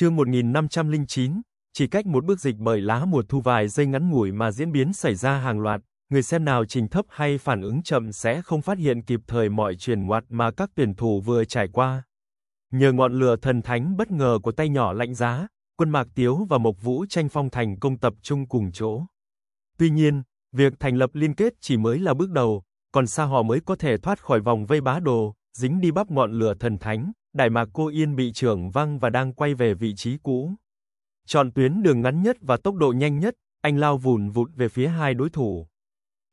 Chương 1509, chỉ cách một bước dịch bởi lá mùa thu vài giây ngắn ngủi mà diễn biến xảy ra hàng loạt, người xem nào trình thấp hay phản ứng chậm sẽ không phát hiện kịp thời mọi chuyển ngoặt mà các tuyển thủ vừa trải qua. Nhờ ngọn lửa thần thánh bất ngờ của tay nhỏ lạnh giá, quân Mạc Tiếu và Mộc Vũ tranh phong thành công tập trung cùng chỗ. Tuy nhiên, việc thành lập liên kết chỉ mới là bước đầu, còn xa họ mới có thể thoát khỏi vòng vây bá đồ, dính đi bắp ngọn lửa thần thánh, Đại Mạc Cô Yên bị trưởng văng và đang quay về vị trí cũ. Chọn tuyến đường ngắn nhất và tốc độ nhanh nhất, anh lao vùn vụt về phía hai đối thủ.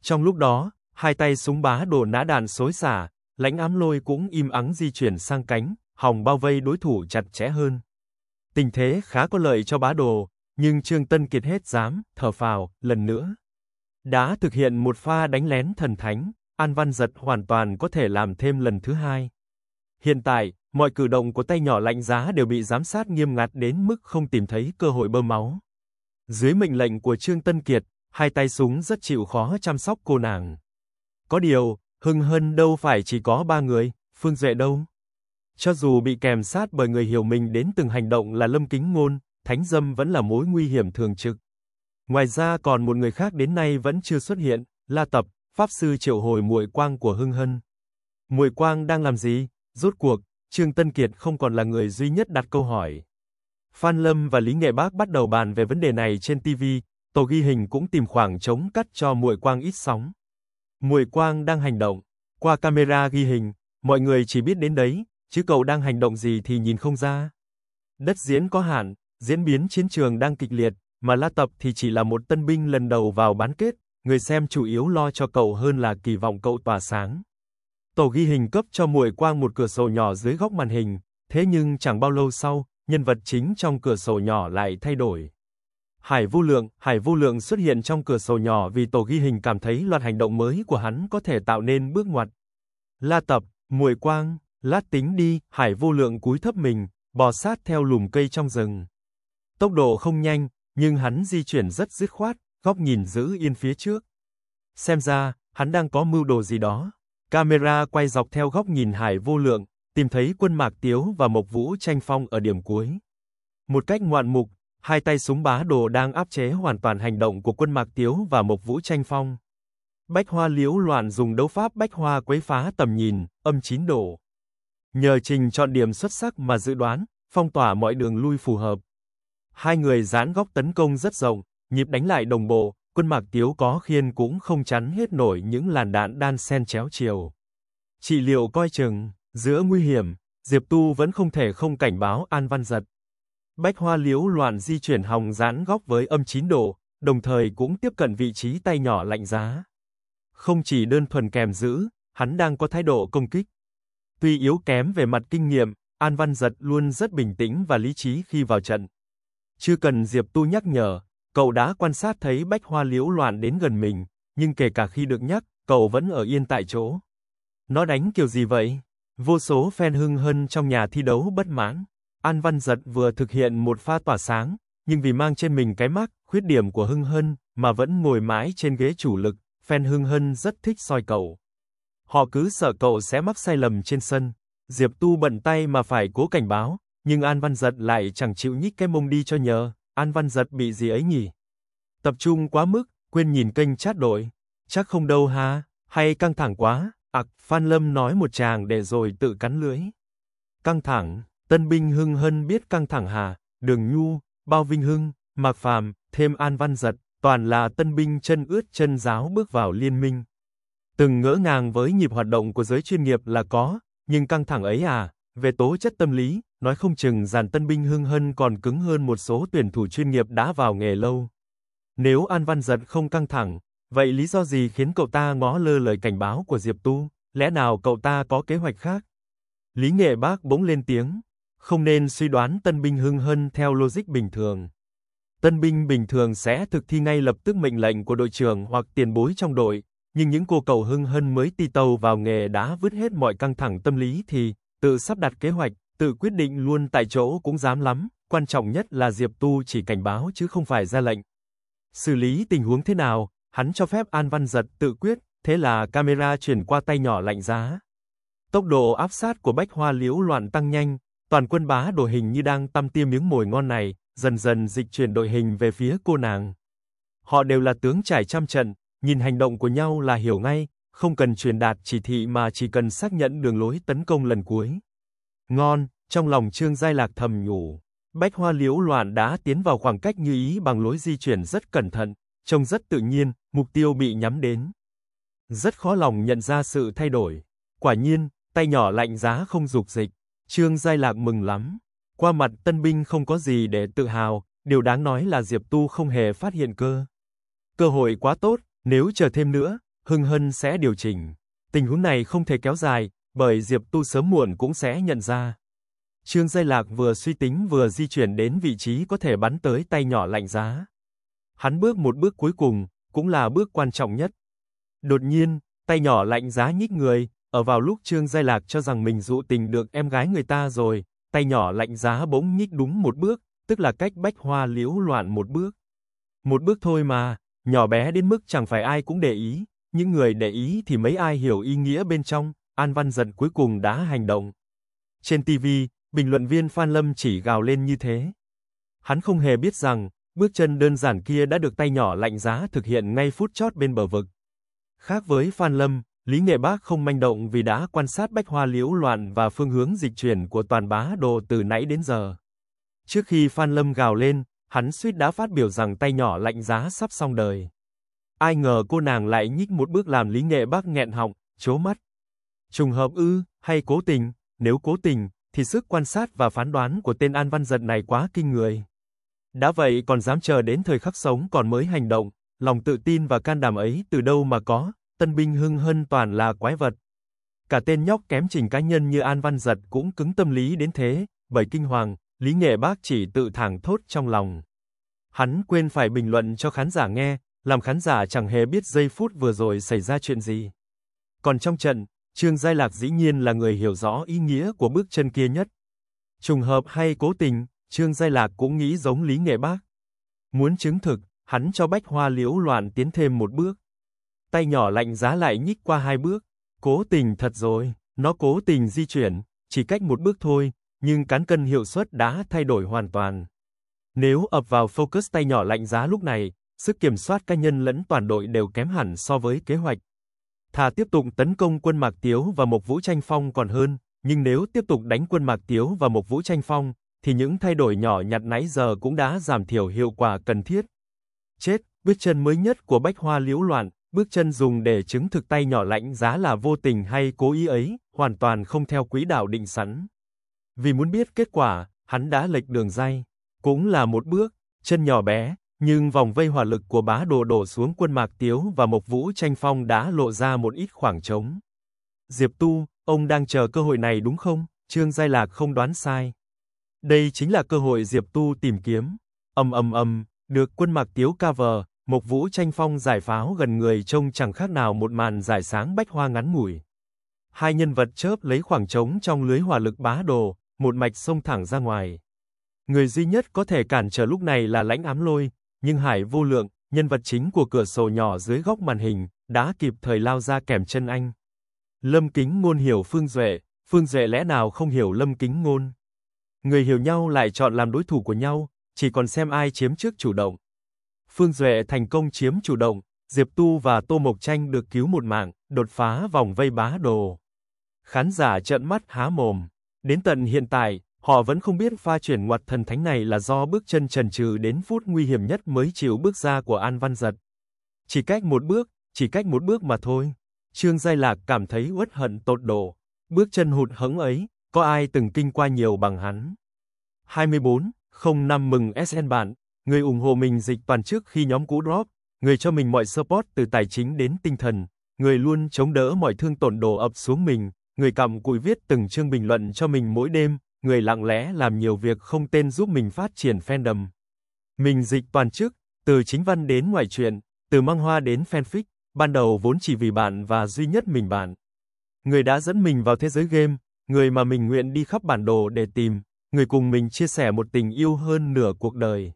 Trong lúc đó, hai tay súng bá đổ nã đạn xối xả, lãnh ám lôi cũng im ắng di chuyển sang cánh, hòng bao vây đối thủ chặt chẽ hơn. Tình thế khá có lợi cho bá đồ, nhưng Trương Tân Kiệt hết dám, thở phào, lần nữa. Đã thực hiện một pha đánh lén thần thánh, An Văn Giật hoàn toàn có thể làm thêm lần thứ hai. Hiện tại, Mọi cử động của tay nhỏ lạnh giá đều bị giám sát nghiêm ngặt đến mức không tìm thấy cơ hội bơm máu. Dưới mệnh lệnh của Trương Tân Kiệt, hai tay súng rất chịu khó chăm sóc cô nàng. Có điều, Hưng Hân đâu phải chỉ có ba người, Phương Duệ đâu. Cho dù bị kèm sát bởi người hiểu mình đến từng hành động là Lâm Kính Ngôn, Thánh Dâm vẫn là mối nguy hiểm thường trực. Ngoài ra còn một người khác đến nay vẫn chưa xuất hiện, La Tập, Pháp Sư triệu hồi muội quang của Hưng Hân. Muội quang đang làm gì? Rốt cuộc, Trương Tân Kiệt không còn là người duy nhất đặt câu hỏi. Phan Lâm và Lý Nghệ Bác bắt đầu bàn về vấn đề này trên TV, tổ ghi hình cũng tìm khoảng trống cắt cho Muội Quang ít sóng. Muội Quang đang hành động, qua camera ghi hình, mọi người chỉ biết đến đấy, chứ cậu đang hành động gì thì nhìn không ra. Đất diễn có hạn, diễn biến chiến trường đang kịch liệt, mà La Tập thì chỉ là một tân binh lần đầu vào bán kết, người xem chủ yếu lo cho cậu hơn là kỳ vọng cậu tỏa sáng. Tổ ghi hình cấp cho muội quang một cửa sổ nhỏ dưới góc màn hình, thế nhưng chẳng bao lâu sau, nhân vật chính trong cửa sổ nhỏ lại thay đổi. Hải Vô Lượng, Hải Vô Lượng xuất hiện trong cửa sổ nhỏ vì tổ ghi hình cảm thấy loạt hành động mới của hắn có thể tạo nên bước ngoặt. La Tập, Muội Quang, lát tính đi, Hải Vô Lượng cúi thấp mình, bò sát theo lùm cây trong rừng. Tốc độ không nhanh, nhưng hắn di chuyển rất dứt khoát, góc nhìn giữ yên phía trước. Xem ra, hắn đang có mưu đồ gì đó. Camera quay dọc theo góc nhìn Hải Vô Lượng, tìm thấy Quân Mạc Tiếu và Mộc Vũ tranh phong ở điểm cuối. Một cách ngoạn mục, hai tay súng bá đồ đang áp chế hoàn toàn hành động của Quân Mạc Tiếu và Mộc Vũ tranh phong. Bách Hoa Liễu loạn dùng đấu pháp Bách Hoa quấy phá tầm nhìn, âm chín độ. Nhờ trình chọn điểm xuất sắc mà dự đoán, phong tỏa mọi đường lui phù hợp. Hai người giãn góc tấn công rất rộng, nhịp đánh lại đồng bộ, quân Mạc Tiếu có khiên cũng không chắn hết nổi những làn đạn đan sen chéo chiều. Chỉ liệu coi chừng, giữa nguy hiểm, Diệp Tu vẫn không thể không cảnh báo An Văn Giật. Bách Hoa Liễu loạn di chuyển hồng dán góc với âm 9 độ, đồng thời cũng tiếp cận vị trí tay nhỏ lạnh giá. Không chỉ đơn thuần kèm giữ, hắn đang có thái độ công kích. Tuy yếu kém về mặt kinh nghiệm, An Văn Giật luôn rất bình tĩnh và lý trí khi vào trận. Chưa cần Diệp Tu nhắc nhở, Cậu đã quan sát thấy bách hoa liễu loạn đến gần mình, nhưng kể cả khi được nhắc, cậu vẫn ở yên tại chỗ. Nó đánh kiểu gì vậy? Vô số fan hưng hân trong nhà thi đấu bất mãn. An Văn Giật vừa thực hiện một pha tỏa sáng, nhưng vì mang trên mình cái mắc, khuyết điểm của Hưng Hân, mà vẫn ngồi mãi trên ghế chủ lực, fan Hưng Hân rất thích soi cậu. Họ cứ sợ cậu sẽ mắc sai lầm trên sân. Diệp Tu bận tay mà phải cố cảnh báo, nhưng An Văn Giật lại chẳng chịu nhích cái mông đi cho nhờ. An Văn giật bị gì ấy nhỉ? Tập trung quá mức, quên nhìn kênh chat đội. Chắc không đâu ha, hay căng thẳng quá, ạc, à, Phan Lâm nói một tràng để rồi tự cắn lưỡi. Căng thẳng, tân binh hưng hân biết căng thẳng hà, đường nhu, bao vinh hưng, mạc phàm, thêm An Văn giật, toàn là tân binh chân ướt chân giáo bước vào liên minh. Từng ngỡ ngàng với nhịp hoạt động của giới chuyên nghiệp là có, nhưng căng thẳng ấy à, về tố chất tâm lý, nói không chừng dàn tân binh hưng hân còn cứng hơn một số tuyển thủ chuyên nghiệp đã vào nghề lâu. Nếu An Văn Giật không căng thẳng, vậy lý do gì khiến cậu ta ngó lơ lời cảnh báo của Diệp Tu, lẽ nào cậu ta có kế hoạch khác? Lý Nghệ Bác bỗng lên tiếng, không nên suy đoán tân binh hưng hân theo logic bình thường. Tân binh bình thường sẽ thực thi ngay lập tức mệnh lệnh của đội trưởng hoặc tiền bối trong đội, nhưng những cô cậu hưng hân mới ti tàu vào nghề đã vứt hết mọi căng thẳng tâm lý thì tự sắp đặt kế hoạch, tự quyết định luôn tại chỗ cũng dám lắm, quan trọng nhất là Diệp Tu chỉ cảnh báo chứ không phải ra lệnh. Xử lý tình huống thế nào, hắn cho phép An Văn Giật tự quyết, thế là camera chuyển qua tay nhỏ lạnh giá. Tốc độ áp sát của Bách Hoa Liễu loạn tăng nhanh, toàn quân bá đội hình như đang tăm tia miếng mồi ngon này, dần dần dịch chuyển đội hình về phía cô nàng. Họ đều là tướng trải trăm trận, nhìn hành động của nhau là hiểu ngay, không cần truyền đạt chỉ thị mà chỉ cần xác nhận đường lối tấn công lần cuối. Ngon, trong lòng Trương Giai Lạc thầm nhủ. Bách hoa liễu loạn đá tiến vào khoảng cách như ý bằng lối di chuyển rất cẩn thận, trông rất tự nhiên, mục tiêu bị nhắm đến. Rất khó lòng nhận ra sự thay đổi. Quả nhiên, tay nhỏ lạnh giá không dục dịch. Trương Giai Lạc mừng lắm. Qua mặt tân binh không có gì để tự hào, điều đáng nói là Diệp Tu không hề phát hiện cơ. Cơ hội quá tốt, nếu chờ thêm nữa, Hưng Hân sẽ điều chỉnh. Tình huống này không thể kéo dài, bởi Diệp Tu sớm muộn cũng sẽ nhận ra. Trương Giai Lạc vừa suy tính vừa di chuyển đến vị trí có thể bắn tới tay nhỏ lạnh giá. Hắn bước một bước cuối cùng, cũng là bước quan trọng nhất. Đột nhiên, tay nhỏ lạnh giá nhích người, ở vào lúc Trương Giai Lạc cho rằng mình dụ tình được em gái người ta rồi, tay nhỏ lạnh giá bỗng nhích đúng một bước, tức là cách bách hoa liễu loạn một bước. Một bước thôi mà, nhỏ bé đến mức chẳng phải ai cũng để ý, những người để ý thì mấy ai hiểu ý nghĩa bên trong, An Văn Dận cuối cùng đã hành động. Trên TV, bình luận viên Phan Lâm chỉ gào lên như thế. Hắn không hề biết rằng, bước chân đơn giản kia đã được tay nhỏ lạnh giá thực hiện ngay phút chót bên bờ vực. Khác với Phan Lâm, Lý Nghệ Bác không manh động vì đã quan sát bách hoa liễu loạn và phương hướng dịch chuyển của toàn bá đồ từ nãy đến giờ. Trước khi Phan Lâm gào lên, hắn suýt đã phát biểu rằng tay nhỏ lạnh giá sắp xong đời. Ai ngờ cô nàng lại nhích một bước làm Lý Nghệ Bác nghẹn họng, chố mắt. Trùng hợp ư, hay cố tình? Nếu cố tình, thì sức quan sát và phán đoán của tên An Văn Giật này quá kinh người. Đã vậy còn dám chờ đến thời khắc sống còn mới hành động, lòng tự tin và can đảm ấy từ đâu mà có, tân binh hưng hân toàn là quái vật. Cả tên nhóc kém trình cá nhân như An Văn Giật cũng cứng tâm lý đến thế, bởi kinh hoàng, Lý Nghệ Bác chỉ tự thẳng thốt trong lòng. Hắn quên phải bình luận cho khán giả nghe, làm khán giả chẳng hề biết giây phút vừa rồi xảy ra chuyện gì. Còn trong trận, Trương Giai Lạc dĩ nhiên là người hiểu rõ ý nghĩa của bước chân kia nhất. Trùng hợp hay cố tình, Trương Giai Lạc cũng nghĩ giống Lý Nghệ Bác. Muốn chứng thực, hắn cho Bách Hoa Liễu Loạn tiến thêm một bước. Tay nhỏ lạnh giá lại nhích qua hai bước, cố tình thật rồi, nó cố tình di chuyển, chỉ cách một bước thôi, nhưng cán cân hiệu suất đã thay đổi hoàn toàn. Nếu ập vào focus tay nhỏ lạnh giá lúc này, sức kiểm soát cá nhân lẫn toàn đội đều kém hẳn so với kế hoạch, Thà tiếp tục tấn công quân Mạc Tiếu và Mộc Vũ Tranh Phong còn hơn, nhưng nếu tiếp tục đánh quân Mạc Tiếu và Mộc Vũ Tranh Phong, thì những thay đổi nhỏ nhặt nãy giờ cũng đã giảm thiểu hiệu quả cần thiết. Chết, bước chân mới nhất của Bách Hoa Liễu Loạn, bước chân dùng để chứng thực tay nhỏ lạnh giá là vô tình hay cố ý ấy, hoàn toàn không theo quỹ đạo định sẵn. Vì muốn biết kết quả, hắn đã lệch đường dây, cũng là một bước, chân nhỏ bé, nhưng vòng vây hỏa lực của bá đồ đổ xuống quân Mạc Tiếu và Mộc Vũ tranh phong đã lộ ra một ít khoảng trống. Diệp Tu, ông đang chờ cơ hội này đúng không? Trương Giai Lạc không đoán sai. Đây chính là cơ hội Diệp Tu tìm kiếm. Âm âm âm, được quân Mạc Tiếu cover, Mộc Vũ tranh phong giải pháo gần người trông chẳng khác nào một màn giải sáng bách hoa ngắn ngủi. Hai nhân vật chớp lấy khoảng trống trong lưới hỏa lực bá đồ, một mạch xông thẳng ra ngoài. Người duy nhất có thể cản trở lúc này là lãnh ám lôi, nhưng Hải Vô Lượng, nhân vật chính của cửa sổ nhỏ dưới góc màn hình, đã kịp thời lao ra kèm chân anh. Lâm Kính Ngôn hiểu Phương Duệ, Phương Duệ lẽ nào không hiểu Lâm Kính Ngôn? Người hiểu nhau lại chọn làm đối thủ của nhau, chỉ còn xem ai chiếm trước chủ động. Phương Duệ thành công chiếm chủ động, Diệp Tu và Tô Mộc Tranh được cứu một mạng, đột phá vòng vây bá đồ. Khán giả trợn mắt há mồm. Đến tận hiện tại, Họ vẫn không biết pha chuyển ngoặt thần thánh này là do bước chân trần trừ đến phút nguy hiểm nhất mới chịu bước ra của An Văn Giật. Chỉ cách một bước, chỉ cách một bước mà thôi. Trương Giai Lạc cảm thấy uất hận tột độ. Bước chân hụt hẫng ấy, có ai từng kinh qua nhiều bằng hắn. 24. 05 mừng SN bạn, người ủng hộ mình dịch toàn trước khi nhóm cũ drop, người cho mình mọi support từ tài chính đến tinh thần, người luôn chống đỡ mọi thương tổn đổ ập xuống mình, người cầm cụi viết từng chương bình luận cho mình mỗi đêm, người lặng lẽ làm nhiều việc không tên giúp mình phát triển fandom. Mình dịch toàn chức, từ chính văn đến ngoại truyện, từ mang hoa đến fanfic, ban đầu vốn chỉ vì bạn và duy nhất mình bạn. Người đã dẫn mình vào thế giới game, người mà mình nguyện đi khắp bản đồ để tìm, người cùng mình chia sẻ một tình yêu hơn nửa cuộc đời.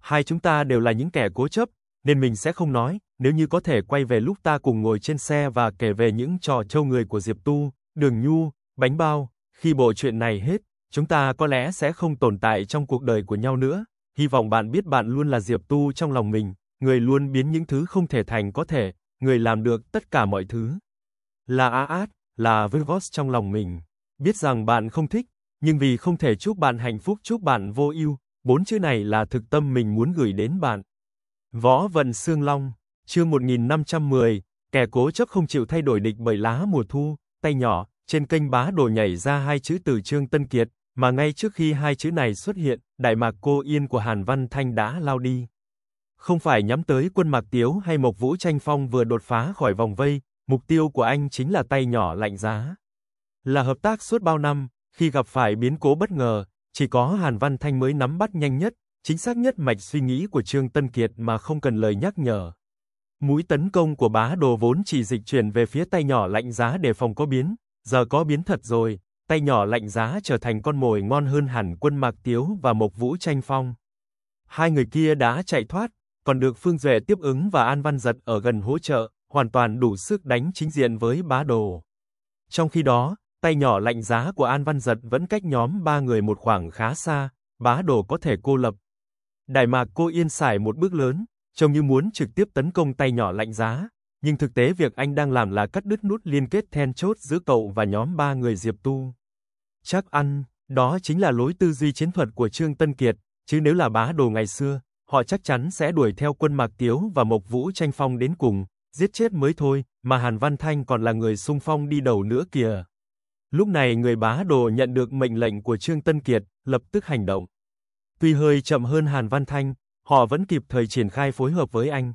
Hai chúng ta đều là những kẻ cố chấp, nên mình sẽ không nói, nếu như có thể quay về lúc ta cùng ngồi trên xe và kể về những trò châu người của Diệp Tu, Đường Nhu, bánh bao, khi bộ chuyện này hết, Chúng ta có lẽ sẽ không tồn tại trong cuộc đời của nhau nữa. Hy vọng bạn biết bạn luôn là Diệp Tu trong lòng mình, người luôn biến những thứ không thể thành có thể, người làm được tất cả mọi thứ. Là Á Át, là Virgos trong lòng mình. Biết rằng bạn không thích, nhưng vì không thể chúc bạn hạnh phúc chúc bạn vô ưu, bốn chữ này là thực tâm mình muốn gửi đến bạn. Võ vận Sương Long, chương 1510, kẻ cố chấp không chịu thay đổi địch bởi lá mùa thu, tay nhỏ, trên kênh bá đồ nhảy ra hai chữ từ chương Tân Kiệt, mà ngay trước khi hai chữ này xuất hiện, đại mạc cô yên của Hàn Văn Thanh đã lao đi. Không phải nhắm tới quân Mạc Tiếu hay Mộc Vũ Tranh Phong vừa đột phá khỏi vòng vây, mục tiêu của anh chính là tay nhỏ lạnh giá. Là hợp tác suốt bao năm, khi gặp phải biến cố bất ngờ, chỉ có Hàn Văn Thanh mới nắm bắt nhanh nhất, chính xác nhất mạch suy nghĩ của Trương Tân Kiệt mà không cần lời nhắc nhở. Mũi tấn công của bá đồ vốn chỉ dịch chuyển về phía tay nhỏ lạnh giá để phòng có biến, giờ có biến thật rồi, tay nhỏ lạnh giá trở thành con mồi ngon hơn hẳn quân Mạc Tiếu và Mộc Vũ tranh phong. Hai người kia đã chạy thoát, còn được Phương Duệ tiếp ứng và An Văn Giật ở gần hỗ trợ, hoàn toàn đủ sức đánh chính diện với bá đồ. Trong khi đó, tay nhỏ lạnh giá của An Văn Giật vẫn cách nhóm ba người một khoảng khá xa, bá đồ có thể cô lập. Đại mạc cô yên xài một bước lớn, trông như muốn trực tiếp tấn công tay nhỏ lạnh giá, nhưng thực tế việc anh đang làm là cắt đứt nút liên kết then chốt giữa cậu và nhóm ba người Diệp Tu. Chắc ăn, đó chính là lối tư duy chiến thuật của Trương Tân Kiệt, chứ nếu là bá đồ ngày xưa, họ chắc chắn sẽ đuổi theo quân Mạc Tiếu và Mộc Vũ tranh phong đến cùng, giết chết mới thôi, mà Hàn Văn Thanh còn là người xung phong đi đầu nữa kìa. Lúc này người bá đồ nhận được mệnh lệnh của Trương Tân Kiệt, lập tức hành động. Tuy hơi chậm hơn Hàn Văn Thanh, họ vẫn kịp thời triển khai phối hợp với anh.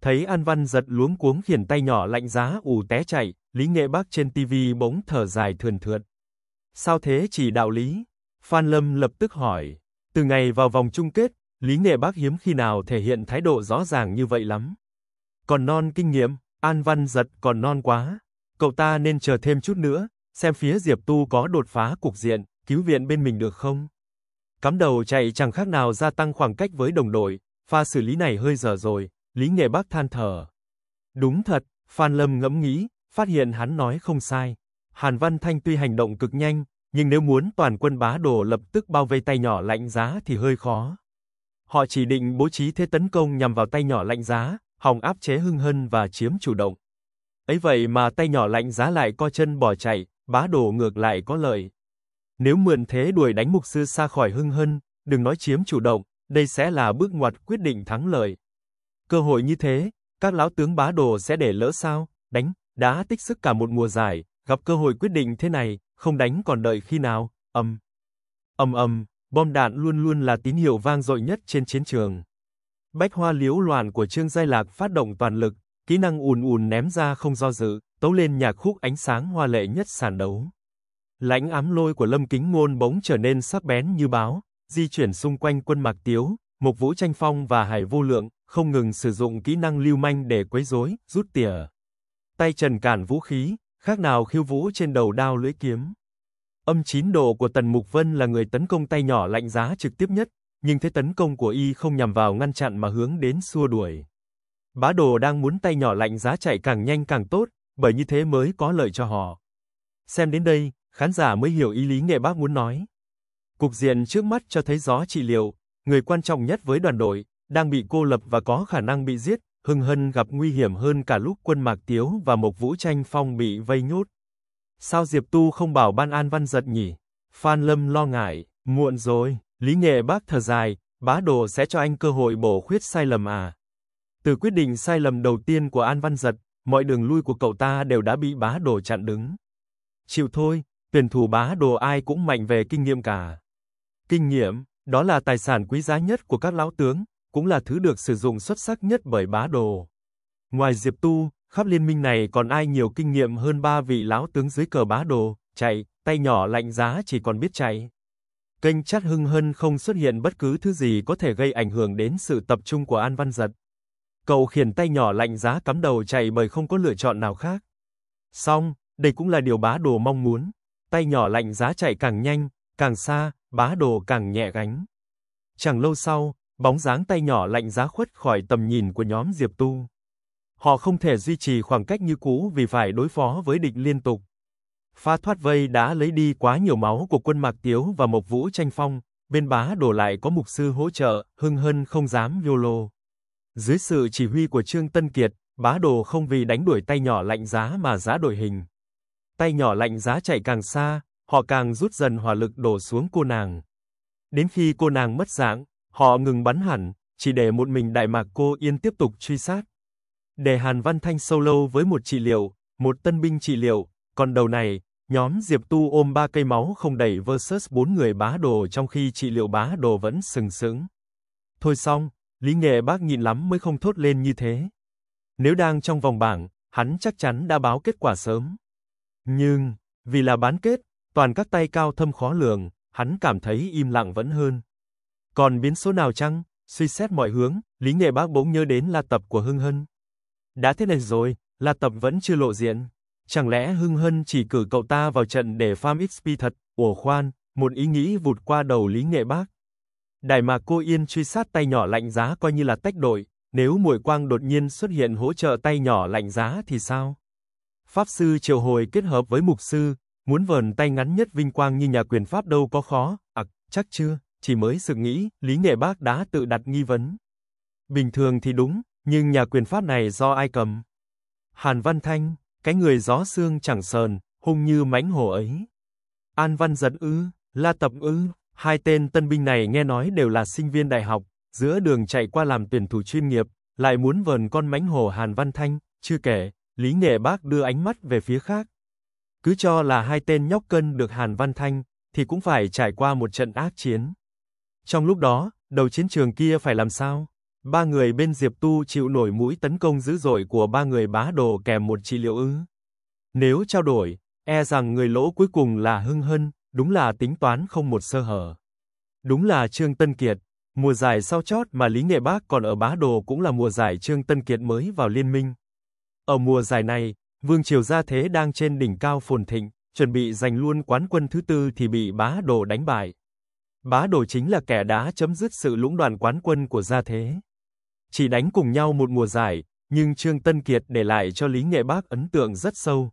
Thấy An Văn giật luống cuống khiển tay nhỏ lạnh giá ù té chạy, Lý Nghệ bác trên TV bỗng thở dài thườn thượt. Sao thế chỉ đạo lý? Phan Lâm lập tức hỏi. Từ ngày vào vòng chung kết, Lý Nghệ bác hiếm khi nào thể hiện thái độ rõ ràng như vậy lắm. Còn non kinh nghiệm, An Văn giật còn non quá. Cậu ta nên chờ thêm chút nữa, xem phía Diệp Tu có đột phá cuộc diện, cứu viện bên mình được không? Cắm đầu chạy chẳng khác nào gia tăng khoảng cách với đồng đội, pha xử lý này hơi dở rồi, Lý Nghệ bác than thở. Đúng thật, Phan Lâm ngẫm nghĩ, phát hiện hắn nói không sai. Hàn Văn Thanh tuy hành động cực nhanh, nhưng nếu muốn toàn quân bá đồ lập tức bao vây tay nhỏ lạnh giá thì hơi khó. Họ chỉ định bố trí thế tấn công nhằm vào tay nhỏ lạnh giá, hòng áp chế hưng hân và chiếm chủ động. Ấy vậy mà tay nhỏ lạnh giá lại co chân bỏ chạy, bá đồ ngược lại có lợi. Nếu mượn thế đuổi đánh mục sư xa khỏi hưng hân, đừng nói chiếm chủ động, đây sẽ là bước ngoặt quyết định thắng lợi. Cơ hội như thế, các lão tướng bá đồ sẽ để lỡ sao? Đánh, đã tích sức cả một mùa giải, gặp cơ hội quyết định thế này, không đánh còn đợi khi nào? Ầm. Ầm ầm, bom đạn luôn luôn là tín hiệu vang dội nhất trên chiến trường. Bách hoa liễu loạn của Trương gia Lạc phát động toàn lực, kỹ năng ùn ùn ném ra không do dự, tấu lên nhạc khúc ánh sáng hoa lệ nhất sàn đấu. Lãnh ám lôi của Lâm Kính Ngôn bỗng trở nên sắc bén như báo, di chuyển xung quanh quân Mạc Tiếu, Mục Vũ Tranh Phong và Hải Vô Lượng, không ngừng sử dụng kỹ năng lưu manh để quấy rối, rút tỉa. Tay Trần Cản vũ khí, khác nào khiêu vũ trên đầu đao lưỡi kiếm. Âm chín độ của Tần Mục Vân là người tấn công tay nhỏ lạnh giá trực tiếp nhất, nhưng thế tấn công của y không nhằm vào ngăn chặn mà hướng đến xua đuổi. Bá đồ đang muốn tay nhỏ lạnh giá chạy càng nhanh càng tốt, bởi như thế mới có lợi cho họ. Xem đến đây, khán giả mới hiểu ý lý nghệ bác muốn nói. Cục diện trước mắt cho thấy gió trị liệu, người quan trọng nhất với đoàn đội, đang bị cô lập và có khả năng bị giết, Hưng Hân gặp nguy hiểm hơn cả lúc quân Mạc Tiếu và Mộc Vũ Tranh Phong bị vây nhốt. Sao Diệp Tu không bảo ban an văn giật nhỉ? Phan Lâm lo ngại, muộn rồi, Lý Nghệ bác thở dài, bá đồ sẽ cho anh cơ hội bổ khuyết sai lầm à. Từ quyết định sai lầm đầu tiên của An Văn Giật, mọi đường lui của cậu ta đều đã bị bá đồ chặn đứng. Chịu thôi, tuyển thủ bá đồ ai cũng mạnh về kinh nghiệm cả. Kinh nghiệm, đó là tài sản quý giá nhất của các lão tướng, cũng là thứ được sử dụng xuất sắc nhất bởi bá đồ. Ngoài Diệp Tu, khắp liên minh này còn ai nhiều kinh nghiệm hơn ba vị lão tướng dưới cờ bá đồ, chạy, tay nhỏ lạnh giá chỉ còn biết chạy. Kênh chat hưng hân không xuất hiện bất cứ thứ gì có thể gây ảnh hưởng đến sự tập trung của An Văn Giật. Cậu khiển tay nhỏ lạnh giá cắm đầu chạy bởi không có lựa chọn nào khác. Xong, đây cũng là điều bá đồ mong muốn. Tay nhỏ lạnh giá chạy càng nhanh, càng xa, bá đồ càng nhẹ gánh. Chẳng lâu sau, Bóng dáng tay nhỏ lạnh giá khuất khỏi tầm nhìn của nhóm Diệp Tu. Họ không thể duy trì khoảng cách như cũ vì phải đối phó với địch liên tục. Pha thoát vây đã lấy đi quá nhiều máu của quân Mạc Tiếu và Mộc Vũ tranh phong, bên bá đổ lại có mục sư hỗ trợ, hưng hân không dám vô lô. Dưới sự chỉ huy của Trương Tân Kiệt, bá đồ không vì đánh đuổi tay nhỏ lạnh giá mà giá đổi hình. Tay nhỏ lạnh giá chạy càng xa, họ càng rút dần hỏa lực đổ xuống cô nàng. Đến khi cô nàng mất dạng, Họ ngừng bắn hẳn, chỉ để một mình Đại Mạc Cô Yên tiếp tục truy sát. Để Hàn Văn Thanh solo với một trị liệu, một tân binh trị liệu, còn đầu này, nhóm Diệp Tu ôm ba cây máu không đẩy versus bốn người bá đồ trong khi trị liệu bá đồ vẫn sừng sững. Thôi xong, Lý Nghệ bác nhịn lắm mới không thốt lên như thế. Nếu đang trong vòng bảng, hắn chắc chắn đã báo kết quả sớm. Nhưng, vì là bán kết, toàn các tay cao thâm khó lường, hắn cảm thấy im lặng vẫn hơn. Còn biến số nào chăng? Suy xét mọi hướng, Lý Nghệ Bác bỗng nhớ đến là tập của Hưng Hân. Đã thế này rồi, là tập vẫn chưa lộ diện. Chẳng lẽ Hưng Hân chỉ cử cậu ta vào trận để farm XP thật? Ủa khoan, một ý nghĩ vụt qua đầu Lý Nghệ Bác. Đại mà cô Yên truy sát tay nhỏ lạnh giá coi như là tách đội, nếu Muội Quang đột nhiên xuất hiện hỗ trợ tay nhỏ lạnh giá thì sao? Pháp sư triều hồi kết hợp với mục sư, muốn vờn tay ngắn nhất vinh quang như nhà quyền pháp đâu có khó, ặc, à, chắc chưa? chỉ mới sự nghĩ, Lý Nghệ Bác đã tự đặt nghi vấn. Bình thường thì đúng, nhưng nhà quyền phát này do ai cầm? Hàn Văn Thanh, cái người gió xương chẳng sờn, hung như mãnh hổ ấy. An Văn Giật ư, La Tập ư, hai tên tân binh này nghe nói đều là sinh viên đại học, giữa đường chạy qua làm tuyển thủ chuyên nghiệp, lại muốn vờn con mãnh hổ Hàn Văn Thanh, chưa kể, Lý Nghệ Bác đưa ánh mắt về phía khác. Cứ cho là hai tên nhóc cân được Hàn Văn Thanh, thì cũng phải trải qua một trận ác chiến. Trong lúc đó, đầu chiến trường kia phải làm sao? Ba người bên Diệp Tu chịu nổi mũi tấn công dữ dội của ba người bá đồ kèm một trị liệu ư? Nếu trao đổi, e rằng người lỗ cuối cùng là Hưng Hân, đúng là tính toán không một sơ hở. Đúng là Trương Tân Kiệt, mùa giải sau chót mà Lý Nghệ Bác còn ở bá đồ cũng là mùa giải Trương Tân Kiệt mới vào liên minh. Ở mùa giải này, Vương Triều gia thế đang trên đỉnh cao phồn thịnh, chuẩn bị giành luôn quán quân thứ tư thì bị bá đồ đánh bại. Bá Đồ chính là kẻ đá chấm dứt sự lũng đoạn quán quân của gia thế. Chỉ đánh cùng nhau một mùa giải, nhưng Trương Tân Kiệt để lại cho Lý Nghệ Bác ấn tượng rất sâu.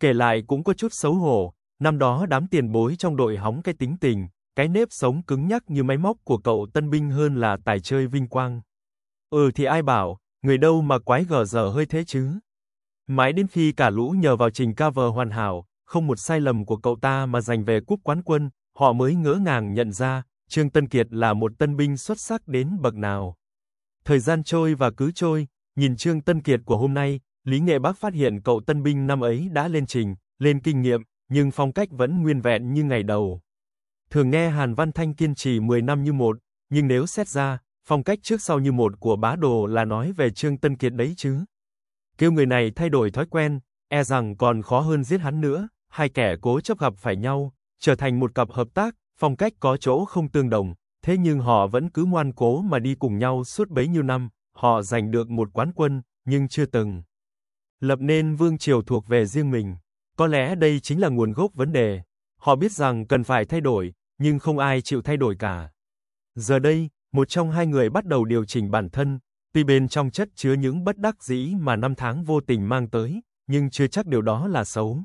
Kể lại cũng có chút xấu hổ, năm đó đám tiền bối trong đội hóng cái tính tình, cái nếp sống cứng nhắc như máy móc của cậu tân binh hơn là tài chơi vinh quang. Ừ thì ai bảo, người đâu mà quái gở dở hơi thế chứ. Mãi đến khi cả lũ nhờ vào trình cover hoàn hảo, không một sai lầm của cậu ta mà giành về cúp quán quân, họ mới ngỡ ngàng nhận ra, Trương Tân Kiệt là một tân binh xuất sắc đến bậc nào. Thời gian trôi và cứ trôi, nhìn Trương Tân Kiệt của hôm nay, Lý Nghệ bác phát hiện cậu tân binh năm ấy đã lên trình, lên kinh nghiệm, nhưng phong cách vẫn nguyên vẹn như ngày đầu. Thường nghe Hàn Văn Thanh kiên trì 10 năm như một, nhưng nếu xét ra, phong cách trước sau như một của bá đồ là nói về Trương Tân Kiệt đấy chứ. Kêu người này thay đổi thói quen, e rằng còn khó hơn giết hắn nữa, hai kẻ cố chấp gặp phải nhau, trở thành một cặp hợp tác, phong cách có chỗ không tương đồng, thế nhưng họ vẫn cứ ngoan cố mà đi cùng nhau suốt bấy nhiêu năm, họ giành được một quán quân, nhưng chưa từng lập nên vương triều thuộc về riêng mình. Có lẽ đây chính là nguồn gốc vấn đề. Họ biết rằng cần phải thay đổi, nhưng không ai chịu thay đổi cả. Giờ đây, một trong hai người bắt đầu điều chỉnh bản thân, tuy bên trong chất chứa những bất đắc dĩ mà năm tháng vô tình mang tới, nhưng chưa chắc điều đó là xấu.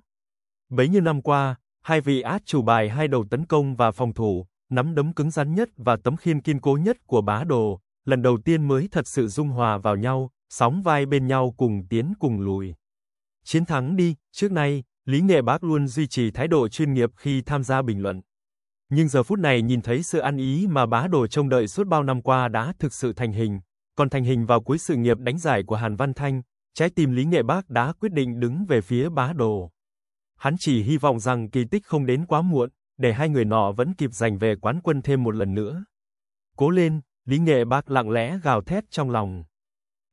Bấy nhiêu năm qua, Hai vị át chủ bài hai đầu tấn công và phòng thủ, nắm đấm cứng rắn nhất và tấm khiên kiên cố nhất của bá đồ, lần đầu tiên mới thật sự dung hòa vào nhau, sóng vai bên nhau cùng tiến cùng lùi. Chiến thắng đi, trước nay, Lý Nghệ Bác luôn duy trì thái độ chuyên nghiệp khi tham gia bình luận. Nhưng giờ phút này nhìn thấy sự ăn ý mà bá đồ trông đợi suốt bao năm qua đã thực sự thành hình, còn thành hình vào cuối sự nghiệp đánh giải của Hàn Văn Thanh, trái tim Lý Nghệ Bác đã quyết định đứng về phía bá đồ. Hắn chỉ hy vọng rằng kỳ tích không đến quá muộn, để hai người nọ vẫn kịp giành về quán quân thêm một lần nữa. Cố lên, Lý Nghệ Bác lặng lẽ gào thét trong lòng.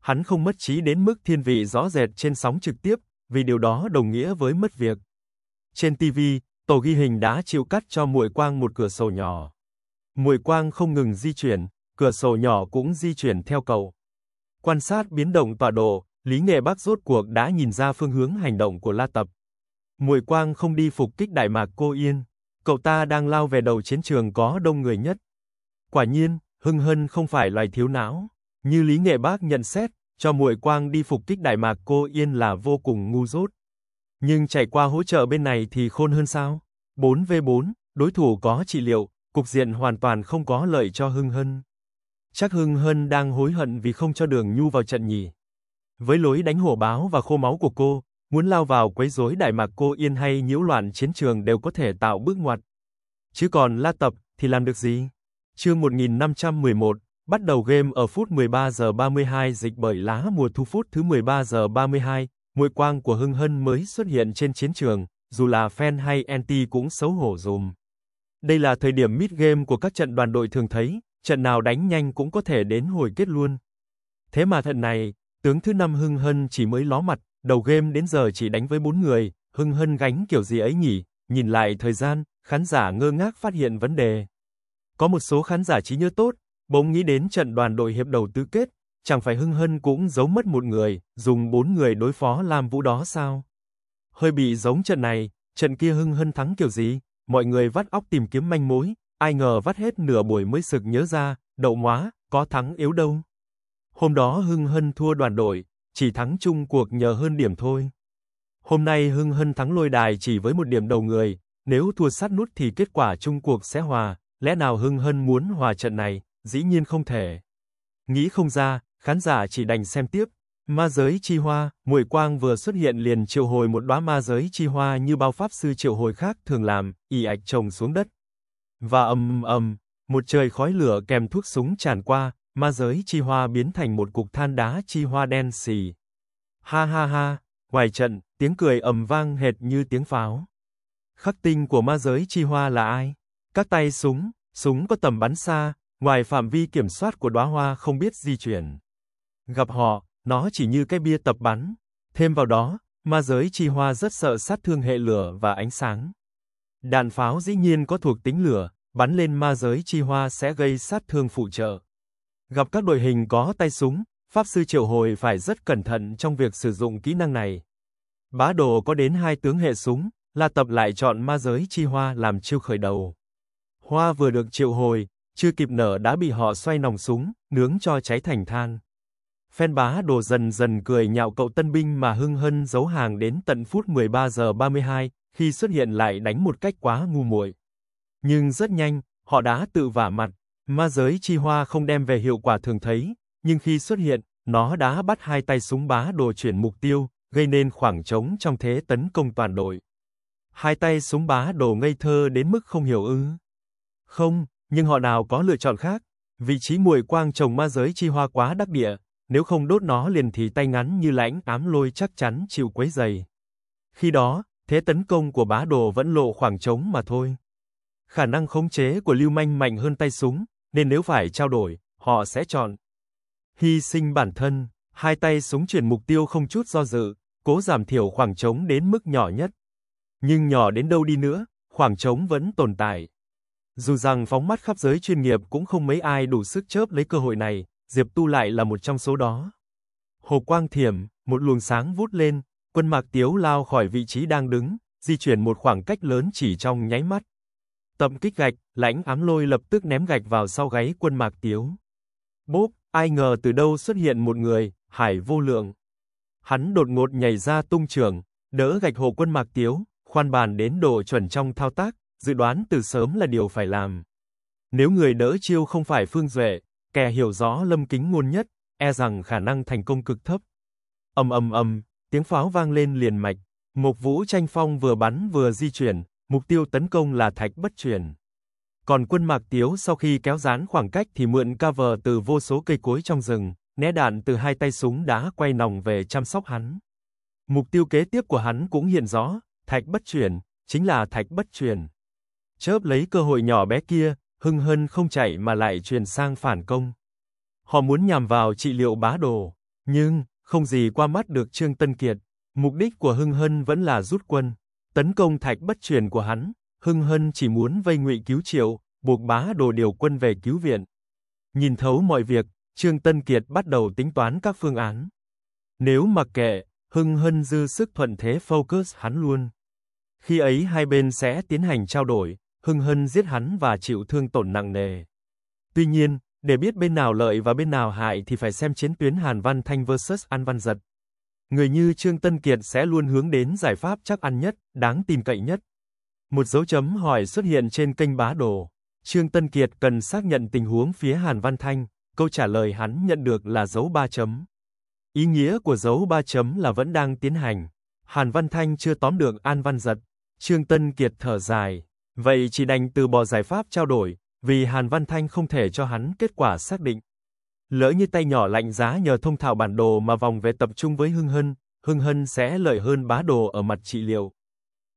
Hắn không mất trí đến mức thiên vị rõ rệt trên sóng trực tiếp, vì điều đó đồng nghĩa với mất việc. Trên TV, tổ ghi hình đã chịu cắt cho Muội Quang một cửa sổ nhỏ. Muội Quang không ngừng di chuyển, cửa sổ nhỏ cũng di chuyển theo cậu. Quan sát biến động tọa độ, Lý Nghệ bác rốt cuộc đã nhìn ra phương hướng hành động của La Tập, Mùi Quang không đi phục kích Đại Mạc Cô Yên, cậu ta đang lao về đầu chiến trường có đông người nhất. Quả nhiên, Hưng Hân không phải loài thiếu não, như Lý Nghệ Bác nhận xét, cho Mùi Quang đi phục kích Đại Mạc Cô Yên là vô cùng ngu dốt. Nhưng chạy qua hỗ trợ bên này thì khôn hơn sao? 4v4, đối thủ có trị liệu, cục diện hoàn toàn không có lợi cho Hưng Hân. Chắc Hưng Hân đang hối hận vì không cho Đường Nhu vào trận nhỉ. Với lối đánh hổ báo và khô máu của cô, muốn lao vào quấy rối Đại Mạc Cô Yên hay nhiễu loạn chiến trường đều có thể tạo bước ngoặt. Chứ còn La Tập thì làm được gì? Chương 1511, bắt đầu game ở phút 13 giờ 32 dịch bởi lá mùa thu phút thứ 13 giờ 32, muội quang của Hưng Hân mới xuất hiện trên chiến trường, dù là fan hay anti cũng xấu hổ dùm. Đây là thời điểm mid game của các trận đoàn đội thường thấy, trận nào đánh nhanh cũng có thể đến hồi kết luôn. Thế mà trận này, tướng thứ năm Hưng Hân chỉ mới ló mặt Đầu game đến giờ chỉ đánh với 4 người, Hưng Hân gánh kiểu gì ấy nhỉ? Nhìn lại thời gian, khán giả ngơ ngác phát hiện vấn đề. Có một số khán giả trí nhớ tốt, bỗng nghĩ đến trận đoàn đội hiệp đầu tứ kết, chẳng phải Hưng Hân cũng giấu mất một người, dùng 4 người đối phó làm vũ đó sao? Hơi bị giống trận này, trận kia Hưng Hân thắng kiểu gì? Mọi người vắt óc tìm kiếm manh mối, ai ngờ vắt hết nửa buổi mới sực nhớ ra, đậu móa, có thắng yếu đâu. Hôm đó Hưng Hân thua đoàn đội, chỉ thắng chung cuộc nhờ hơn điểm thôi. Hôm nay Hưng Hân thắng lôi đài chỉ với một điểm đầu người, nếu thua sát nút thì kết quả chung cuộc sẽ hòa, lẽ nào Hưng Hân muốn hòa trận này, dĩ nhiên không thể. Nghĩ không ra, khán giả chỉ đành xem tiếp. Ma giới chi hoa, muội quang vừa xuất hiện liền triệu hồi một đóa ma giới chi hoa như bao pháp sư triệu hồi khác thường làm, y ạch trồng xuống đất. Và ầm ầm, một trời khói lửa kèm thuốc súng tràn qua, ma giới chi hoa biến thành một cục than đá chi hoa đen xì. Ha ha ha, ngoài trận, tiếng cười ầm vang hệt như tiếng pháo. Khắc tinh của ma giới chi hoa là ai? Các tay súng, súng có tầm bắn xa, ngoài phạm vi kiểm soát của đóa hoa không biết di chuyển. Gặp họ, nó chỉ như cái bia tập bắn. Thêm vào đó, ma giới chi hoa rất sợ sát thương hệ lửa và ánh sáng. Đạn pháo dĩ nhiên có thuộc tính lửa, bắn lên ma giới chi hoa sẽ gây sát thương phụ trợ. Gặp các đội hình có tay súng, Pháp sư triệu hồi phải rất cẩn thận trong việc sử dụng kỹ năng này. Bá đồ có đến hai tướng hệ súng, là tập lại chọn ma giới chi hoa làm chiêu khởi đầu. Hoa vừa được triệu hồi, chưa kịp nở đã bị họ xoay nòng súng, nướng cho cháy thành than. Phen bá đồ dần dần cười nhạo cậu tân binh mà hưng hân giấu hàng đến tận phút 13 giờ 32, khi xuất hiện lại đánh một cách quá ngu muội. Nhưng rất nhanh, họ đã tự vả mặt, Ma giới chi hoa không đem về hiệu quả thường thấy, nhưng khi xuất hiện, nó đã bắt hai tay súng bá đồ chuyển mục tiêu, gây nên khoảng trống trong thế tấn công toàn đội. Hai tay súng bá đồ ngây thơ đến mức không hiểu ư. Không, nhưng họ nào có lựa chọn khác. Vị trí muội quang trồng ma giới chi hoa quá đắc địa, nếu không đốt nó liền thì tay ngắn như lãnh ám lôi chắc chắn chịu quấy dày. Khi đó, thế tấn công của bá đồ vẫn lộ khoảng trống mà thôi. Khả năng khống chế của lưu manh mạnh hơn tay súng, nên nếu phải trao đổi, họ sẽ chọn hy sinh bản thân, hai tay súng chuyển mục tiêu không chút do dự, cố giảm thiểu khoảng trống đến mức nhỏ nhất. Nhưng nhỏ đến đâu đi nữa, khoảng trống vẫn tồn tại. Dù rằng phóng mắt khắp giới chuyên nghiệp cũng không mấy ai đủ sức chớp lấy cơ hội này, Diệp Tu lại là một trong số đó. Hồ Quang Thiểm, một luồng sáng vút lên, quân Mạc Tiếu lao khỏi vị trí đang đứng, di chuyển một khoảng cách lớn chỉ trong nháy mắt tầm kích gạch, lãnh ám lôi lập tức ném gạch vào sau gáy quân mạc tiếu. Bốp, ai ngờ từ đâu xuất hiện một người, hải vô lượng. Hắn đột ngột nhảy ra tung trường, đỡ gạch hộ quân mạc tiếu, khoan bàn đến độ chuẩn trong thao tác, dự đoán từ sớm là điều phải làm. Nếu người đỡ chiêu không phải Phương Duệ, kẻ hiểu rõ lâm kính ngôn nhất, e rằng khả năng thành công cực thấp. Âm âm âm, tiếng pháo vang lên liền mạch, một vũ tranh phong vừa bắn vừa di chuyển, mục tiêu tấn công là Thạch Bất Truyền. Còn quân Mạc Tiếu sau khi kéo giãn khoảng cách thì mượn cover từ vô số cây cối trong rừng, né đạn từ hai tay súng đá quay nòng về chăm sóc hắn. Mục tiêu kế tiếp của hắn cũng hiện rõ, Thạch Bất Truyền, chính là Thạch Bất Truyền. Chớp lấy cơ hội nhỏ bé kia, Hưng Hân không chạy mà lại truyền sang phản công. Họ muốn nhằm vào trị liệu bá đồ, nhưng không gì qua mắt được Trương Tân Kiệt, mục đích của Hưng Hân vẫn là rút quân tấn công thạch bất truyền của hắn, Hưng Hân chỉ muốn vây ngụy cứu triệu, buộc bá đồ điều quân về cứu viện. Nhìn thấu mọi việc, Trương Tân Kiệt bắt đầu tính toán các phương án. Nếu mặc kệ, Hưng Hân dư sức thuận thế focus hắn luôn. Khi ấy hai bên sẽ tiến hành trao đổi, Hưng Hân giết hắn và chịu thương tổn nặng nề. Tuy nhiên, để biết bên nào lợi và bên nào hại thì phải xem chiến tuyến Hàn Văn Thanh versus An Văn Giật, người như Trương Tân Kiệt sẽ luôn hướng đến giải pháp chắc ăn nhất, đáng tin cậy nhất. Một dấu chấm hỏi xuất hiện trên kênh bá đồ. Trương Tân Kiệt cần xác nhận tình huống phía Hàn Văn Thanh, câu trả lời hắn nhận được là dấu ba chấm. Ý nghĩa của dấu ba chấm là vẫn đang tiến hành. Hàn Văn Thanh chưa tóm được An Văn Giật. Trương Tân Kiệt thở dài. Vậy chỉ đành từ bỏ giải pháp trao đổi, vì Hàn Văn Thanh không thể cho hắn kết quả xác định. Lỡ như tay nhỏ lạnh giá nhờ thông thạo bản đồ mà vòng về tập trung với Hưng Hân, Hưng Hân sẽ lợi hơn bá đồ ở mặt trị liệu.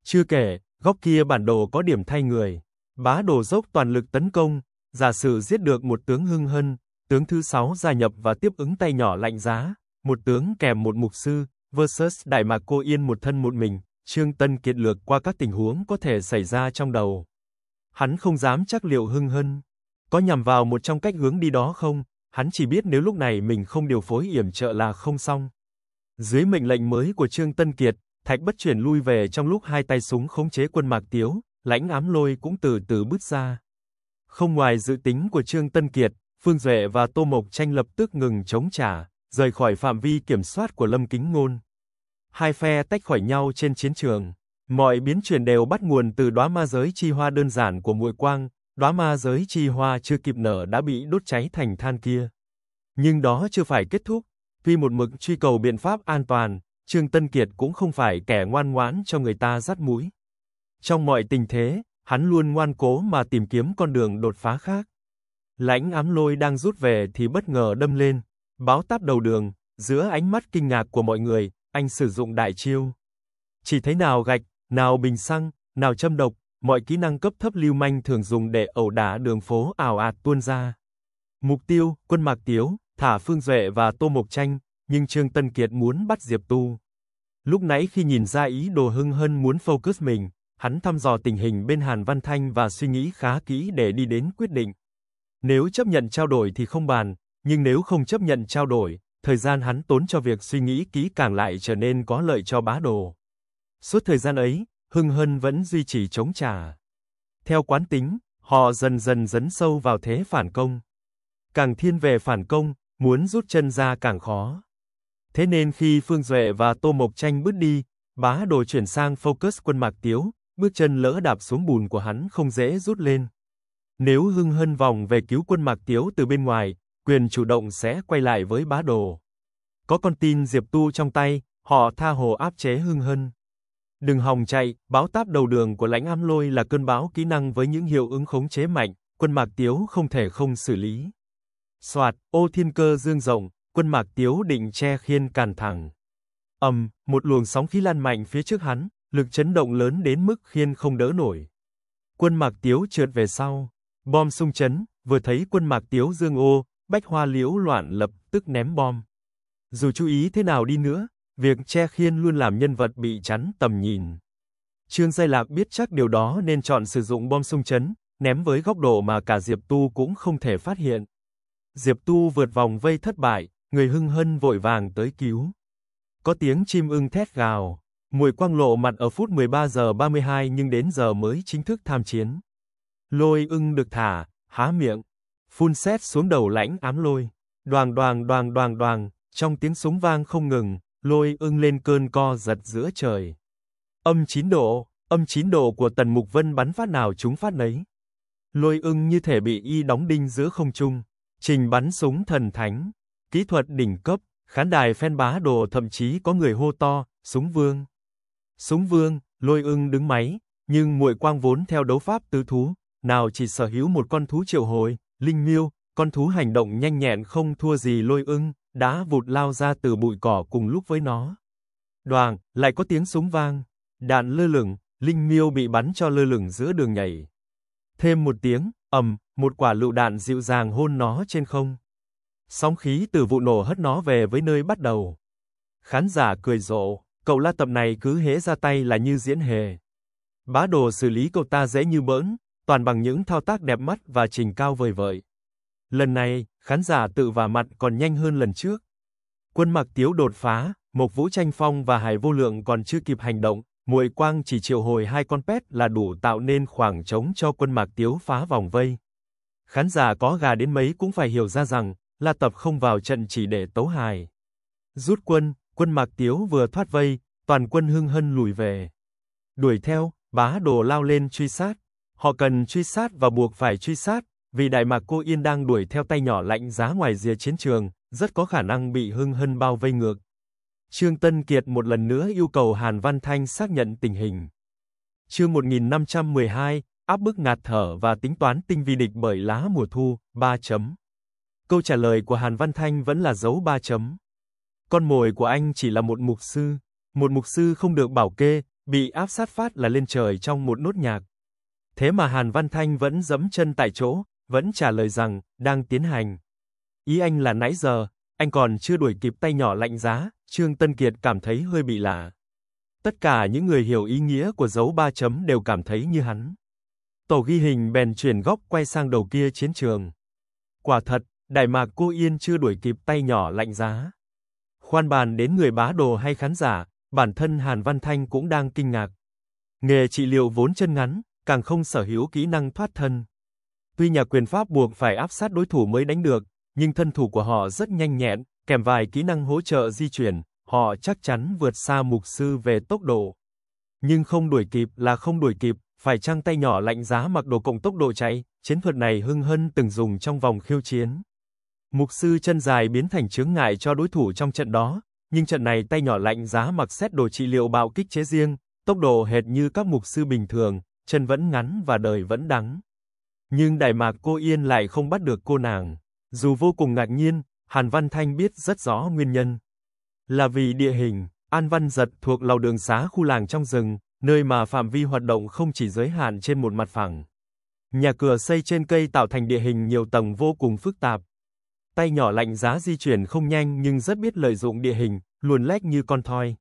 Chưa kể, góc kia bản đồ có điểm thay người. Bá đồ dốc toàn lực tấn công, giả sử giết được một tướng Hưng Hân, tướng thứ sáu gia nhập và tiếp ứng tay nhỏ lạnh giá, một tướng kèm một mục sư, versus đại mạc cô yên một thân một mình, Trương Tân kiệt lược qua các tình huống có thể xảy ra trong đầu. Hắn không dám chắc liệu Hưng Hân có nhằm vào một trong cách hướng đi đó không, hắn chỉ biết nếu lúc này mình không điều phối yểm trợ là không xong. Dưới mệnh lệnh mới của Trương Tân Kiệt, Thạch Bất Chuyển lui về trong lúc hai tay súng khống chế quân Mạc Tiếu, lãnh ám lôi cũng từ từ bước ra. Không ngoài dự tính của Trương Tân Kiệt, Phương Duệ và Tô Mộc Tranh lập tức ngừng chống trả, rời khỏi phạm vi kiểm soát của Lâm Kính Ngôn. Hai phe tách khỏi nhau trên chiến trường. Mọi biến chuyển đều bắt nguồn từ đóa ma giới chi hoa đơn giản của muội quang, đóa ma giới chi hoa chưa kịp nở đã bị đốt cháy thành than kia. Nhưng đó chưa phải kết thúc, Vì một mực truy cầu biện pháp an toàn, Trương Tân Kiệt cũng không phải kẻ ngoan ngoãn cho người ta dắt mũi. Trong mọi tình thế, hắn luôn ngoan cố mà tìm kiếm con đường đột phá khác. Lãnh ám lôi đang rút về thì bất ngờ đâm lên, báo táp đầu đường, giữa ánh mắt kinh ngạc của mọi người, anh sử dụng đại chiêu. Chỉ thấy nào gạch, nào bình xăng, nào châm độc, mọi kỹ năng cấp thấp lưu manh thường dùng để ẩu đả đường phố ảo ạt tuôn ra. Mục tiêu, quân Mạc Tiếu, thả Phương Duệ và Tô Mộc Tranh, nhưng Trương Tân Kiệt muốn bắt Diệp Tu. Lúc nãy khi nhìn ra ý đồ hưng hân muốn focus mình, hắn thăm dò tình hình bên Hàn Văn Thanh và suy nghĩ khá kỹ để đi đến quyết định. Nếu chấp nhận trao đổi thì không bàn, nhưng nếu không chấp nhận trao đổi, thời gian hắn tốn cho việc suy nghĩ kỹ càng lại trở nên có lợi cho bá đồ. Suốt thời gian ấy, Hưng Hân vẫn duy trì chống trả. Theo quán tính, họ dần dần dấn sâu vào thế phản công. Càng thiên về phản công, muốn rút chân ra càng khó. Thế nên khi Phương Duệ và Tô Mộc Tranh bước đi, bá đồ chuyển sang focus quân mạc tiếu, bước chân lỡ đạp xuống bùn của hắn không dễ rút lên. Nếu Hưng Hân vòng về cứu quân mạc tiếu từ bên ngoài, quyền chủ động sẽ quay lại với bá đồ. Có con tin Diệp Tu trong tay, họ tha hồ áp chế Hưng Hân. Đừng hòng chạy, báo táp đầu đường của lãnh am lôi là cơn báo kỹ năng với những hiệu ứng khống chế mạnh, quân mạc tiếu không thể không xử lý. Soạt, ô thiên cơ dương rộng, quân mạc tiếu định che khiên càn thẳng. ầm, một luồng sóng khí lan mạnh phía trước hắn, lực chấn động lớn đến mức khiên không đỡ nổi. Quân mạc tiếu trượt về sau, bom sung chấn, vừa thấy quân mạc tiếu dương ô, bách hoa liễu loạn lập tức ném bom. Dù chú ý thế nào đi nữa, việc che khiên luôn làm nhân vật bị chắn tầm nhìn. Trương Giai Lạc biết chắc điều đó nên chọn sử dụng bom sung chấn, ném với góc độ mà cả Diệp Tu cũng không thể phát hiện. Diệp Tu vượt vòng vây thất bại, người hưng hân vội vàng tới cứu. Có tiếng chim ưng thét gào, Mùi Quang lộ mặt ở phút 13 giờ 32 nhưng đến giờ mới chính thức tham chiến. Lôi ưng được thả, há miệng, phun sét xuống đầu lãnh ám lôi. Đoàn đoàn đoàn đoàn đoàn, trong tiếng súng vang không ngừng, lôi ưng lên cơn co giật giữa trời. Âm 9 độ, âm 9 độ của Tần Mục Vân bắn phát nào chúng phát nấy. Lôi ưng như thể bị y đóng đinh giữa không trung, trình bắn súng thần thánh, kỹ thuật đỉnh cấp, khán đài phen bá đồ thậm chí có người hô to, súng vương. Súng vương, lôi ưng đứng máy, nhưng muội quang vốn theo đấu pháp tứ thú, nào chỉ sở hữu một con thú triệu hồi, linh miêu, con thú hành động nhanh nhẹn không thua gì lôi ưng, đã vụt lao ra từ bụi cỏ cùng lúc với nó. Đoàn, lại có tiếng súng vang, đạn lơ lửng, Linh Miêu bị bắn cho lơ lửng giữa đường nhảy. Thêm một tiếng, ầm, một quả lựu đạn dịu dàng hôn nó trên không. Sóng khí từ vụ nổ hất nó về với nơi bắt đầu. Khán giả cười rộ, cậu la tập này cứ hễ ra tay là như diễn hề. Bá đồ xử lý cậu ta dễ như bỡn, toàn bằng những thao tác đẹp mắt và trình cao vời vợi. Lần này, khán giả tự vả mặt còn nhanh hơn lần trước. Quân Mặc Tiếu đột phá, Mộc Vũ Tranh Phong và Hải Vô Lượng còn chưa kịp hành động, Muội Quang chỉ triệu hồi hai con pet là đủ tạo nên khoảng trống cho quân Mạc Tiếu phá vòng vây. Khán giả có gà đến mấy cũng phải hiểu ra rằng, La Tập không vào trận chỉ để tấu hài. Rút quân, quân Mạc Tiếu vừa thoát vây, toàn quân hưng hân lùi về. Đuổi theo, bá đồ lao lên truy sát. Họ cần truy sát và buộc phải truy sát, vì Đại Mạc Cô Yên đang đuổi theo tay nhỏ lạnh giá ngoài rìa chiến trường, rất có khả năng bị Hưng Hân bao vây ngược. Trương Tân Kiệt một lần nữa yêu cầu Hàn Văn Thanh xác nhận tình hình. Chương 1512, áp bức ngạt thở và tính toán tinh vi địch bởi lá mùa thu, 3 chấm. Câu trả lời của Hàn Văn Thanh vẫn là dấu 3 chấm. Con mồi của anh chỉ là một mục sư, một mục sư không được bảo kê, bị áp sát phát là lên trời trong một nốt nhạc. Thế mà Hàn Văn Thanh vẫn dẫm chân tại chỗ, vẫn trả lời rằng, đang tiến hành. Ý anh là nãy giờ, anh còn chưa đuổi kịp tay nhỏ lạnh giá, Trương Tân Kiệt cảm thấy hơi bị lạ. Tất cả những người hiểu ý nghĩa của dấu ba chấm đều cảm thấy như hắn. Tổ ghi hình bèn chuyển góc quay sang đầu kia chiến trường. Quả thật, Đại Mạc Cô Yên chưa đuổi kịp tay nhỏ lạnh giá. Khoan bàn đến người bá đồ hay khán giả, bản thân Hàn Văn Thanh cũng đang kinh ngạc. Nghề trị liệu vốn chân ngắn, càng không sở hữu kỹ năng thoát thân, Tuy nhà quyền Pháp buộc phải áp sát đối thủ mới đánh được, nhưng thân thủ của họ rất nhanh nhẹn, kèm vài kỹ năng hỗ trợ di chuyển, họ chắc chắn vượt xa mục sư về tốc độ. Nhưng không đuổi kịp là không đuổi kịp, phải chăng tay nhỏ lạnh giá mặc đồ cộng tốc độ chạy, chiến thuật này Hưng Hân từng dùng trong vòng khiêu chiến. Mục sư chân dài biến thành chướng ngại cho đối thủ trong trận đó, nhưng trận này tay nhỏ lạnh giá mặc xét đồ trị liệu bạo kích chế riêng, tốc độ hệt như các mục sư bình thường, chân vẫn ngắn và đời vẫn đắng nhưng Đại Mạc Cô Yên lại không bắt được cô nàng. Dù vô cùng ngạc nhiên, Hàn Văn Thanh biết rất rõ nguyên nhân. Là vì địa hình, An Văn Giật thuộc lầu đường xá khu làng trong rừng, nơi mà phạm vi hoạt động không chỉ giới hạn trên một mặt phẳng. Nhà cửa xây trên cây tạo thành địa hình nhiều tầng vô cùng phức tạp. Tay nhỏ lạnh giá di chuyển không nhanh nhưng rất biết lợi dụng địa hình, luồn lách như con thoi.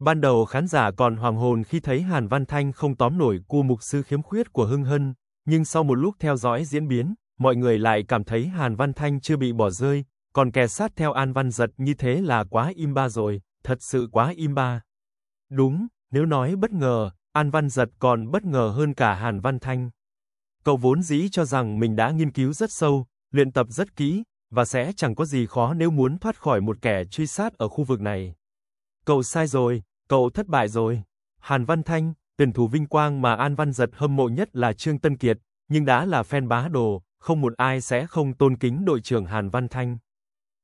Ban đầu khán giả còn hoàng hồn khi thấy Hàn Văn Thanh không tóm nổi cua mục sư khiếm khuyết của Hưng Hân, nhưng sau một lúc theo dõi diễn biến, mọi người lại cảm thấy Hàn Văn Thanh chưa bị bỏ rơi, còn kẻ sát theo An Văn Giật như thế là quá im ba rồi, thật sự quá im ba. Đúng, nếu nói bất ngờ, An Văn Giật còn bất ngờ hơn cả Hàn Văn Thanh. Cậu vốn dĩ cho rằng mình đã nghiên cứu rất sâu, luyện tập rất kỹ, và sẽ chẳng có gì khó nếu muốn thoát khỏi một kẻ truy sát ở khu vực này. Cậu sai rồi, cậu thất bại rồi. Hàn Văn Thanh, tuyển thủ vinh quang mà An Văn Giật hâm mộ nhất là Trương Tân Kiệt, nhưng đã là fan bá đồ, không một ai sẽ không tôn kính đội trưởng Hàn Văn Thanh.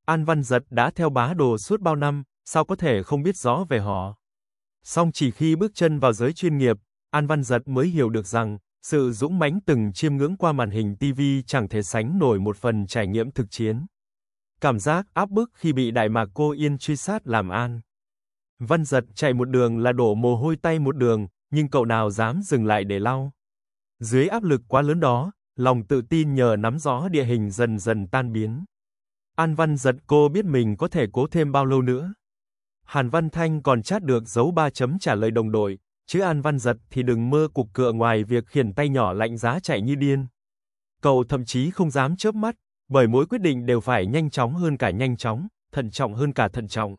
An Văn Giật đã theo bá đồ suốt bao năm, sao có thể không biết rõ về họ. Song chỉ khi bước chân vào giới chuyên nghiệp, An Văn Giật mới hiểu được rằng, sự dũng mãnh từng chiêm ngưỡng qua màn hình TV chẳng thể sánh nổi một phần trải nghiệm thực chiến. Cảm giác áp bức khi bị đại mạc cô Yên truy sát làm An. Văn Giật chạy một đường là đổ mồ hôi tay một đường, nhưng cậu nào dám dừng lại để lau. Dưới áp lực quá lớn đó, lòng tự tin nhờ nắm gió địa hình dần dần tan biến. An Văn giật cô biết mình có thể cố thêm bao lâu nữa. Hàn Văn Thanh còn chát được dấu ba chấm trả lời đồng đội, chứ An Văn giật thì đừng mơ cục cựa ngoài việc khiển tay nhỏ lạnh giá chạy như điên. Cậu thậm chí không dám chớp mắt, bởi mỗi quyết định đều phải nhanh chóng hơn cả nhanh chóng, thận trọng hơn cả thận trọng.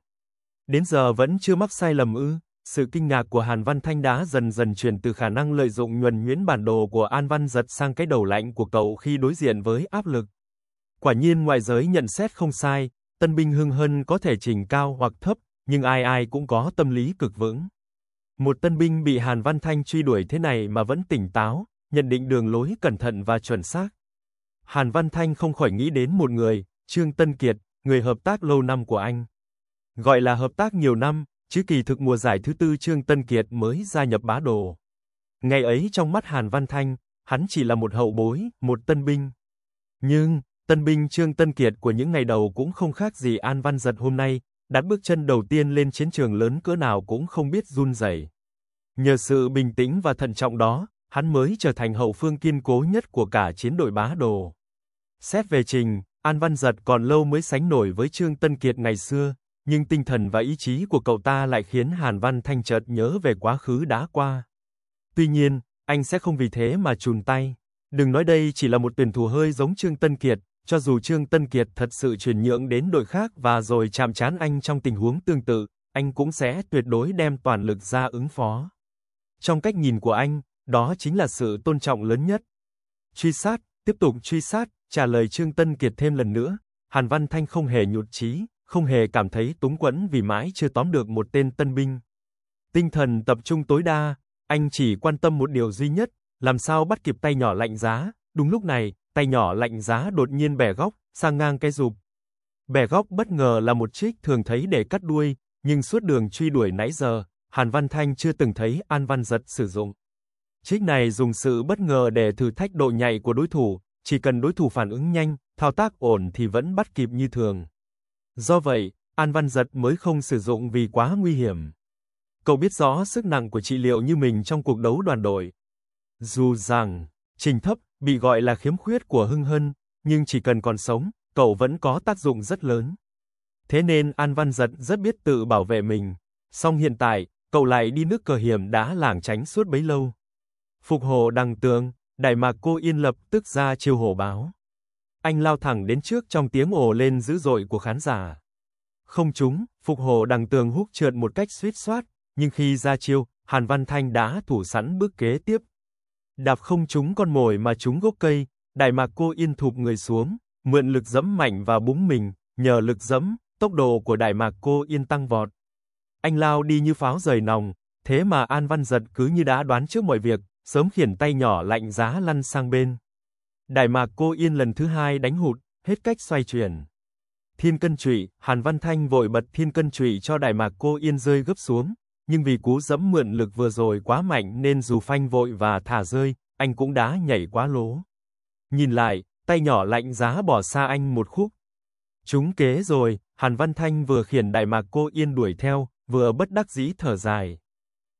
Đến giờ vẫn chưa mắc sai lầm ư? Sự kinh ngạc của Hàn Văn Thanh đã dần dần chuyển từ khả năng lợi dụng nhuần nhuyễn bản đồ của An Văn giật sang cái đầu lạnh của cậu khi đối diện với áp lực. Quả nhiên ngoại giới nhận xét không sai, tân binh hưng hân có thể trình cao hoặc thấp, nhưng ai ai cũng có tâm lý cực vững. Một tân binh bị Hàn Văn Thanh truy đuổi thế này mà vẫn tỉnh táo, nhận định đường lối cẩn thận và chuẩn xác. Hàn Văn Thanh không khỏi nghĩ đến một người, Trương Tân Kiệt, người hợp tác lâu năm của anh. Gọi là hợp tác nhiều năm, chứ kỳ thực mùa giải thứ tư Trương Tân Kiệt mới gia nhập bá đồ. Ngày ấy trong mắt Hàn Văn Thanh, hắn chỉ là một hậu bối, một tân binh. Nhưng, tân binh Trương Tân Kiệt của những ngày đầu cũng không khác gì An Văn Giật hôm nay, đặt bước chân đầu tiên lên chiến trường lớn cỡ nào cũng không biết run rẩy. Nhờ sự bình tĩnh và thận trọng đó, hắn mới trở thành hậu phương kiên cố nhất của cả chiến đội bá đồ. Xét về trình, An Văn Giật còn lâu mới sánh nổi với Trương Tân Kiệt ngày xưa, nhưng tinh thần và ý chí của cậu ta lại khiến Hàn Văn Thanh chợt nhớ về quá khứ đã qua. Tuy nhiên, anh sẽ không vì thế mà chùn tay. Đừng nói đây chỉ là một tuyển thủ hơi giống Trương Tân Kiệt, cho dù Trương Tân Kiệt thật sự chuyển nhượng đến đội khác và rồi chạm trán anh trong tình huống tương tự, anh cũng sẽ tuyệt đối đem toàn lực ra ứng phó. Trong cách nhìn của anh, đó chính là sự tôn trọng lớn nhất. Truy sát, tiếp tục truy sát, trả lời Trương Tân Kiệt thêm lần nữa, Hàn Văn Thanh không hề nhụt chí, không hề cảm thấy túng quẫn vì mãi chưa tóm được một tên tân binh. Tinh thần tập trung tối đa, anh chỉ quan tâm một điều duy nhất, làm sao bắt kịp tay nhỏ lạnh giá. Đúng lúc này, tay nhỏ lạnh giá đột nhiên bẻ góc, sang ngang cái rụp. Bẻ góc bất ngờ là một trích thường thấy để cắt đuôi, nhưng suốt đường truy đuổi nãy giờ, Hàn Văn Thanh chưa từng thấy An Văn Giật sử dụng. Trích này dùng sự bất ngờ để thử thách độ nhạy của đối thủ, chỉ cần đối thủ phản ứng nhanh, thao tác ổn thì vẫn bắt kịp như thường. Do vậy, An Văn Giật mới không sử dụng vì quá nguy hiểm. Cậu biết rõ sức nặng của trị liệu như mình trong cuộc đấu đoàn đội. Dù rằng, trình thấp, bị gọi là khiếm khuyết của Hưng Hân, nhưng chỉ cần còn sống, cậu vẫn có tác dụng rất lớn. Thế nên An Văn Giật rất biết tự bảo vệ mình. Song hiện tại, cậu lại đi nước cờ hiểm đã lảng tránh suốt bấy lâu. Phục hồ đằng tường, đại mạc cô yên lập tức ra chiêu hổ báo. Anh lao thẳng đến trước trong tiếng ồ lên dữ dội của khán giả. Không trúng, phục hồ đằng tường hút trượt một cách suýt soát, nhưng khi ra chiêu, Hàn Văn Thanh đã thủ sẵn bước kế tiếp. Đạp không trúng con mồi mà trúng gốc cây, đại mạc cô yên thụp người xuống, mượn lực dẫm mạnh và búng mình, nhờ lực dẫm, tốc độ của đại mạc cô yên tăng vọt. Anh lao đi như pháo rời nòng, thế mà An Văn Giật cứ như đã đoán trước mọi việc, sớm khiển tay nhỏ lạnh giá lăn sang bên. Đại mạc cô yên lần thứ hai đánh hụt, hết cách xoay chuyển. Thiên cân trụy, Hàn Văn Thanh vội bật thiên cân trụy cho đại mạc cô yên rơi gấp xuống, nhưng vì cú dẫm mượn lực vừa rồi quá mạnh nên dù phanh vội và thả rơi, anh cũng đã nhảy quá lố. Nhìn lại, tay nhỏ lạnh giá bỏ xa anh một khúc. Chúng kế rồi, Hàn Văn Thanh vừa khiển đại mạc cô yên đuổi theo, vừa bất đắc dĩ thở dài.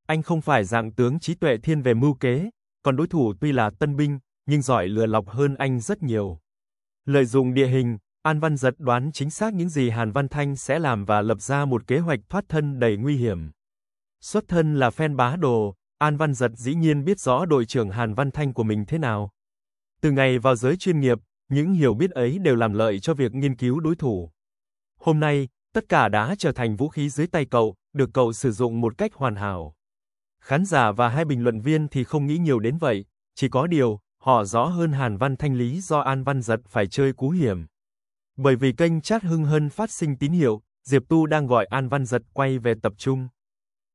Anh không phải dạng tướng trí tuệ thiên về mưu kế, còn đối thủ tuy là tân binh, nhưng giỏi lừa lọc hơn anh rất nhiều. Lợi dụng địa hình, An Văn Giật đoán chính xác những gì Hàn Văn Thanh sẽ làm và lập ra một kế hoạch thoát thân đầy nguy hiểm. Xuất thân là phen bá đồ, An Văn Giật dĩ nhiên biết rõ đội trưởng Hàn Văn Thanh của mình thế nào. Từ ngày vào giới chuyên nghiệp, những hiểu biết ấy đều làm lợi cho việc nghiên cứu đối thủ. Hôm nay, tất cả đã trở thành vũ khí dưới tay cậu, được cậu sử dụng một cách hoàn hảo. Khán giả và hai bình luận viên thì không nghĩ nhiều đến vậy, chỉ có điều, họ rõ hơn Hàn Văn Thanh lý do An Văn Giật phải chơi cú hiểm. Bởi vì kênh chat hưng hân phát sinh tín hiệu, Diệp Tu đang gọi An Văn Giật quay về tập trung.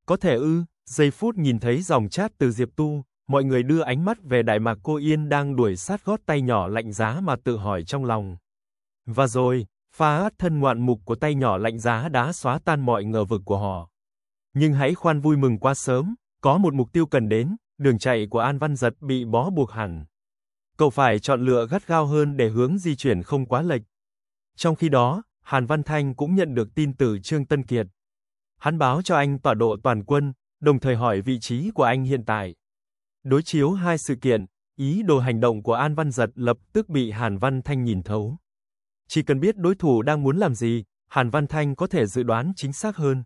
Có thể ư, giây phút nhìn thấy dòng chat từ Diệp Tu, mọi người đưa ánh mắt về đại mạc cô Yên đang đuổi sát gót tay nhỏ lạnh giá mà tự hỏi trong lòng. Và rồi, phá thân ngoạn mục của tay nhỏ lạnh giá đã xóa tan mọi ngờ vực của họ. Nhưng hãy khoan vui mừng quá sớm, có một mục tiêu cần đến, đường chạy của An Văn Giật bị bó buộc hẳn cậu phải chọn lựa gắt gao hơn để hướng di chuyển không quá lệch. Trong khi đó, Hàn Văn Thanh cũng nhận được tin từ Trương Tân Kiệt. Hắn báo cho anh tọa độ toàn quân, đồng thời hỏi vị trí của anh hiện tại. Đối chiếu hai sự kiện, ý đồ hành động của An Văn Giật lập tức bị Hàn Văn Thanh nhìn thấu. Chỉ cần biết đối thủ đang muốn làm gì, Hàn Văn Thanh có thể dự đoán chính xác hơn.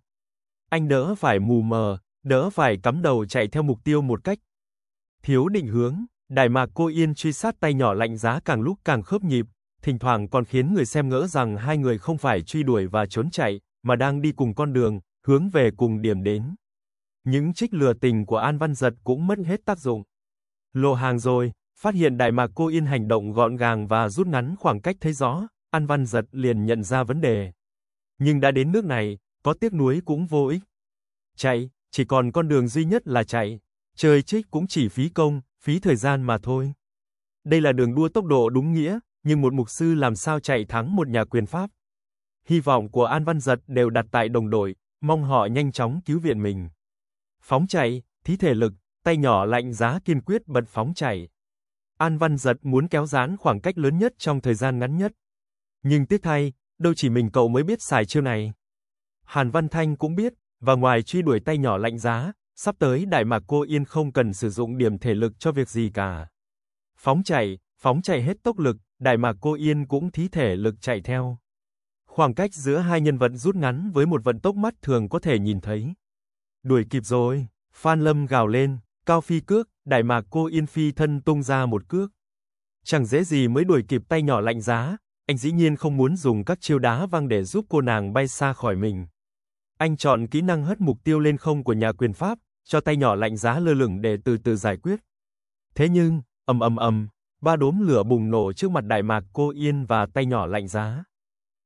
Anh đỡ phải mù mờ, đỡ phải cắm đầu chạy theo mục tiêu một cách thiếu định hướng. Đại mạc cô yên truy sát tay nhỏ lạnh giá càng lúc càng khớp nhịp, thỉnh thoảng còn khiến người xem ngỡ rằng hai người không phải truy đuổi và trốn chạy, mà đang đi cùng con đường, hướng về cùng điểm đến. Những trích lừa tình của An Văn Giật cũng mất hết tác dụng. Lô hàng rồi, phát hiện đại mạc cô yên hành động gọn gàng và rút ngắn khoảng cách thấy rõ, An Văn Giật liền nhận ra vấn đề. Nhưng đã đến nước này, có tiếc nuối cũng vô ích. Chạy, chỉ còn con đường duy nhất là chạy. Chơi trích cũng chỉ phí công, phí thời gian mà thôi. Đây là đường đua tốc độ đúng nghĩa, nhưng một mục sư làm sao chạy thắng một nhà quyền pháp? Hy vọng của An Văn Giật đều đặt tại đồng đội, mong họ nhanh chóng cứu viện mình. Phóng chạy, thí thể lực, tay nhỏ lạnh giá kiên quyết bật phóng chạy. An Văn Giật muốn kéo giãn khoảng cách lớn nhất trong thời gian ngắn nhất. Nhưng tiếc thay, đâu chỉ mình cậu mới biết xài chiêu này. Hàn Văn Thanh cũng biết, và ngoài truy đuổi tay nhỏ lạnh giá, Sắp tới Đại Mạc Cô Yên không cần sử dụng điểm thể lực cho việc gì cả. Phóng chạy, phóng chạy hết tốc lực, Đại Mạc Cô Yên cũng thí thể lực chạy theo. Khoảng cách giữa hai nhân vật rút ngắn với một vận tốc mắt thường có thể nhìn thấy. Đuổi kịp rồi, Phan Lâm gào lên, cao phi cước, Đại Mạc Cô Yên phi thân tung ra một cước. Chẳng dễ gì mới đuổi kịp tay nhỏ lạnh giá, anh dĩ nhiên không muốn dùng các chiêu đá văng để giúp cô nàng bay xa khỏi mình. Anh chọn kỹ năng hất mục tiêu lên không của nhà quyền Pháp, cho tay nhỏ lạnh giá lơ lửng để từ từ giải quyết. Thế nhưng, ầm ầm ầm, ba đốm lửa bùng nổ trước mặt Đại Mạc Cô Yên và tay nhỏ lạnh giá.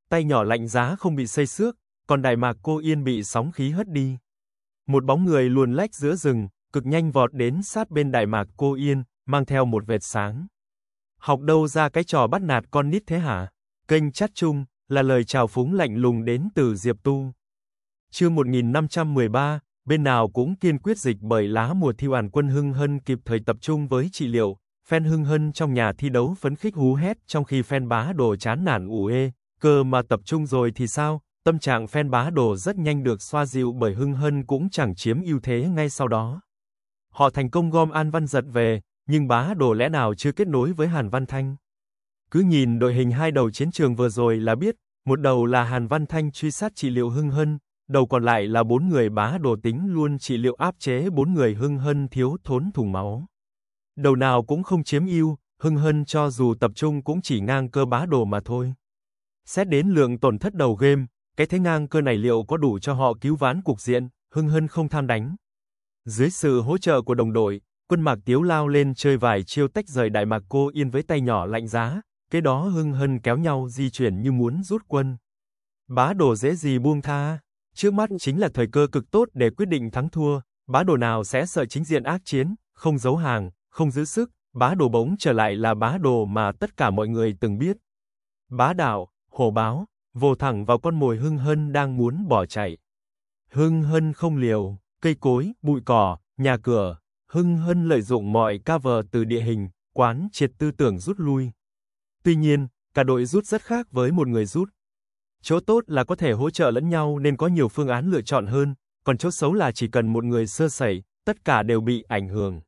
Tay nhỏ lạnh giá không bị xây xước, còn Đại Mạc Cô Yên bị sóng khí hất đi. Một bóng người luồn lách giữa rừng, cực nhanh vọt đến sát bên Đại Mạc Cô Yên, mang theo một vệt sáng. Học đâu ra cái trò bắt nạt con nít thế hả? Kênh chát chung là lời chào phúng lạnh lùng đến từ Diệp Tu. Chương 1513, bên nào cũng kiên quyết dịch bởi lá mùa Thiêu An Quân Hưng Hân kịp thời tập trung với trị liệu, fan Hưng Hân trong nhà thi đấu phấn khích hú hét trong khi fan bá đồ chán nản ủ ê, cơ mà tập trung rồi thì sao, tâm trạng fan bá đồ rất nhanh được xoa dịu bởi Hưng Hân cũng chẳng chiếm ưu thế ngay sau đó. Họ thành công gom An Văn giật về, nhưng bá đồ lẽ nào chưa kết nối với Hàn Văn Thanh. Cứ nhìn đội hình hai đầu chiến trường vừa rồi là biết, một đầu là Hàn Văn Thanh truy sát trị liệu Hưng Hân, đầu còn lại là bốn người bá đồ tính luôn trị liệu áp chế bốn người hưng hân thiếu thốn thùng máu. Đầu nào cũng không chiếm ưu, hưng hân cho dù tập trung cũng chỉ ngang cơ bá đồ mà thôi. Xét đến lượng tổn thất đầu game, cái thế ngang cơ này liệu có đủ cho họ cứu ván cục diện, hưng hân không tham đánh. Dưới sự hỗ trợ của đồng đội, quân mạc tiếu lao lên chơi vài chiêu tách rời đại mạc cô yên với tay nhỏ lạnh giá, cái đó hưng hân kéo nhau di chuyển như muốn rút quân. Bá đồ dễ gì buông tha. Trước mắt chính là thời cơ cực tốt để quyết định thắng thua, bá đồ nào sẽ sợ chính diện ác chiến, không giấu hàng, không giữ sức, bá đồ bỗng trở lại là bá đồ mà tất cả mọi người từng biết. Bá đạo, hổ báo, vồ thẳng vào con mồi hưng hân đang muốn bỏ chạy. Hưng hân không liều, cây cối, bụi cỏ, nhà cửa, hưng hân lợi dụng mọi cover từ địa hình, quán triệt tư tưởng rút lui. Tuy nhiên, cả đội rút rất khác với một người rút, Chỗ tốt là có thể hỗ trợ lẫn nhau nên có nhiều phương án lựa chọn hơn, còn chỗ xấu là chỉ cần một người sơ sẩy, tất cả đều bị ảnh hưởng.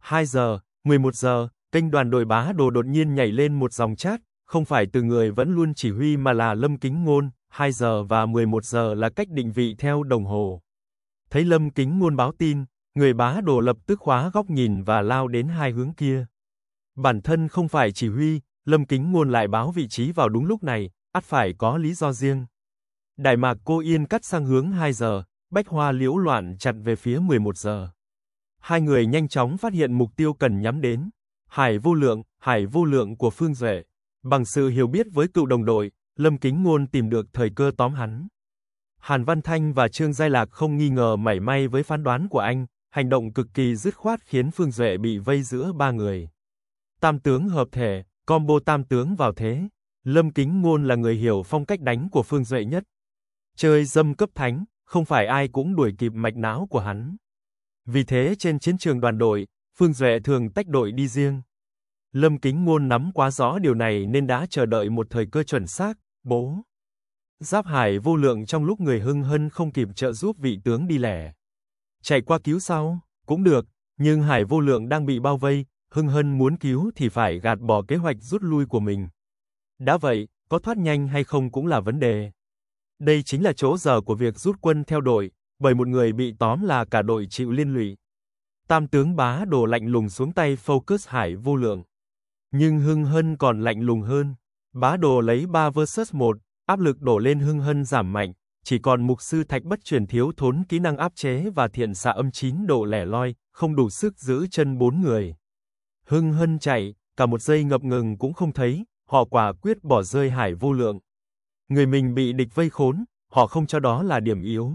2 giờ, 11 giờ, kênh đoàn đội bá đồ đột nhiên nhảy lên một dòng chat, không phải từ người vẫn luôn chỉ huy mà là Lâm Kính Ngôn, 2 giờ và 11 giờ là cách định vị theo đồng hồ. Thấy Lâm Kính Ngôn báo tin, người bá đồ lập tức khóa góc nhìn và lao đến hai hướng kia. Bản thân không phải chỉ huy, Lâm Kính Ngôn lại báo vị trí vào đúng lúc này, ắt phải có lý do riêng. Đại mạc cô yên cắt sang hướng 2 giờ, bách hoa liễu loạn chặt về phía 11 giờ. Hai người nhanh chóng phát hiện mục tiêu cần nhắm đến. Hải vô lượng, hải vô lượng của Phương Duệ. Bằng sự hiểu biết với cựu đồng đội, Lâm Kính Ngôn tìm được thời cơ tóm hắn. Hàn Văn Thanh và Trương Giai Lạc không nghi ngờ mảy may với phán đoán của anh, hành động cực kỳ dứt khoát khiến Phương Duệ bị vây giữa ba người. Tam tướng hợp thể, combo tam tướng vào thế. Lâm Kính Ngôn là người hiểu phong cách đánh của Phương Duệ nhất. Chơi dâm cấp thánh, không phải ai cũng đuổi kịp mạch não của hắn. Vì thế trên chiến trường đoàn đội, Phương Duệ thường tách đội đi riêng. Lâm Kính Ngôn nắm quá rõ điều này nên đã chờ đợi một thời cơ chuẩn xác, bố. Giáp Hải vô lượng trong lúc người hưng hân không kịp trợ giúp vị tướng đi lẻ. Chạy qua cứu sau, cũng được, nhưng Hải vô lượng đang bị bao vây, hưng hân muốn cứu thì phải gạt bỏ kế hoạch rút lui của mình. Đã vậy, có thoát nhanh hay không cũng là vấn đề. Đây chính là chỗ giờ của việc rút quân theo đội, bởi một người bị tóm là cả đội chịu liên lụy. Tam tướng bá đồ lạnh lùng xuống tay Focus Hải vô lượng. Nhưng Hưng Hân còn lạnh lùng hơn. Bá đồ lấy 3 versus 1, áp lực đổ lên Hưng Hân giảm mạnh, chỉ còn mục sư Thạch bất truyền thiếu thốn kỹ năng áp chế và thiện xạ âm 9 độ lẻ loi, không đủ sức giữ chân bốn người. Hưng Hân chạy, cả một giây ngập ngừng cũng không thấy, họ quả quyết bỏ rơi Hải Vô Lượng. Người mình bị địch vây khốn, họ không cho đó là điểm yếu.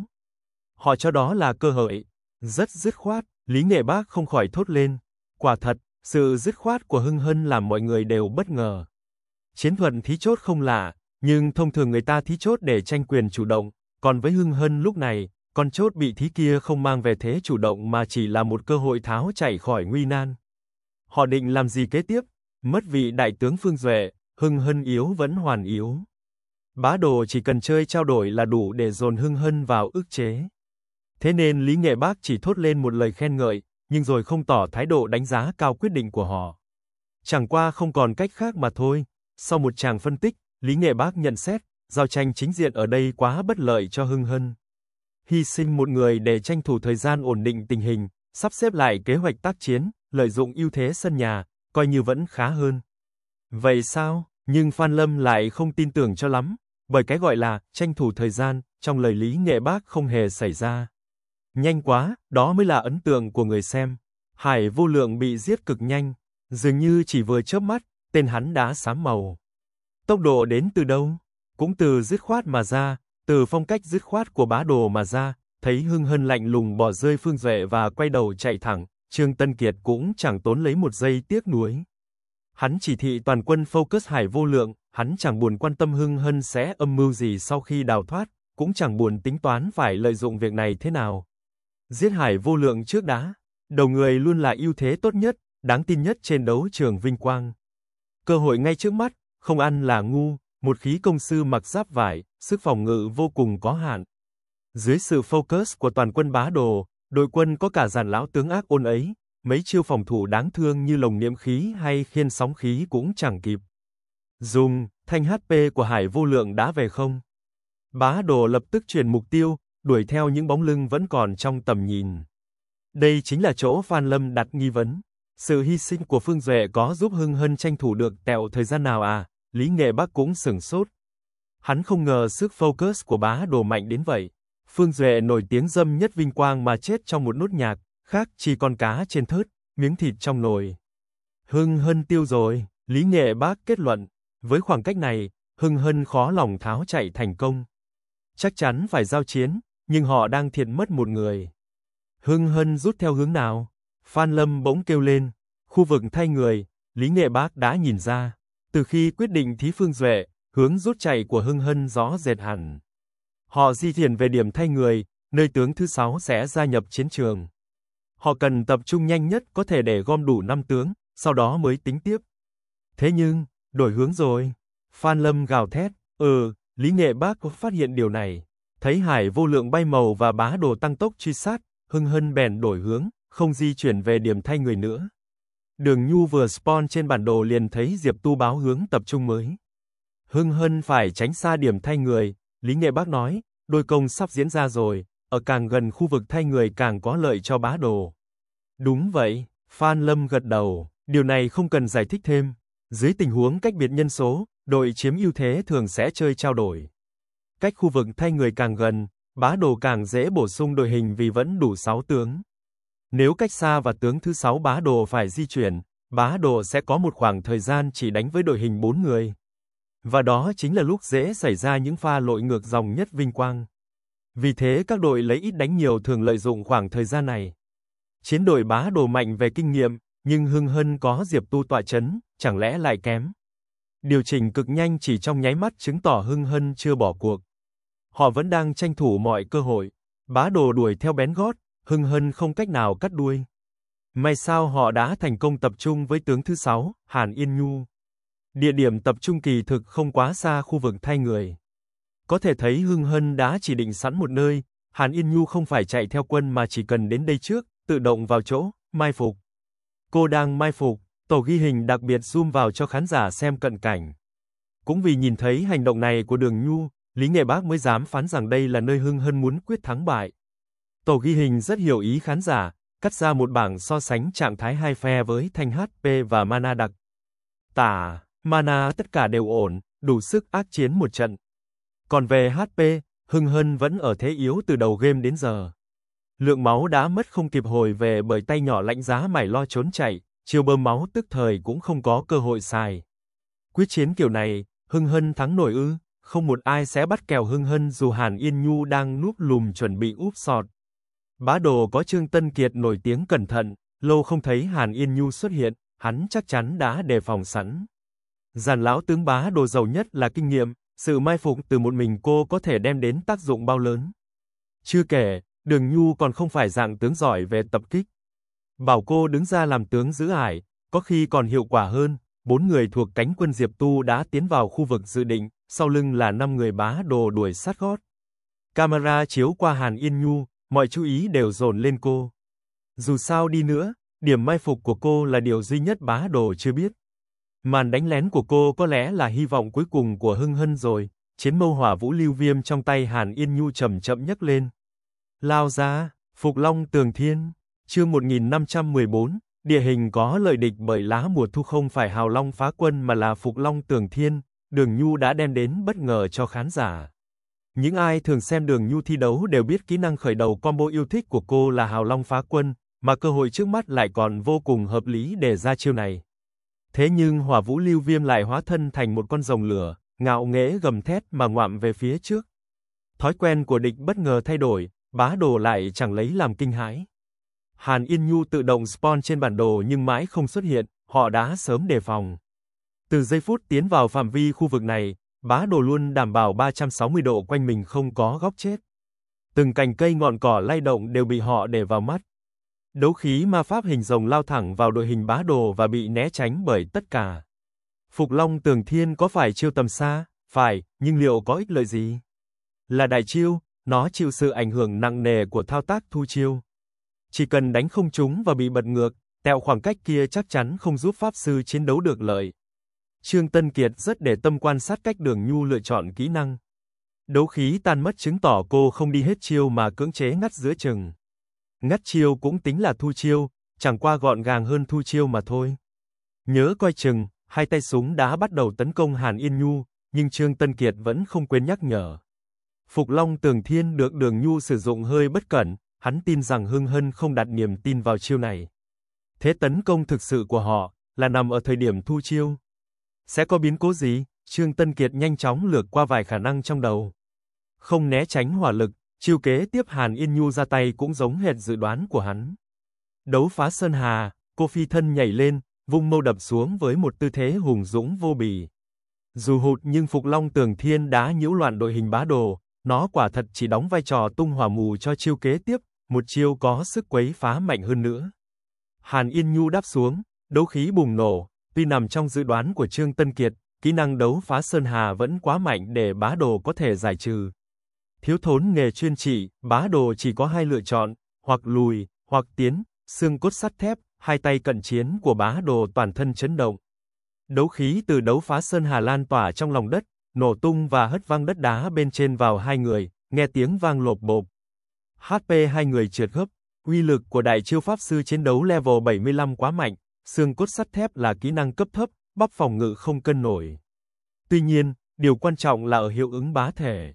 Họ cho đó là cơ hội. Rất dứt khoát, Lý Nghệ Bác không khỏi thốt lên. Quả thật, sự dứt khoát của Hưng Hân làm mọi người đều bất ngờ. Chiến thuật thí chốt không lạ, nhưng thông thường người ta thí chốt để tranh quyền chủ động, còn với Hưng Hân lúc này, con chốt bị thí kia không mang về thế chủ động mà chỉ là một cơ hội tháo chạy khỏi nguy nan. Họ định làm gì kế tiếp? Mất vị đại tướng Phương Duệ, Hưng Hân yếu vẫn hoàn yếu. Bá đồ chỉ cần chơi trao đổi là đủ để dồn Hưng Hân vào ức chế. Thế nên Lý Nghệ Bác chỉ thốt lên một lời khen ngợi, nhưng rồi không tỏ thái độ đánh giá cao quyết định của họ. Chẳng qua không còn cách khác mà thôi. Sau một tràng phân tích, Lý Nghệ Bác nhận xét, giao tranh chính diện ở đây quá bất lợi cho Hưng Hân. Hy sinh một người để tranh thủ thời gian ổn định tình hình, sắp xếp lại kế hoạch tác chiến, lợi dụng ưu thế sân nhà, coi như vẫn khá hơn. Vậy sao? Nhưng Phan Lâm lại không tin tưởng cho lắm, bởi cái gọi là tranh thủ thời gian trong lời Lý Nghệ Bác không hề xảy ra. Nhanh quá, đó mới là ấn tượng của người xem. Hải Vô Lượng bị giết cực nhanh, dường như chỉ vừa chớp mắt, tên hắn đã xám màu. Tốc độ đến từ đâu? Cũng từ dứt khoát mà ra, từ phong cách dứt khoát của bá đồ mà ra, thấy Hưng Hân lạnh lùng bỏ rơi Phương Duệ và quay đầu chạy thẳng, Trương Tân Kiệt cũng chẳng tốn lấy một giây tiếc nuối. Hắn chỉ thị toàn quân focus hải vô lượng, hắn chẳng buồn quan tâm hưng hân sẽ âm mưu gì sau khi đào thoát, cũng chẳng buồn tính toán phải lợi dụng việc này thế nào. Giết hải vô lượng trước đã đầu người luôn là ưu thế tốt nhất, đáng tin nhất trên đấu trường vinh quang. Cơ hội ngay trước mắt, không ăn là ngu, một khí công sư mặc giáp vải, sức phòng ngự vô cùng có hạn. Dưới sự focus của toàn quân bá đồ, đội quân có cả giàn lão tướng ác ôn ấy, mấy chiêu phòng thủ đáng thương như lồng niệm khí hay khiên sóng khí cũng chẳng kịp. Dùng, thanh HP của Hải vô lượng đã về không? Bá đồ lập tức chuyển mục tiêu, đuổi theo những bóng lưng vẫn còn trong tầm nhìn. Đây chính là chỗ Phan Lâm đặt nghi vấn. Sự hy sinh của Phương Duệ có giúp Hưng Hân tranh thủ được tẹo thời gian nào à? Lý Nghệ Bắc cũng sửng sốt. Hắn không ngờ sức focus của bá đồ mạnh đến vậy. Phương Duệ nổi tiếng dâm nhất vinh quang mà chết trong một nốt nhạc, khác chỉ còn cá trên thớt, miếng thịt trong nồi. Hưng Hân tiêu rồi, Lý Nghệ Bác kết luận, với khoảng cách này, Hưng Hân khó lòng tháo chạy thành công. Chắc chắn phải giao chiến, nhưng họ đang thiệt mất một người. Hưng Hân rút theo hướng nào? Phan Lâm bỗng kêu lên, khu vực thay người, Lý Nghệ Bác đã nhìn ra, từ khi quyết định thí Phương Duệ, hướng rút chạy của Hưng Hân rõ rệt hẳn. Họ di chuyển về điểm thay người, nơi tướng thứ sáu sẽ gia nhập chiến trường. Họ cần tập trung nhanh nhất có thể để gom đủ 5 tướng, sau đó mới tính tiếp. Thế nhưng, đổi hướng rồi. Phan Lâm gào thét, "Ừ, Lý Nghệ Bác có phát hiện điều này." Thấy Hải Vô Lượng bay màu và bá đồ tăng tốc truy sát, Hưng Hân bèn đổi hướng, không di chuyển về điểm thay người nữa. Đường Nhu vừa spawn trên bản đồ liền thấy Diệp Tu báo hướng tập trung mới. Hưng Hân phải tránh xa điểm thay người, Lý Nghệ Bác nói, đôi công sắp diễn ra rồi, ở càng gần khu vực thay người càng có lợi cho bá đồ. Đúng vậy, Phan Lâm gật đầu, điều này không cần giải thích thêm. Dưới tình huống cách biệt nhân số, đội chiếm ưu thế thường sẽ chơi trao đổi. Cách khu vực thay người càng gần, bá đồ càng dễ bổ sung đội hình vì vẫn đủ 6 tướng. Nếu cách xa và tướng thứ 6 bá đồ phải di chuyển, bá đồ sẽ có một khoảng thời gian chỉ đánh với đội hình 4 người. Và đó chính là lúc dễ xảy ra những pha lội ngược dòng nhất vinh quang. Vì thế các đội lấy ít đánh nhiều thường lợi dụng khoảng thời gian này. Chiến đội bá đồ mạnh về kinh nghiệm, nhưng Hưng Hân có Diệp Tu tọa chấn, chẳng lẽ lại kém. Điều chỉnh cực nhanh chỉ trong nháy mắt chứng tỏ Hưng Hân chưa bỏ cuộc. Họ vẫn đang tranh thủ mọi cơ hội, bá đồ đuổi theo bén gót, Hưng Hân không cách nào cắt đuôi. May sao họ đã thành công tập trung với tướng thứ sáu Hàn Yên Nhu. Địa điểm tập trung kỳ thực không quá xa khu vực thay người. Có thể thấy Hưng Hân đã chỉ định sẵn một nơi, Hàn Yên Nhu không phải chạy theo quân mà chỉ cần đến đây trước, tự động vào chỗ, mai phục. Cô đang mai phục, tổ ghi hình đặc biệt zoom vào cho khán giả xem cận cảnh. Cũng vì nhìn thấy hành động này của Đường Nhu, Lý Nghệ Bác mới dám phán rằng đây là nơi Hưng Hân muốn quyết thắng bại. Tổ ghi hình rất hiểu ý khán giả, cắt ra một bảng so sánh trạng thái hai phe với Thanh HP và Mana Đặc. Tả, Mana tất cả đều ổn, đủ sức ác chiến một trận. Còn về HP, Hưng Hân vẫn ở thế yếu từ đầu game đến giờ lượng máu đã mất không kịp hồi về bởi tay nhỏ lạnh giá mải lo trốn chạy, chiều bơm máu tức thời cũng không có cơ hội xài. Quyết chiến kiểu này, Hưng Hân thắng nổi ư, không một ai sẽ bắt kèo Hưng Hân dù Hàn Yên Nhu đang núp lùm chuẩn bị úp sọt. Bá đồ có Trương Tân Kiệt nổi tiếng cẩn thận, lâu không thấy Hàn Yên Nhu xuất hiện, hắn chắc chắn đã đề phòng sẵn. Giàn lão tướng bá đồ giàu nhất là kinh nghiệm, sự mai phục từ một mình cô có thể đem đến tác dụng bao lớn. Chưa kể, Đường Nhu còn không phải dạng tướng giỏi về tập kích. Bảo cô đứng ra làm tướng giữ ải, có khi còn hiệu quả hơn. Bốn người thuộc cánh quân Diệp Tu đã tiến vào khu vực dự định, sau lưng là năm người bá đồ đuổi sát gót. Camera chiếu qua Hàn Yên Nhu, mọi chú ý đều dồn lên cô. Dù sao đi nữa, điểm mai phục của cô là điều duy nhất bá đồ chưa biết. Màn đánh lén của cô có lẽ là hy vọng cuối cùng của Hưng Hân rồi. Chiến mâu hỏa vũ lưu viêm trong tay Hàn Yên Nhu chậm chậm nhấc lên, Lao Giá, Phục Long Tường Thiên, chương 1514, địa hình có lợi địch bởi lá mùa thu không phải Hào Long phá quân mà là Phục Long Tường Thiên, Đường Nhu đã đem đến bất ngờ cho khán giả. Những ai thường xem Đường Nhu thi đấu đều biết kỹ năng khởi đầu combo yêu thích của cô là Hào Long phá quân, mà cơ hội trước mắt lại còn vô cùng hợp lý để ra chiêu này. Thế nhưng hỏa vũ lưu viêm lại hóa thân thành một con rồng lửa, ngạo nghễ gầm thét mà ngoạm về phía trước. Thói quen của địch bất ngờ thay đổi, bá đồ lại chẳng lấy làm kinh hãi. Hàn Yên Nhu tự động spawn trên bản đồ nhưng mãi không xuất hiện, họ đã sớm đề phòng. Từ giây phút tiến vào phạm vi khu vực này, bá đồ luôn đảm bảo 360 độ quanh mình không có góc chết. Từng cành cây ngọn cỏ lay động đều bị họ để vào mắt. Đấu khí ma pháp hình rồng lao thẳng vào đội hình bá đồ và bị né tránh bởi tất cả. Phục Long Tường Thiên có phải chiêu tầm xa? Phải, nhưng liệu có ích lợi gì? Là đại chiêu, nó chịu sự ảnh hưởng nặng nề của thao tác thu chiêu. Chỉ cần đánh không trúng và bị bật ngược, tẹo khoảng cách kia chắc chắn không giúp Pháp Sư chiến đấu được lợi. Trương Tân Kiệt rất để tâm quan sát cách đường Nhu lựa chọn kỹ năng. Đấu khí tan mất chứng tỏ cô không đi hết chiêu mà cưỡng chế ngắt giữa chừng. Ngắt chiêu cũng tính là thu chiêu, chẳng qua gọn gàng hơn thu chiêu mà thôi. Nhớ coi chừng, hai tay súng đã bắt đầu tấn công Hàn Yên Nhu, nhưng Trương Tân Kiệt vẫn không quên nhắc nhở. Phục Long Tường Thiên được Đường Nhu sử dụng hơi bất cẩn, hắn tin rằng Hưng Hân không đặt niềm tin vào chiêu này. Thế tấn công thực sự của họ là nằm ở thời điểm thu chiêu. Sẽ có biến cố gì? Trương Tân Kiệt nhanh chóng lược qua vài khả năng trong đầu. Không né tránh hỏa lực, chiêu kế tiếp Hàn Yên Nhu ra tay cũng giống hệt dự đoán của hắn. Đấu phá sơn hà, cô phi thân nhảy lên, vung mâu đập xuống với một tư thế hùng dũng vô bì. Dù hụt nhưng Phục Long Tường Thiên đã nhiễu loạn đội hình bá đồ, nó quả thật chỉ đóng vai trò tung hỏa mù cho chiêu kế tiếp, một chiêu có sức quấy phá mạnh hơn nữa. Hàn Yên Nhu đáp xuống, đấu khí bùng nổ, tuy nằm trong dự đoán của Trương Tân Kiệt, kỹ năng đấu phá Sơn Hà vẫn quá mạnh để bá đồ có thể giải trừ. Thiếu thốn nghề chuyên trị, bá đồ chỉ có hai lựa chọn, hoặc lùi, hoặc tiến, xương cốt sắt thép, hai tay cận chiến của bá đồ toàn thân chấn động. Đấu khí từ đấu phá Sơn Hà lan tỏa trong lòng đất, nổ tung và hất văng đất đá bên trên vào hai người, nghe tiếng vang lộp bộp. HP hai người trượt hấp, uy lực của đại chiêu pháp sư chiến đấu level 75 quá mạnh, xương cốt sắt thép là kỹ năng cấp thấp, bắp phòng ngự không cân nổi. Tuy nhiên, điều quan trọng là ở hiệu ứng bá thể.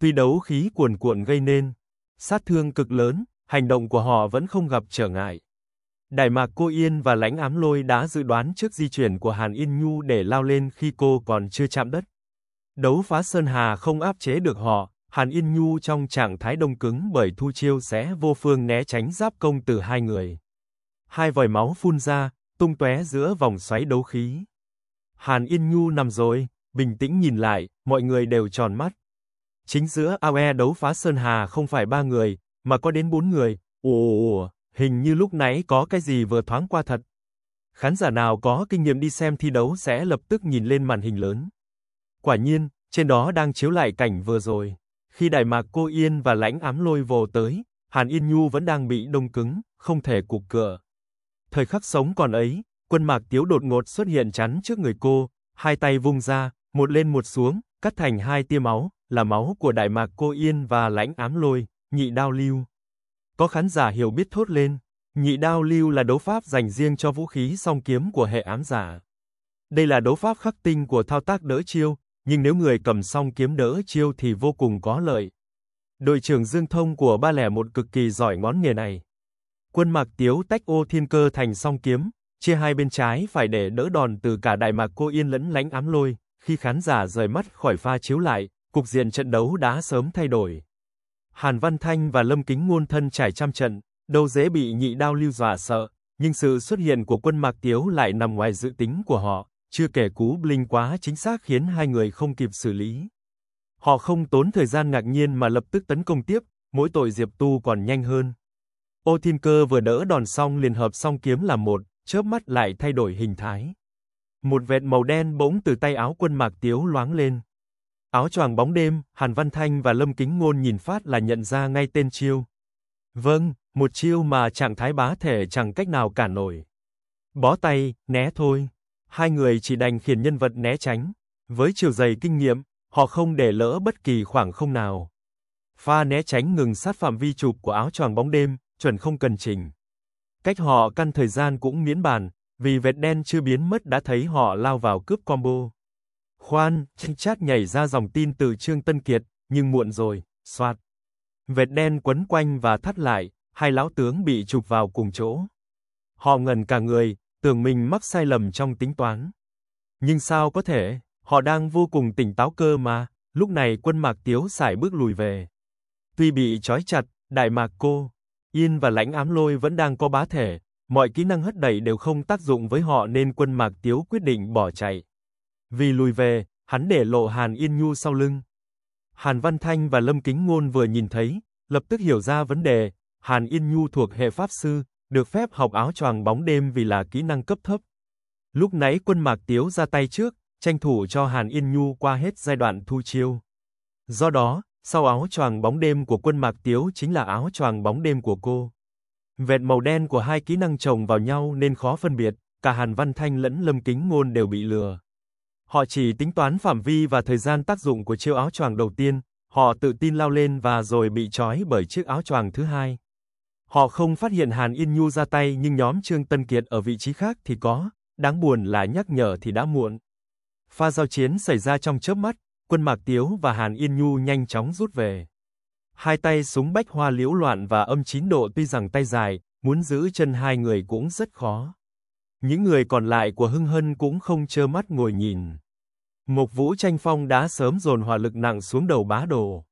Tuy đấu khí cuồn cuộn gây nên sát thương cực lớn, hành động của họ vẫn không gặp trở ngại. Đại Mạc Cô Yên và Lãnh Ám Lôi đã dự đoán trước di chuyển của Hàn Yên Nhu để lao lên khi cô còn chưa chạm đất đấu phá Sơn Hà không áp chế được họ, Hàn Yên Nhu trong trạng thái đông cứng bởi thu chiêu sẽ vô phương né tránh giáp công từ hai người. Hai vòi máu phun ra, tung tóe giữa vòng xoáy đấu khí. Hàn Yên Nhu nằm rồi, bình tĩnh nhìn lại, mọi người đều tròn mắt. Chính giữa AOE đấu phá Sơn Hà không phải ba người, mà có đến bốn người. Ồ, hình như lúc nãy có cái gì vừa thoáng qua thật. Khán giả nào có kinh nghiệm đi xem thi đấu sẽ lập tức nhìn lên màn hình lớn. Quả nhiên, trên đó đang chiếu lại cảnh vừa rồi. Khi Đại Mạc Cô Yên và Lãnh Ám Lôi vồ tới, Hàn Yên Nhu vẫn đang bị đông cứng, không thể cục cửa. Thời khắc sống còn ấy, quân Mạc Tiếu đột ngột xuất hiện chắn trước người cô, hai tay vung ra, một lên một xuống, cắt thành hai tia máu, là máu của Đại Mạc Cô Yên và Lãnh Ám Lôi, nhị đao lưu. Có khán giả hiểu biết thốt lên, nhị đao lưu là đấu pháp dành riêng cho vũ khí song kiếm của hệ ám giả. Đây là đấu pháp khắc tinh của thao tác đỡ chiêu, nhưng nếu người cầm song kiếm đỡ chiêu thì vô cùng có lợi. Đội trưởng Dương Thông của ba lẻ một cực kỳ giỏi ngón nghề này. Quân Mạc Tiếu tách ô thiên cơ thành song kiếm, chia hai bên trái phải để đỡ đòn từ cả đại mạc cô yên lẫn lánh ám lôi, khi khán giả rời mắt khỏi pha chiếu lại, cục diện trận đấu đã sớm thay đổi. Hàn Văn Thanh và Lâm Kính Ngôn thân trải trăm trận, đâu dễ bị nhị đao lưu dọa sợ, nhưng sự xuất hiện của quân Mạc Tiếu lại nằm ngoài dự tính của họ chưa kể cú bling quá chính xác khiến hai người không kịp xử lý. Họ không tốn thời gian ngạc nhiên mà lập tức tấn công tiếp, mỗi tội Diệp Tu còn nhanh hơn. Ô Thiên Cơ vừa đỡ đòn xong liền hợp song kiếm làm một, chớp mắt lại thay đổi hình thái. Một vệt màu đen bỗng từ tay áo quân Mạc Tiếu loáng lên. Áo choàng bóng đêm, Hàn Văn Thanh và Lâm Kính Ngôn nhìn phát là nhận ra ngay tên chiêu. Vâng, một chiêu mà trạng thái bá thể chẳng cách nào cản nổi. Bó tay, né thôi hai người chỉ đành khiển nhân vật né tránh. Với chiều dày kinh nghiệm, họ không để lỡ bất kỳ khoảng không nào. Pha né tránh ngừng sát phạm vi chụp của áo choàng bóng đêm, chuẩn không cần chỉnh. Cách họ căn thời gian cũng miễn bàn, vì vệt đen chưa biến mất đã thấy họ lao vào cướp combo. Khoan, chinh chát nhảy ra dòng tin từ Trương Tân Kiệt, nhưng muộn rồi, soạt. Vệt đen quấn quanh và thắt lại, hai lão tướng bị chụp vào cùng chỗ. Họ ngần cả người, tưởng mình mắc sai lầm trong tính toán. Nhưng sao có thể, họ đang vô cùng tỉnh táo cơ mà, lúc này quân Mạc Tiếu xài bước lùi về. Tuy bị trói chặt, Đại Mạc Cô, Yên và Lãnh Ám Lôi vẫn đang có bá thể, mọi kỹ năng hất đẩy đều không tác dụng với họ nên quân Mạc Tiếu quyết định bỏ chạy. Vì lùi về, hắn để lộ Hàn Yên Nhu sau lưng. Hàn Văn Thanh và Lâm Kính Ngôn vừa nhìn thấy, lập tức hiểu ra vấn đề, Hàn Yên Nhu thuộc hệ pháp sư, được phép học áo choàng bóng đêm vì là kỹ năng cấp thấp. Lúc nãy quân Mạc Tiếu ra tay trước, tranh thủ cho Hàn Yên Nhu qua hết giai đoạn thu chiêu. Do đó, sau áo choàng bóng đêm của quân Mạc Tiếu chính là áo choàng bóng đêm của cô. Vẹt màu đen của hai kỹ năng chồng vào nhau nên khó phân biệt, cả Hàn Văn Thanh lẫn Lâm Kính Ngôn đều bị lừa. Họ chỉ tính toán phạm vi và thời gian tác dụng của chiêu áo choàng đầu tiên, họ tự tin lao lên và rồi bị trói bởi chiếc áo choàng thứ hai. Họ không phát hiện Hàn Yên Nhu ra tay nhưng nhóm Trương Tân Kiệt ở vị trí khác thì có, đáng buồn là nhắc nhở thì đã muộn. Pha giao chiến xảy ra trong chớp mắt, quân Mạc Tiếu và Hàn Yên Nhu nhanh chóng rút về. Hai tay súng bách hoa liễu loạn và âm chín độ tuy rằng tay dài, muốn giữ chân hai người cũng rất khó. Những người còn lại của Hưng Hân cũng không trơ mắt ngồi nhìn. Mộc Vũ Tranh Phong đã sớm dồn hỏa lực nặng xuống đầu bá đồ.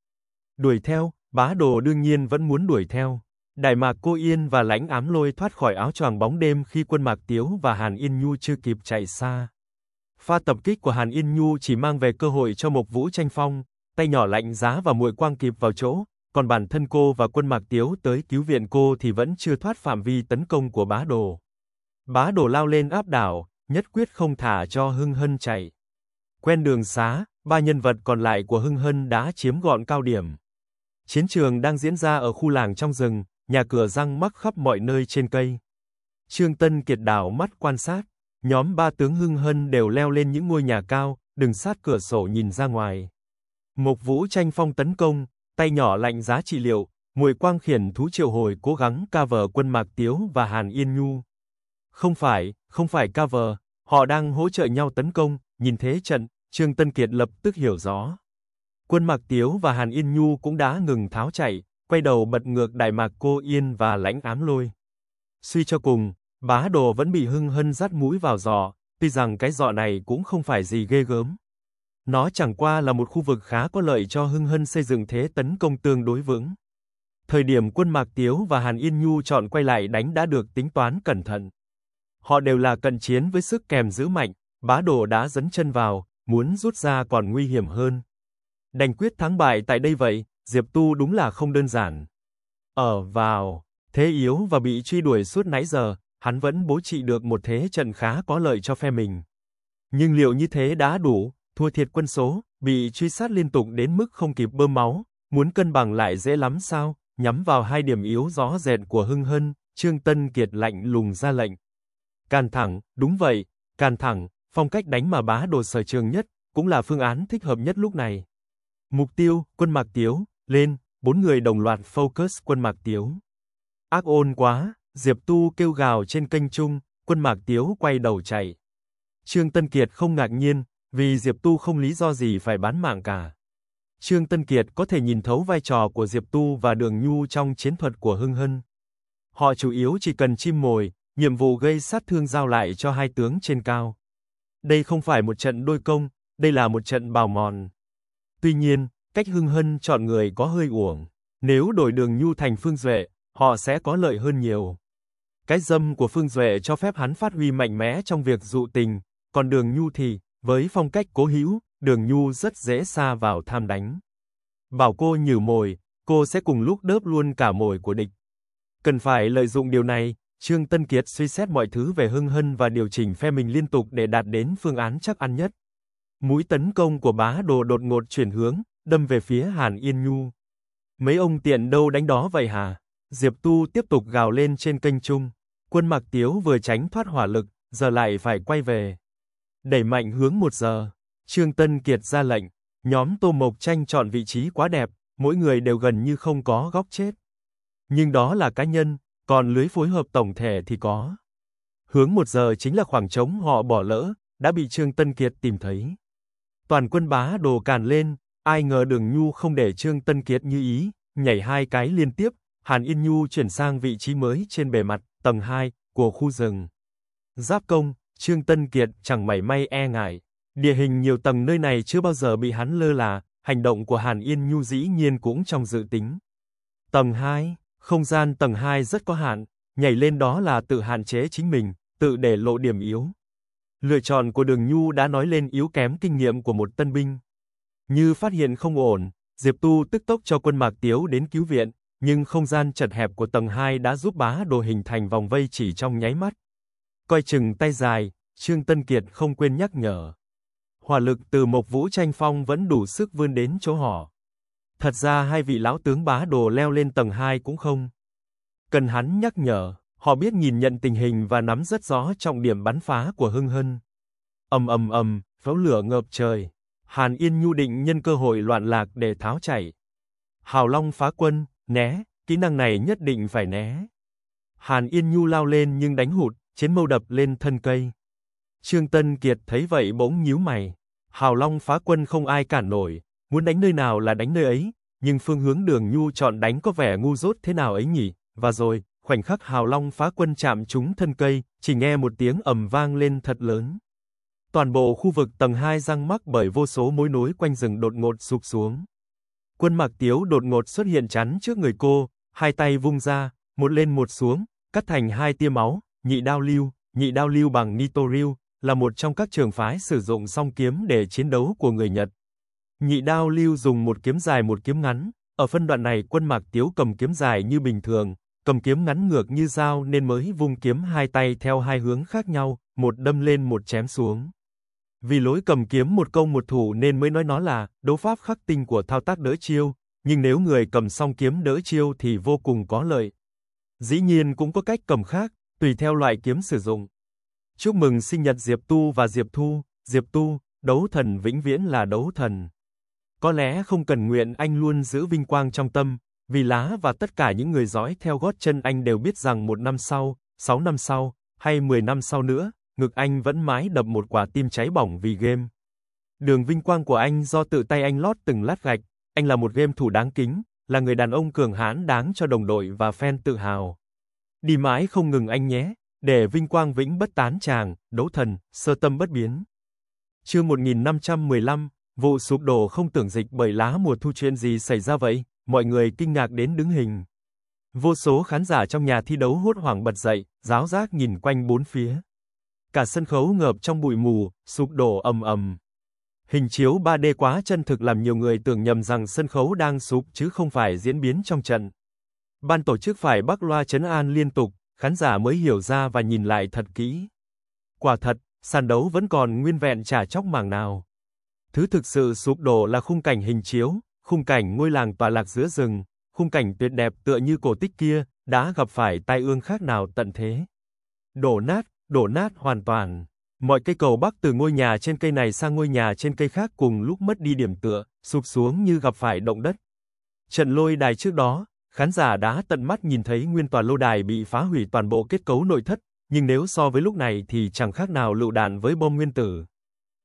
Đuổi theo, bá đồ đương nhiên vẫn muốn đuổi theo. Đại Mạc Cô Yên và Lãnh Ám Lôi thoát khỏi áo choàng bóng đêm khi quân Mạc Tiếu và Hàn Yên Nhu chưa kịp chạy xa. Pha tập kích của Hàn Yên Nhu chỉ mang về cơ hội cho một Vũ tranh phong, tay nhỏ lạnh giá và muội quang kịp vào chỗ, còn bản thân cô và quân Mạc Tiếu tới cứu viện cô thì vẫn chưa thoát phạm vi tấn công của bá đồ. Bá đồ lao lên áp đảo, nhất quyết không thả cho Hưng Hân chạy. Quen đường xá, ba nhân vật còn lại của Hưng Hân đã chiếm gọn cao điểm. Chiến trường đang diễn ra ở khu làng trong rừng, nhà cửa răng mắc khắp mọi nơi trên cây. Trương Tân Kiệt đảo mắt quan sát, nhóm ba tướng hưng hân đều leo lên những ngôi nhà cao, đứng sát cửa sổ nhìn ra ngoài. Mộc Vũ tranh phong tấn công, tay nhỏ lạnh giá trị liệu, Mùi Quang khiển thú triệu hồi cố gắng cover quân Mạc Tiếu và Hàn Yên Nhu. Không phải, không phải cover, họ đang hỗ trợ nhau tấn công, nhìn thế trận, Trương Tân Kiệt lập tức hiểu rõ. Quân Mạc Tiếu và Hàn Yên Nhu cũng đã ngừng tháo chạy, quay đầu bật ngược Đại Mạc Cô Yên và lãnh ám lôi. Suy cho cùng, bá đồ vẫn bị hưng hân dắt mũi vào giò, tuy rằng cái giò này cũng không phải gì ghê gớm. Nó chẳng qua là một khu vực khá có lợi cho hưng hân xây dựng thế tấn công tương đối vững. Thời điểm quân Mạc Tiếu và Hàn Yên Nhu chọn quay lại đánh đã được tính toán cẩn thận. Họ đều là cận chiến với sức kèm giữ mạnh, bá đồ đã dấn chân vào, muốn rút ra còn nguy hiểm hơn. Đành quyết thắng bại tại đây vậy, Diệp Tu đúng là không đơn giản. Ở vào, thế yếu và bị truy đuổi suốt nãy giờ, hắn vẫn bố trị được một thế trận khá có lợi cho phe mình. Nhưng liệu như thế đã đủ, thua thiệt quân số, bị truy sát liên tục đến mức không kịp bơm máu, muốn cân bằng lại dễ lắm sao, nhắm vào hai điểm yếu rõ rệt của Hưng Hân, Trương Tân Kiệt lạnh lùng ra lệnh. Càn thẳng, đúng vậy, càn thẳng, phong cách đánh mà bá đồ sở trường nhất, cũng là phương án thích hợp nhất lúc này. Mục tiêu, quân Mạc Tiếu, lên, bốn người đồng loạt focus quân Mạc Tiếu. Ác ôn quá, Diệp Tu kêu gào trên kênh trung, quân Mạc Tiếu quay đầu chạy. Trương Tân Kiệt không ngạc nhiên, vì Diệp Tu không lý do gì phải bán mạng cả. Trương Tân Kiệt có thể nhìn thấu vai trò của Diệp Tu và Đường Nhu trong chiến thuật của Hưng Hân. Họ chủ yếu chỉ cần chim mồi, nhiệm vụ gây sát thương giao lại cho hai tướng trên cao. Đây không phải một trận đôi công, đây là một trận bào mòn. Tuy nhiên, cách hưng hân chọn người có hơi uổng. Nếu đổi đường nhu thành Phương Duệ, họ sẽ có lợi hơn nhiều. Cái dâm của Phương Duệ cho phép hắn phát huy mạnh mẽ trong việc dụ tình, còn đường nhu thì, với phong cách cố hữu, đường nhu rất dễ xa vào tham đánh. Bảo cô nhử mồi, cô sẽ cùng lúc đớp luôn cả mồi của địch. Cần phải lợi dụng điều này, Trương Tân Kiệt suy xét mọi thứ về hưng hân và điều chỉnh phe mình liên tục để đạt đến phương án chắc ăn nhất. Mũi tấn công của bá đồ đột ngột chuyển hướng, đâm về phía Hàn Yên Nhu. Mấy ông tiện đâu đánh đó vậy hả? Diệp Tu tiếp tục gào lên trên kênh trung. Quân Mặc Tiếu vừa tránh thoát hỏa lực, giờ lại phải quay về. Đẩy mạnh hướng một giờ, Trương Tân Kiệt ra lệnh, nhóm Tô Mộc Tranh chọn vị trí quá đẹp, mỗi người đều gần như không có góc chết. Nhưng đó là cá nhân, còn lưới phối hợp tổng thể thì có. Hướng một giờ chính là khoảng trống họ bỏ lỡ, đã bị Trương Tân Kiệt tìm thấy. Toàn quân bá đồ càn lên, Ai ngờ Đường Nhu không để Trương Tân Kiệt như ý, nhảy hai cái liên tiếp, Hàn Yên Nhu chuyển sang vị trí mới trên bề mặt, tầng 2, của khu rừng. Giáp công, Trương Tân Kiệt chẳng mảy may e ngại. Địa hình nhiều tầng nơi này chưa bao giờ bị hắn lơ là, hành động của Hàn Yên Nhu dĩ nhiên cũng trong dự tính. Tầng 2, không gian tầng 2 rất có hạn, nhảy lên đó là tự hạn chế chính mình, tự để lộ điểm yếu. Lựa chọn của Đường Nhu đã nói lên yếu kém kinh nghiệm của một tân binh. Như phát hiện không ổn, Diệp Tu tức tốc cho quân Mạc Tiếu đến cứu viện, nhưng không gian chật hẹp của tầng 2 đã giúp bá đồ hình thành vòng vây chỉ trong nháy mắt. Coi chừng tay dài, Trương Tân Kiệt không quên nhắc nhở. Hỏa lực từ Mộc Vũ Tranh Phong vẫn đủ sức vươn đến chỗ họ. Thật ra hai vị lão tướng bá đồ leo lên tầng 2 cũng không. Cần hắn nhắc nhở, họ biết nhìn nhận tình hình và nắm rất rõ trọng điểm bắn phá của Hưng Hân. Ầm ầm ầm, pháo lửa ngập trời. Hàn Yên Nhu định nhân cơ hội loạn lạc để tháo chạy. Hào Long phá quân, né, kỹ năng này nhất định phải né. Hàn Yên Nhu lao lên nhưng đánh hụt, chiến mâu đập lên thân cây. Trương Tân Kiệt thấy vậy bỗng nhíu mày. Hào Long phá quân không ai cản nổi, muốn đánh nơi nào là đánh nơi ấy, nhưng phương hướng đường Nhu chọn đánh có vẻ ngu dốt thế nào ấy nhỉ, và rồi, khoảnh khắc Hào Long phá quân chạm trúng thân cây, chỉ nghe một tiếng ầm vang lên thật lớn toàn bộ khu vực tầng 2 răng mắc bởi vô số mối nối quanh rừng đột ngột sụp xuống. Quân Mạc Tiếu đột ngột xuất hiện chắn trước người cô, hai tay vung ra, một lên một xuống, cắt thành hai tia máu, nhị đao lưu, nhị đao lưu bằng Nitoryu, là một trong các trường phái sử dụng song kiếm để chiến đấu của người Nhật. Nhị đao lưu dùng một kiếm dài một kiếm ngắn, ở phân đoạn này quân Mạc Tiếu cầm kiếm dài như bình thường, cầm kiếm ngắn ngược như dao nên mới vung kiếm hai tay theo hai hướng khác nhau, một đâm lên một chém xuống. Vì lối cầm kiếm một công một thủ nên mới nói nó là đấu pháp khắc tinh của thao tác đỡ chiêu, nhưng nếu người cầm song kiếm đỡ chiêu thì vô cùng có lợi. Dĩ nhiên cũng có cách cầm khác, tùy theo loại kiếm sử dụng. Chúc mừng sinh nhật Diệp Tu và Diệp Thu, Diệp Tu, đấu thần vĩnh viễn là đấu thần. Có lẽ không cần nguyện anh luôn giữ vinh quang trong tâm, vì lá và tất cả những người dõi theo gót chân anh đều biết rằng một năm sau, sáu năm sau, hay mười năm sau nữa, ngực anh vẫn mãi đập một quả tim cháy bỏng vì game. Đường vinh quang của anh do tự tay anh lót từng lát gạch, anh là một game thủ đáng kính, là người đàn ông cường hãn đáng cho đồng đội và fan tự hào. Đi mãi không ngừng anh nhé, để vinh quang vĩnh bất tán chàng, đấu thần, sơ tâm bất biến. Chương 1515, vụ sụp đổ không tưởng dịch bởi lá mùa thu chuyện gì xảy ra vậy, mọi người kinh ngạc đến đứng hình. Vô số khán giả trong nhà thi đấu hốt hoảng bật dậy, giáo giác nhìn quanh bốn phía cả sân khấu ngợp trong bụi mù, sụp đổ ầm ầm. Hình chiếu 3D quá chân thực làm nhiều người tưởng nhầm rằng sân khấu đang sụp chứ không phải diễn biến trong trận. Ban tổ chức phải bắc loa chấn an liên tục, khán giả mới hiểu ra và nhìn lại thật kỹ. Quả thật, sàn đấu vẫn còn nguyên vẹn chả chóc màng nào. Thứ thực sự sụp đổ là khung cảnh hình chiếu, khung cảnh ngôi làng tọa lạc giữa rừng, khung cảnh tuyệt đẹp tựa như cổ tích kia, đã gặp phải tai ương khác nào tận thế. Đổ nát, đổ nát hoàn toàn. Mọi cây cầu bắc từ ngôi nhà trên cây này sang ngôi nhà trên cây khác cùng lúc mất đi điểm tựa, sụp xuống như gặp phải động đất. Trận lôi đài trước đó, khán giả đã tận mắt nhìn thấy nguyên tòa lôi đài bị phá hủy toàn bộ kết cấu nội thất, nhưng nếu so với lúc này thì chẳng khác nào lựu đạn với bom nguyên tử.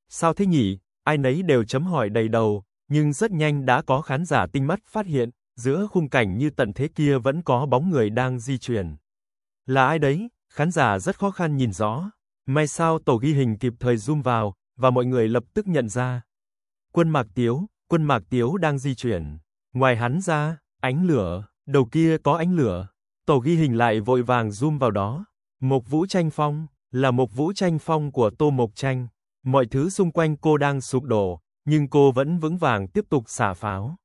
Sao thế nhỉ? Ai nấy đều chấm hỏi đầy đầu, nhưng rất nhanh đã có khán giả tinh mắt phát hiện, giữa khung cảnh như tận thế kia vẫn có bóng người đang di chuyển. Là ai đấy? Khán giả rất khó khăn nhìn rõ, may sao tổ ghi hình kịp thời zoom vào, và mọi người lập tức nhận ra. Quân Mạc Tiếu, quân Mạc Tiếu đang di chuyển. Ngoài hắn ra, ánh lửa, đầu kia có ánh lửa. Tổ ghi hình lại vội vàng zoom vào đó. Mộc Vũ Tranh Phong, là Mộc Vũ Tranh Phong của Tô Mộc Tranh. Mọi thứ xung quanh cô đang sụp đổ, nhưng cô vẫn vững vàng tiếp tục xả pháo.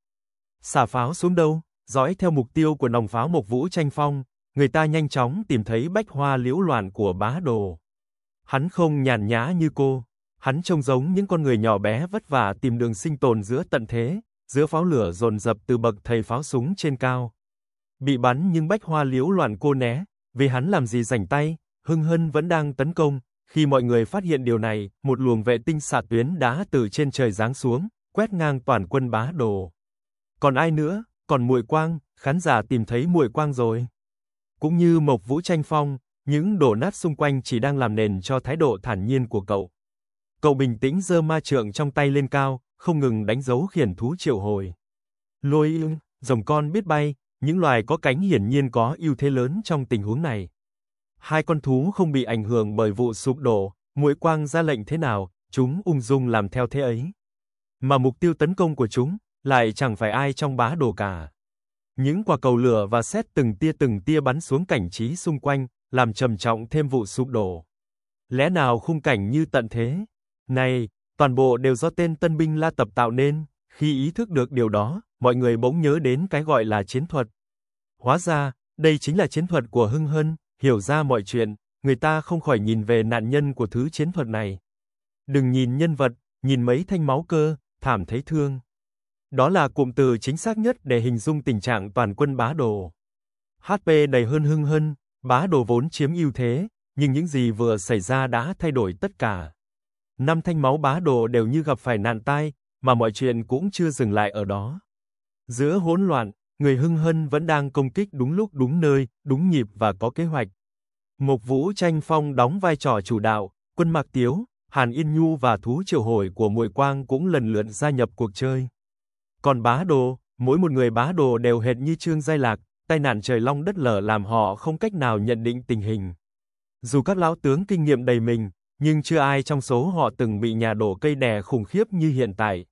Xả pháo xuống đâu? Dõi theo mục tiêu của nòng pháo Mộc Vũ Tranh Phong, người ta nhanh chóng tìm thấy bách hoa liễu loạn của bá đồ. Hắn không nhàn nhã như cô, hắn trông giống những con người nhỏ bé vất vả tìm đường sinh tồn giữa tận thế, giữa pháo lửa dồn dập từ bậc thầy pháo súng trên cao. Bị bắn nhưng bách hoa liễu loạn cô né, vì hắn làm gì rảnh tay, hưng hân vẫn đang tấn công, khi mọi người phát hiện điều này, một luồng vệ tinh xạ tuyến đã từ trên trời giáng xuống, quét ngang toàn quân bá đồ. Còn ai nữa? Còn Muội Quang, khán giả tìm thấy Muội Quang rồi cũng như Mộc Vũ Tranh Phong, những đổ nát xung quanh chỉ đang làm nền cho thái độ thản nhiên của cậu. Cậu bình tĩnh giơ ma trượng trong tay lên cao, không ngừng đánh dấu khiển thú triệu hồi. Lôi ưng, rồng con biết bay, những loài có cánh hiển nhiên có ưu thế lớn trong tình huống này. Hai con thú không bị ảnh hưởng bởi vụ sụp đổ, muội quang ra lệnh thế nào, chúng ung dung làm theo thế ấy. Mà mục tiêu tấn công của chúng lại chẳng phải ai trong bá đồ cả. Những quả cầu lửa và sét từng tia từng tia bắn xuống cảnh trí xung quanh, làm trầm trọng thêm vụ sụp đổ. Lẽ nào khung cảnh như tận thế? Này, toàn bộ đều do tên tân binh La Tập tạo nên, khi ý thức được điều đó, mọi người bỗng nhớ đến cái gọi là chiến thuật. Hóa ra, đây chính là chiến thuật của Hưng Hân, hiểu ra mọi chuyện, người ta không khỏi nhìn về nạn nhân của thứ chiến thuật này. Đừng nhìn nhân vật, nhìn mấy thanh máu cơ, thảm thấy thương. Đó là cụm từ chính xác nhất để hình dung tình trạng toàn quân bá đồ. HP đầy hơn hưng hơn bá đồ vốn chiếm ưu thế, nhưng những gì vừa xảy ra đã thay đổi tất cả. Năm thanh máu bá đồ đều như gặp phải nạn tai, mà mọi chuyện cũng chưa dừng lại ở đó. Giữa hỗn loạn, người hưng hân vẫn đang công kích đúng lúc đúng nơi, đúng nhịp và có kế hoạch. Mộc Vũ Tranh Phong đóng vai trò chủ đạo, quân Mạc Tiếu, Hàn Yên Nhu và Thú Triệu Hồi của muội Quang cũng lần lượt gia nhập cuộc chơi. Còn bá đồ, mỗi một người bá đồ đều hệt như Trương Giai Lạc, tai nạn trời long đất lở làm họ không cách nào nhận định tình hình. Dù các lão tướng kinh nghiệm đầy mình, nhưng chưa ai trong số họ từng bị nhà đổ cây đè khủng khiếp như hiện tại.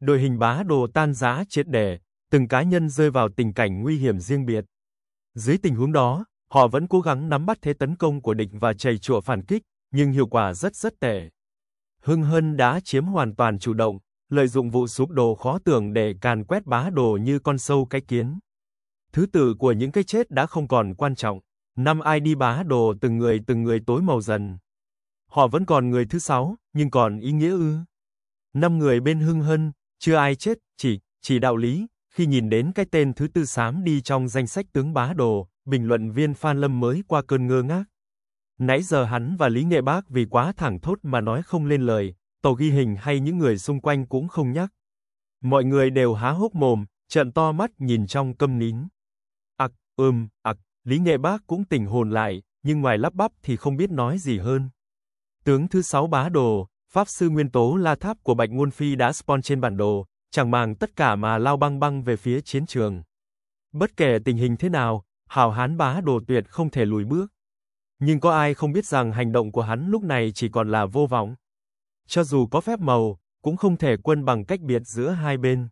Đội hình bá đồ tan rã triệt để, từng cá nhân rơi vào tình cảnh nguy hiểm riêng biệt. Dưới tình huống đó, họ vẫn cố gắng nắm bắt thế tấn công của địch và chảy chụa phản kích, nhưng hiệu quả rất rất tệ. Hưng Hân đã chiếm hoàn toàn chủ động, lợi dụng vụ sụp đổ khó tưởng để càn quét bá đồ như con sâu cái kiến. Thứ tự của những cái chết đã không còn quan trọng, năm ai đi bá đồ từng người từng người tối màu dần. Họ vẫn còn người thứ sáu, nhưng còn ý nghĩa ư? Năm người bên Hưng Hân, chưa ai chết, chỉ chỉ đạo lý, khi nhìn đến cái tên thứ tư xám đi trong danh sách tướng bá đồ, bình luận viên Phan Lâm mới qua cơn ngơ ngác. Nãy giờ hắn và Lý Nghệ Bác vì quá thẳng thốt mà nói không lên lời, Tổ ghi hình hay những người xung quanh cũng không nhắc. Mọi người đều há hốc mồm, trợn to mắt nhìn trong câm nín. Ặc, ừm, ặc, Lý Nghệ Bác cũng tỉnh hồn lại, nhưng ngoài lắp bắp thì không biết nói gì hơn. Tướng thứ sáu bá đồ, Pháp sư nguyên tố la tháp của Bạch Ngôn Phi đã spawn trên bản đồ, chẳng màng tất cả mà lao băng băng về phía chiến trường. Bất kể tình hình thế nào, hào hán bá đồ tuyệt không thể lùi bước. Nhưng có ai không biết rằng hành động của hắn lúc này chỉ còn là vô vọng. Cho dù có phép màu, cũng không thể quân bằng cách biệt giữa hai bên.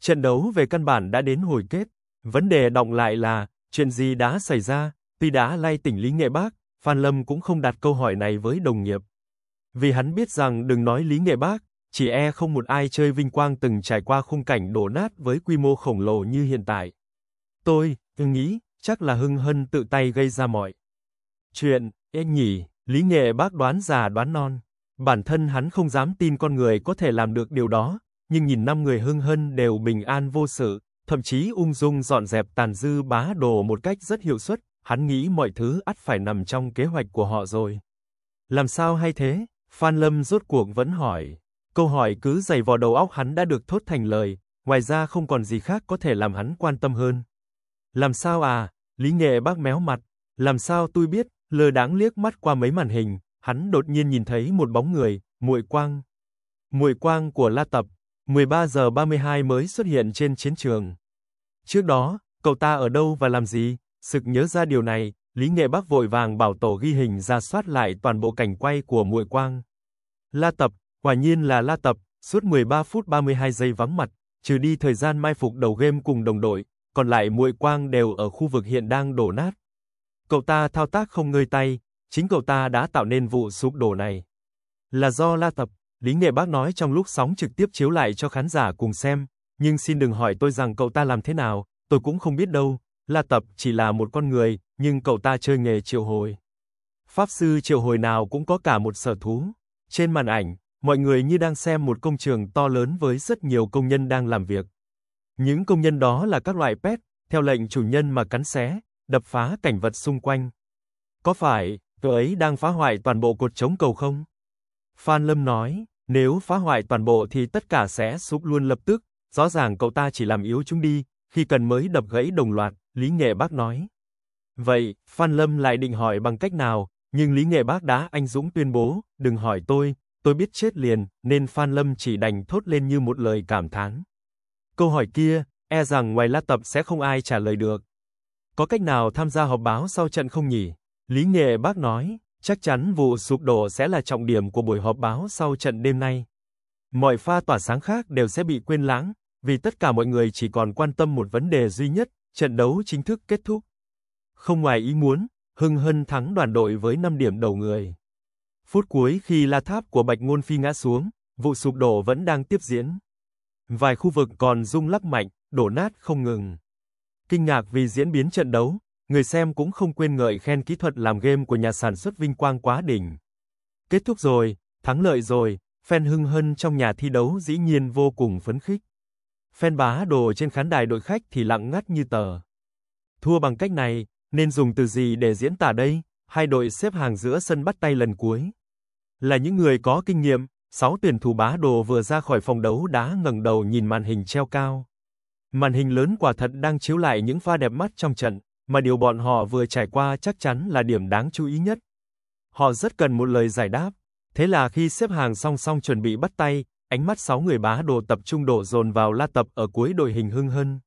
Trận đấu về căn bản đã đến hồi kết, vấn đề động lại là chuyện gì đã xảy ra, tuy đã lay tỉnh Lý Nghệ Bác, Phan Lâm cũng không đặt câu hỏi này với đồng nghiệp. Vì hắn biết rằng đừng nói Lý Nghệ Bác, chỉ e không một ai chơi vinh quang từng trải qua khung cảnh đổ nát với quy mô khổng lồ như hiện tại. Tôi, tôi nghĩ, chắc là Hưng Hân tự tay gây ra mọi chuyện, em nhỉ, Lý Nghệ Bác đoán già đoán non. Bản thân hắn không dám tin con người có thể làm được điều đó, nhưng nhìn năm người hưng hân đều bình an vô sự, thậm chí ung dung dọn dẹp tàn dư bá đồ một cách rất hiệu suất, hắn nghĩ mọi thứ ắt phải nằm trong kế hoạch của họ rồi. Làm sao hay thế? Phan Lâm rốt cuộc vẫn hỏi. Câu hỏi cứ giày vào đầu óc hắn đã được thốt thành lời, ngoài ra không còn gì khác có thể làm hắn quan tâm hơn. Làm sao à? Lý Nghệ bác méo mặt, làm sao tôi biết? Lơ đáng liếc mắt qua mấy màn hình, hắn đột nhiên nhìn thấy một bóng người, muội quang. Muội quang của La Tập, 13 giờ 32 mới xuất hiện trên chiến trường. Trước đó, cậu ta ở đâu và làm gì? Sực nhớ ra điều này, Lý Nghệ bác vội vàng bảo tổ ghi hình ra soát lại toàn bộ cảnh quay của muội quang. La Tập, quả nhiên là La Tập, suốt 13 phút 32 giây vắng mặt, trừ đi thời gian mai phục đầu game cùng đồng đội, còn lại muội quang đều ở khu vực hiện đang đổ nát. Cậu ta thao tác không ngơi tay, Chính cậu ta đã tạo nên vụ sụp đổ này. Là do La Tập, Lý Nghệ Bác nói trong lúc sóng trực tiếp chiếu lại cho khán giả cùng xem, nhưng xin đừng hỏi tôi rằng cậu ta làm thế nào, tôi cũng không biết đâu. La Tập chỉ là một con người, nhưng cậu ta chơi nghề triệu hồi. Pháp sư triệu hồi nào cũng có cả một sở thú. Trên màn ảnh, mọi người như đang xem một công trường to lớn với rất nhiều công nhân đang làm việc. Những công nhân đó là các loại pet, theo lệnh chủ nhân mà cắn xé, đập phá cảnh vật xung quanh. Có phải, cậu ấy đang phá hoại toàn bộ cột chống cầu không? Phan Lâm nói, nếu phá hoại toàn bộ thì tất cả sẽ sụp luôn lập tức, rõ ràng cậu ta chỉ làm yếu chúng đi, khi cần mới đập gãy đồng loạt, Lý Nghệ Bác nói. Vậy, Phan Lâm lại định hỏi bằng cách nào, nhưng Lý Nghệ Bác đã anh dũng tuyên bố, đừng hỏi tôi, tôi biết chết liền, nên Phan Lâm chỉ đành thốt lên như một lời cảm thán. Câu hỏi kia, e rằng ngoài la tập sẽ không ai trả lời được. Có cách nào tham gia họp báo sau trận không nhỉ? Lý Nghệ Bác nói, chắc chắn vụ sụp đổ sẽ là trọng điểm của buổi họp báo sau trận đêm nay. Mọi pha tỏa sáng khác đều sẽ bị quên lãng, vì tất cả mọi người chỉ còn quan tâm một vấn đề duy nhất, trận đấu chính thức kết thúc. Không ngoài ý muốn, Hưng Hân thắng đoàn đội với 5 điểm đầu người. Phút cuối khi la tháp của Bạch Ngôn Phi ngã xuống, vụ sụp đổ vẫn đang tiếp diễn. Vài khu vực còn rung lắc mạnh, đổ nát không ngừng. Kinh ngạc vì diễn biến trận đấu, người xem cũng không quên ngợi khen kỹ thuật làm game của nhà sản xuất vinh quang quá đỉnh. Kết thúc rồi, thắng lợi rồi, fan hưng hân trong nhà thi đấu dĩ nhiên vô cùng phấn khích. Fan bá đồ trên khán đài đội khách thì lặng ngắt như tờ. Thua bằng cách này, nên dùng từ gì để diễn tả đây? Hai đội xếp hàng giữa sân bắt tay lần cuối. Là những người có kinh nghiệm, sáu tuyển thủ bá đồ vừa ra khỏi phòng đấu đá ngẩng đầu nhìn màn hình treo cao. Màn hình lớn quả thật đang chiếu lại những pha đẹp mắt trong trận mà điều bọn họ vừa trải qua chắc chắn là điểm đáng chú ý nhất. Họ rất cần một lời giải đáp. Thế là khi xếp hàng song song chuẩn bị bắt tay, ánh mắt sáu người bá đồ tập trung đổ dồn vào La Tập ở cuối đội hình hưng hân.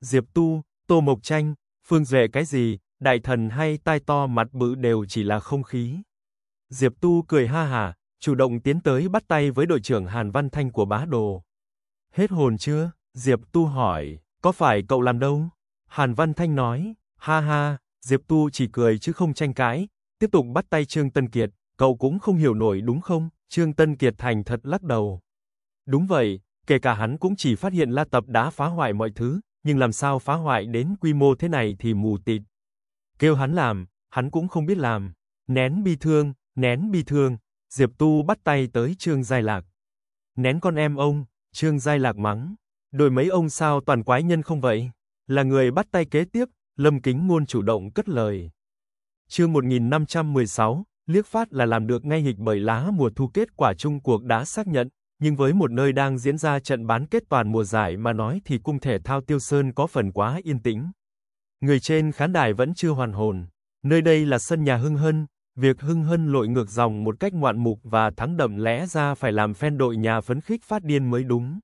Diệp Tu, Tô Mộc Tranh, Phương Duệ cái gì, đại thần hay tai to mặt bự đều chỉ là không khí. Diệp Tu cười ha hả, chủ động tiến tới bắt tay với đội trưởng Hàn Văn Thanh của bá đồ. Hết hồn chưa? Diệp Tu hỏi, có phải cậu làm đâu? Hàn Văn Thanh nói, Ha ha, Diệp Tu chỉ cười chứ không tranh cãi, tiếp tục bắt tay Trương Tân Kiệt, cậu cũng không hiểu nổi đúng không? Trương Tân Kiệt thành thật lắc đầu. Đúng vậy, kể cả hắn cũng chỉ phát hiện La Tập đã phá hoại mọi thứ, nhưng làm sao phá hoại đến quy mô thế này thì mù tịt. Kêu hắn làm, hắn cũng không biết làm. Nén bi thương, nén bi thương, Diệp Tu bắt tay tới Trương Giai Lạc. Nén con em ông, Trương Giai Lạc mắng. Đội mấy ông sao toàn quái nhân không vậy? Là người bắt tay kế tiếp, Lâm Kính Ngôn chủ động cất lời. Chương 1516, liếc phát là làm được ngay hịch bởi lá mùa thu kết quả chung cuộc đã xác nhận, nhưng với một nơi đang diễn ra trận bán kết toàn mùa giải mà nói thì cung thể thao Tiêu Sơn có phần quá yên tĩnh. Người trên khán đài vẫn chưa hoàn hồn. Nơi đây là sân nhà Hưng Hân, việc Hưng Hân lội ngược dòng một cách ngoạn mục và thắng đậm lẽ ra phải làm fan đội nhà phấn khích phát điên mới đúng.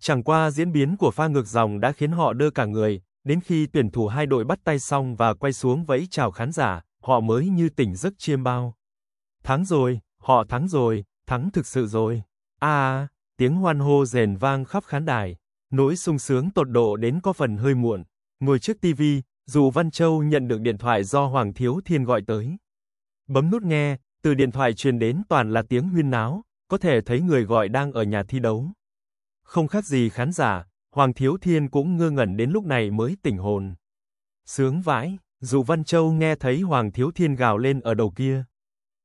Chẳng qua diễn biến của pha ngược dòng đã khiến họ đơ cả người, Đến khi tuyển thủ hai đội bắt tay xong và quay xuống vẫy chào khán giả, họ mới như tỉnh giấc chiêm bao. Thắng rồi, họ thắng rồi, thắng thực sự rồi. À, tiếng hoan hô rền vang khắp khán đài. Nỗi sung sướng tột độ đến có phần hơi muộn. Ngồi trước TV, dù Văn Châu nhận được điện thoại do Hoàng Thiếu Thiên gọi tới. Bấm nút nghe, từ điện thoại truyền đến toàn là tiếng huyên náo, có thể thấy người gọi đang ở nhà thi đấu. Không khác gì khán giả, Hoàng Thiếu Thiên cũng ngơ ngẩn đến lúc này mới tỉnh hồn. Sướng vãi, dù Văn Châu nghe thấy Hoàng Thiếu Thiên gào lên ở đầu kia.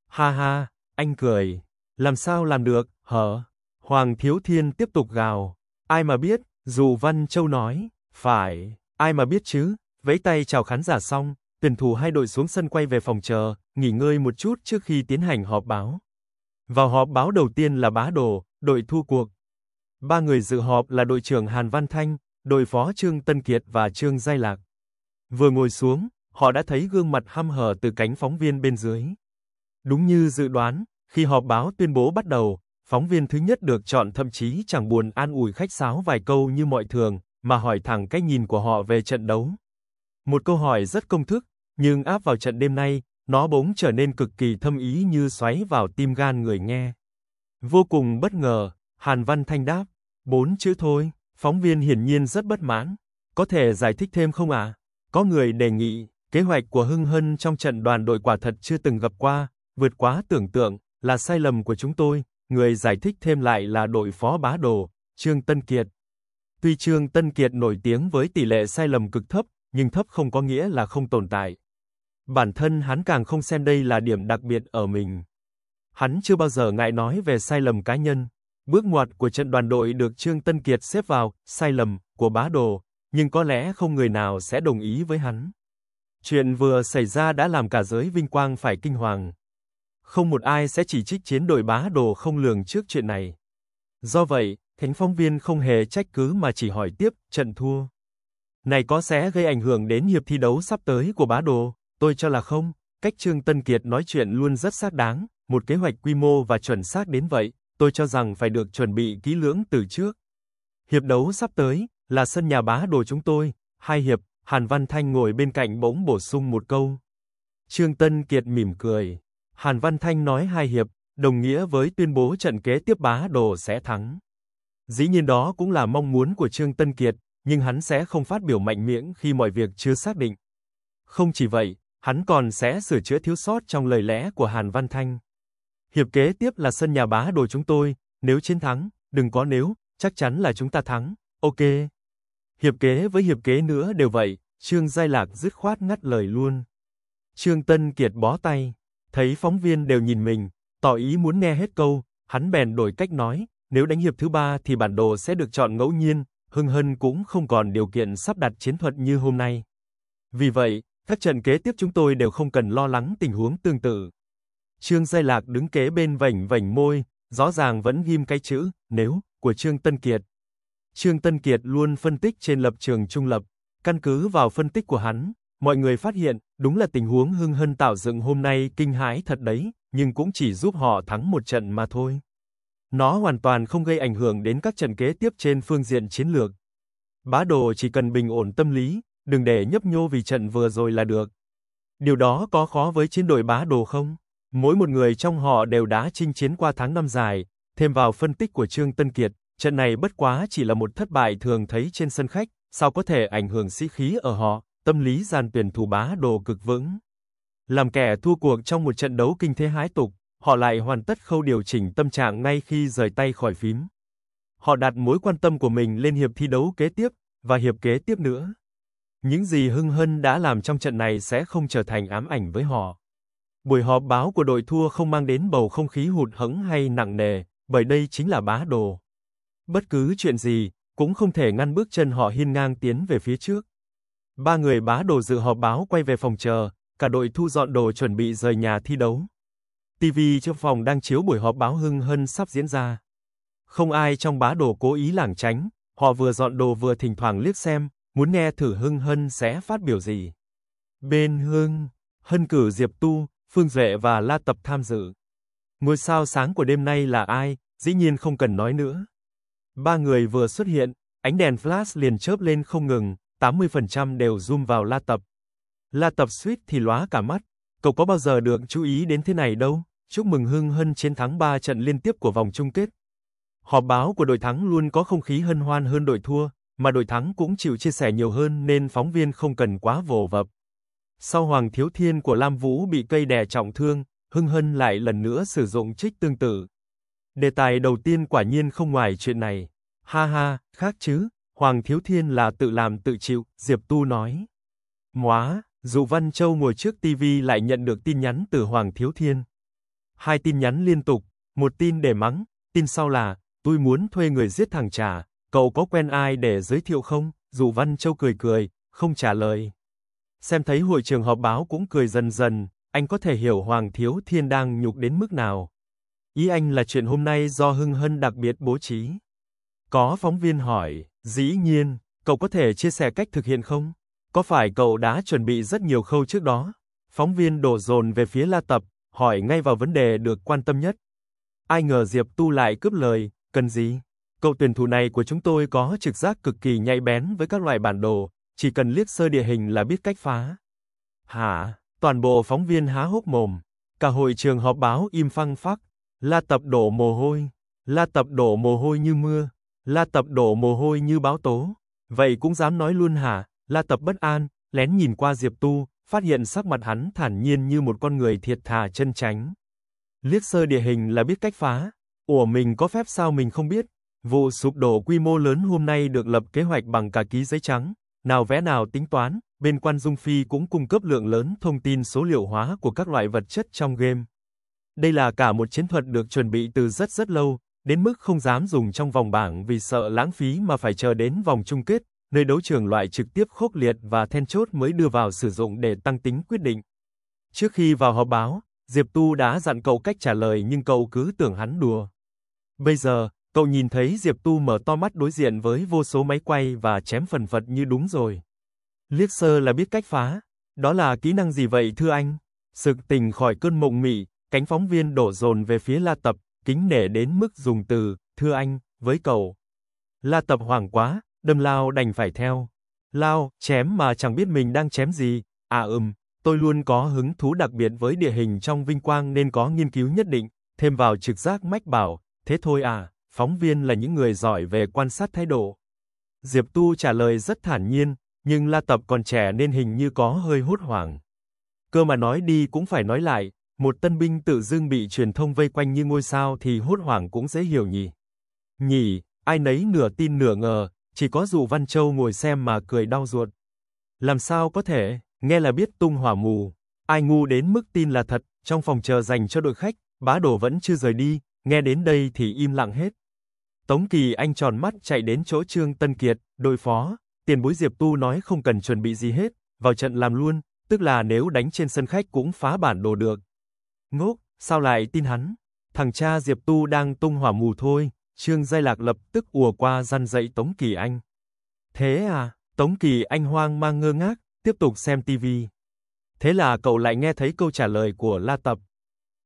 Ha ha, anh cười, làm sao làm được, hở? Hoàng Thiếu Thiên tiếp tục gào, ai mà biết, dù Văn Châu nói, phải, ai mà biết chứ, vẫy tay chào khán giả xong, tuyển thủ hai đội xuống sân quay về phòng chờ, nghỉ ngơi một chút trước khi tiến hành họp báo. Vào họp báo đầu tiên là bá đồ, đội thua cuộc, Ba người dự họp là đội trưởng Hàn Văn Thanh, đội phó Trương Tân Kiệt và Trương Giai Lạc. Vừa ngồi xuống, họ đã thấy gương mặt hăm hở từ cánh phóng viên bên dưới. Đúng như dự đoán, khi họp báo tuyên bố bắt đầu, phóng viên thứ nhất được chọn thậm chí chẳng buồn an ủi khách sáo vài câu như mọi thường, mà hỏi thẳng cách nhìn của họ về trận đấu. Một câu hỏi rất công thức, nhưng áp vào trận đêm nay, nó bỗng trở nên cực kỳ thâm ý như xoáy vào tim gan người nghe. Vô cùng bất ngờ, Hàn Văn Thanh đáp, bốn chữ thôi, phóng viên hiển nhiên rất bất mãn, có thể giải thích thêm không ạ? À? Có người đề nghị, kế hoạch của Hưng Hân trong trận đoàn đội quả thật chưa từng gặp qua, vượt quá tưởng tượng, là sai lầm của chúng tôi, người giải thích thêm lại là đội phó bá đồ, Trương Tân Kiệt. Tuy Trương Tân Kiệt nổi tiếng với tỷ lệ sai lầm cực thấp, nhưng thấp không có nghĩa là không tồn tại. Bản thân hắn càng không xem đây là điểm đặc biệt ở mình. Hắn chưa bao giờ ngại nói về sai lầm cá nhân, Bước ngoặt của trận đoàn đội được Trương Tân Kiệt xếp vào, sai lầm, của bá đồ, nhưng có lẽ không người nào sẽ đồng ý với hắn. Chuyện vừa xảy ra đã làm cả giới vinh quang phải kinh hoàng. Không một ai sẽ chỉ trích chiến đội bá đồ không lường trước chuyện này. Do vậy, Thánh Phong Viên không hề trách cứ mà chỉ hỏi tiếp, trận thua. Này có sẽ gây ảnh hưởng đến hiệp thi đấu sắp tới của bá đồ, tôi cho là không. Cách Trương Tân Kiệt nói chuyện luôn rất xác đáng, một kế hoạch quy mô và chuẩn xác đến vậy, tôi cho rằng phải được chuẩn bị kỹ lưỡng từ trước. Hiệp đấu sắp tới là sân nhà bá đồ chúng tôi, hai hiệp, Hàn Văn Thanh ngồi bên cạnh bỗng bổ sung một câu. Trương Tân Kiệt mỉm cười, Hàn Văn Thanh nói hai hiệp, đồng nghĩa với tuyên bố trận kế tiếp bá đồ sẽ thắng. Dĩ nhiên đó cũng là mong muốn của Trương Tân Kiệt, nhưng hắn sẽ không phát biểu mạnh miệng khi mọi việc chưa xác định. Không chỉ vậy, hắn còn sẽ sửa chữa thiếu sót trong lời lẽ của Hàn Văn Thanh. Hiệp kế tiếp là sân nhà bá đồ chúng tôi, nếu chiến thắng, đừng có nếu, chắc chắn là chúng ta thắng, ok. Hiệp kế với hiệp kế nữa đều vậy, Trương Giai Lạc dứt khoát ngắt lời luôn. Trương Tân Kiệt bó tay, thấy phóng viên đều nhìn mình, tỏ ý muốn nghe hết câu, hắn bèn đổi cách nói, nếu đánh hiệp thứ ba thì bản đồ sẽ được chọn ngẫu nhiên, Hưng Hân cũng không còn điều kiện sắp đặt chiến thuật như hôm nay. Vì vậy, các trận kế tiếp chúng tôi đều không cần lo lắng tình huống tương tự. Trương Giai Lạc đứng kế bên vảnh vảnh môi, rõ ràng vẫn ghim cái chữ, nếu, của Trương Tân Kiệt. Trương Tân Kiệt luôn phân tích trên lập trường trung lập, căn cứ vào phân tích của hắn, mọi người phát hiện, đúng là tình huống hưng hân tạo dựng hôm nay kinh hãi thật đấy, nhưng cũng chỉ giúp họ thắng một trận mà thôi. Nó hoàn toàn không gây ảnh hưởng đến các trận kế tiếp trên phương diện chiến lược. Bá đồ chỉ cần bình ổn tâm lý, đừng để nhấp nhô vì trận vừa rồi là được. Điều đó có khó với chiến đội bá đồ không? Mỗi một người trong họ đều đã chinh chiến qua tháng năm dài, thêm vào phân tích của Trương Tân Kiệt, trận này bất quá chỉ là một thất bại thường thấy trên sân khách, sao có thể ảnh hưởng sĩ khí ở họ, tâm lý gian tuyển thủ bá đồ cực vững. Làm kẻ thua cuộc trong một trận đấu kinh thế hái tục, họ lại hoàn tất khâu điều chỉnh tâm trạng ngay khi rời tay khỏi phím. Họ đặt mối quan tâm của mình lên hiệp thi đấu kế tiếp, và hiệp kế tiếp nữa. Những gì Hưng Hân đã làm trong trận này sẽ không trở thành ám ảnh với họ. Buổi họp báo của đội thua không mang đến bầu không khí hụt hẫng hay nặng nề, bởi đây chính là bá đồ. Bất cứ chuyện gì cũng không thể ngăn bước chân họ hiên ngang tiến về phía trước. Ba người bá đồ dự họp báo quay về phòng chờ, cả đội thu dọn đồ chuẩn bị rời nhà thi đấu. TV trong phòng đang chiếu buổi họp báo hưng hân sắp diễn ra. Không ai trong bá đồ cố ý lảng tránh, họ vừa dọn đồ vừa thỉnh thoảng liếc xem, muốn nghe thử hưng hân sẽ phát biểu gì. Bên hưng, hân cử Diệp Tu, Phương Duệ và La Tập tham dự. Ngôi sao sáng của đêm nay là ai, dĩ nhiên không cần nói nữa. Ba người vừa xuất hiện, ánh đèn flash liền chớp lên không ngừng, 80% đều zoom vào La Tập. La Tập suýt thì lóa cả mắt, cậu có bao giờ được chú ý đến thế này đâu, chúc mừng Hưng Hân chiến thắng 3 trận liên tiếp của vòng chung kết. Họp báo của đội thắng luôn có không khí hân hoan hơn đội thua, mà đội thắng cũng chịu chia sẻ nhiều hơn nên phóng viên không cần quá vồ vập. Sau Hoàng Thiếu Thiên của Lam Vũ bị cây đè trọng thương, Hưng Hân lại lần nữa sử dụng trích tương tự. Đề tài đầu tiên quả nhiên không ngoài chuyện này. Ha ha, khác chứ, Hoàng Thiếu Thiên là tự làm tự chịu, Diệp Tu nói. Móa, dù Văn Châu ngồi trước TV lại nhận được tin nhắn từ Hoàng Thiếu Thiên. Hai tin nhắn liên tục, một tin để mắng, tin sau là, tôi muốn thuê người giết thằng trà, cậu có quen ai để giới thiệu không? Dù Văn Châu cười cười, không trả lời. Xem thấy hội trường họp báo cũng cười dần dần, anh có thể hiểu Hoàng Thiếu Thiên đang nhục đến mức nào. Ý anh là chuyện hôm nay do Hưng Hân đặc biệt bố trí. Có phóng viên hỏi, dĩ nhiên, cậu có thể chia sẻ cách thực hiện không? Có phải cậu đã chuẩn bị rất nhiều khâu trước đó? Phóng viên đổ dồn về phía La Tập, hỏi ngay vào vấn đề được quan tâm nhất. Ai ngờ Diệp Tu lại cướp lời, cần gì? Cậu tuyển thủ này của chúng tôi có trực giác cực kỳ nhạy bén với các loại bản đồ, chỉ cần liếc sơ địa hình là biết cách phá. Hả? Toàn bộ phóng viên há hốc mồm, cả hội trường họp báo im phăng phắc, La Tập đổ mồ hôi, La Tập đổ mồ hôi như mưa, La Tập đổ mồ hôi như báo tố. Vậy cũng dám nói luôn hả? La Tập bất an, lén nhìn qua Diệp Tu, phát hiện sắc mặt hắn thản nhiên như một con người thiệt thà chân chánh. Liếc sơ địa hình là biết cách phá, ủa mình có phép sao mình không biết. Vụ sụp đổ quy mô lớn hôm nay được lập kế hoạch bằng cả ký giấy trắng, nào vẽ nào tính toán, bên quan Dung Phi cũng cung cấp lượng lớn thông tin số liệu hóa của các loại vật chất trong game. Đây là cả một chiến thuật được chuẩn bị từ rất rất lâu, đến mức không dám dùng trong vòng bảng vì sợ lãng phí mà phải chờ đến vòng chung kết, nơi đấu trường loại trực tiếp khốc liệt và then chốt mới đưa vào sử dụng để tăng tính quyết định. Trước khi vào họp báo, Diệp Tu đã dặn cậu cách trả lời nhưng cậu cứ tưởng hắn đùa. Bây giờ, Cậu nhìn thấy Diệp Tu mở to mắt đối diện với vô số máy quay và chém phần phật như đúng rồi. Liếc sơ là biết cách phá. Đó là kỹ năng gì vậy thưa anh? Sực tỉnh khỏi cơn mộng mị, cánh phóng viên đổ dồn về phía La Tập, kính nể đến mức dùng từ, thưa anh, với cậu. La Tập hoảng quá, đâm lao đành phải theo. Lao, chém mà chẳng biết mình đang chém gì. À ừm, tôi luôn có hứng thú đặc biệt với địa hình trong vinh quang nên có nghiên cứu nhất định, thêm vào trực giác mách bảo, thế thôi à phóng viên là những người giỏi về quan sát thái độ. Diệp Tu trả lời rất thản nhiên, nhưng La Tập còn trẻ nên hình như có hơi hốt hoảng. Cơ mà nói đi cũng phải nói lại, một tân binh tự dưng bị truyền thông vây quanh như ngôi sao thì hốt hoảng cũng dễ hiểu nhỉ. Nhỉ, ai nấy nửa tin nửa ngờ, chỉ có Dụ Văn Châu ngồi xem mà cười đau ruột. Làm sao có thể, nghe là biết tung hỏa mù, ai ngu đến mức tin là thật, trong phòng chờ dành cho đội khách, bá đổ vẫn chưa rời đi, nghe đến đây thì im lặng hết. Tống Kỳ Anh tròn mắt chạy đến chỗ Trương Tân Kiệt, đối phó, tiền bối Diệp Tu nói không cần chuẩn bị gì hết, vào trận làm luôn, tức là nếu đánh trên sân khách cũng phá bản đồ được. Ngốc, sao lại tin hắn? Thằng cha Diệp Tu đang tung hỏa mù thôi, Trương Giai Lạc lập tức ùa qua răn dậy Tống Kỳ Anh. Thế à, Tống Kỳ Anh hoang mang ngơ ngác, tiếp tục xem tivi. Thế là cậu lại nghe thấy câu trả lời của La Tập.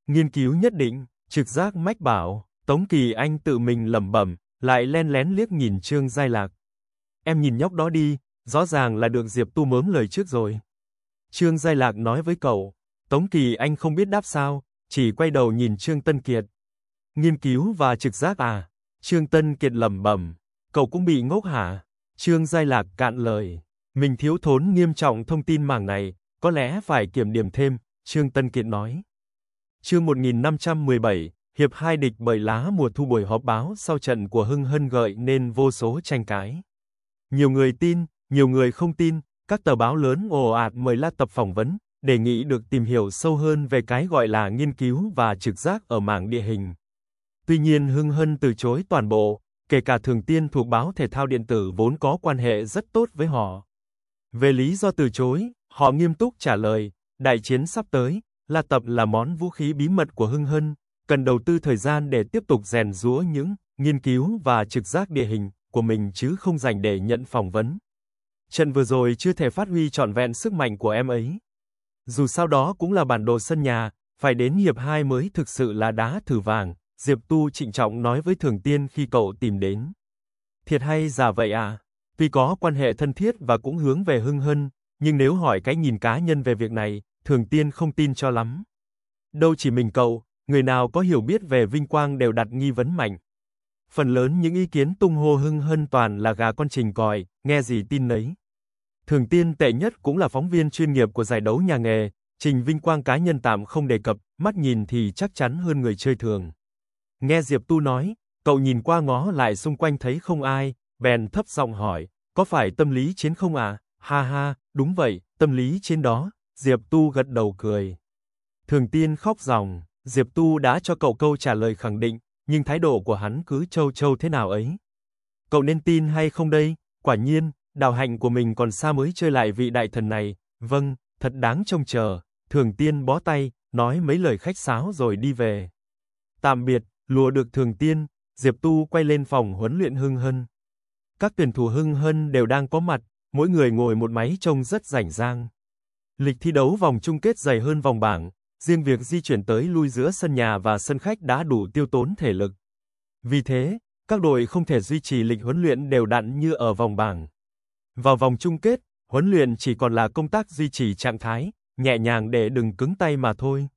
Nghiên cứu nhất định, trực giác mách bảo, Tống Kỳ Anh tự mình lẩm bẩm, lại len lén liếc nhìn Trương Giai Lạc. Em nhìn nhóc đó đi, rõ ràng là được Diệp Tu mớm lời trước rồi. Trương Giai Lạc nói với cậu, Tống Kỳ Anh không biết đáp sao, chỉ quay đầu nhìn Trương Tân Kiệt. Nghiên cứu và trực giác à? Trương Tân Kiệt lẩm bẩm, cậu cũng bị ngốc hả? Trương Giai Lạc cạn lời, mình thiếu thốn nghiêm trọng thông tin mảng này, có lẽ phải kiểm điểm thêm, Trương Tân Kiệt nói. Chương 1517, hiệp 2 địch bởi lá mùa thu buổi họp báo sau trận của Hưng Hân gợi nên vô số tranh cãi. Nhiều người tin, nhiều người không tin, các tờ báo lớn ồ ạt mời La Tập phỏng vấn, đề nghị được tìm hiểu sâu hơn về cái gọi là nghiên cứu và trực giác ở mảng địa hình. Tuy nhiên Hưng Hân từ chối toàn bộ, kể cả Thường Tiên thuộc báo thể thao điện tử vốn có quan hệ rất tốt với họ. Về lý do từ chối, họ nghiêm túc trả lời, đại chiến sắp tới, La Tập là món vũ khí bí mật của Hưng Hân, cần đầu tư thời gian để tiếp tục rèn rũa những nghiên cứu và trực giác địa hình của mình chứ không dành để nhận phỏng vấn. Trận vừa rồi chưa thể phát huy trọn vẹn sức mạnh của em ấy. Dù sao đó cũng là bản đồ sân nhà, phải đến hiệp 2 mới thực sự là đá thử vàng, Diệp Tu trịnh trọng nói với Thường Tiên khi cậu tìm đến. Thiệt hay giả vậy à? Tuy có quan hệ thân thiết và cũng hướng về Hưng Hân, nhưng nếu hỏi cái nhìn cá nhân về việc này, Thường Tiên không tin cho lắm. Đâu chỉ mình cậu, người nào có hiểu biết về vinh quang đều đặt nghi vấn mạnh. Phần lớn những ý kiến tung hô hưng hân toàn là gà con trình còi, nghe gì tin nấy. Thường tiên tệ nhất cũng là phóng viên chuyên nghiệp của giải đấu nhà nghề, trình vinh quang cá nhân tạm không đề cập, mắt nhìn thì chắc chắn hơn người chơi thường. Nghe Diệp Tu nói, cậu nhìn qua ngó lại xung quanh thấy không ai, bèn thấp giọng hỏi, có phải tâm lý chiến không à? Ha ha, đúng vậy, tâm lý chiến đó, Diệp Tu gật đầu cười. Thường tiên khóc ròng. Diệp Tu đã cho cậu câu trả lời khẳng định, nhưng thái độ của hắn cứ trâu trâu thế nào ấy. Cậu nên tin hay không đây? Quả nhiên, đào hạnh của mình còn xa mới chơi lại vị đại thần này. Vâng, thật đáng trông chờ. Thường Tiên bó tay, nói mấy lời khách sáo rồi đi về. Tạm biệt, lùa được Thường Tiên, Diệp Tu quay lên phòng huấn luyện Hưng Hân. Các tuyển thủ Hưng Hân đều đang có mặt, mỗi người ngồi một máy trông rất rảnh rang. Lịch thi đấu vòng chung kết dày hơn vòng bảng, riêng việc di chuyển tới lui giữa sân nhà và sân khách đã đủ tiêu tốn thể lực. Vì thế, các đội không thể duy trì lịch huấn luyện đều đặn như ở vòng bảng. Vào vòng chung kết, huấn luyện chỉ còn là công tác duy trì trạng thái, nhẹ nhàng để đừng cứng tay mà thôi.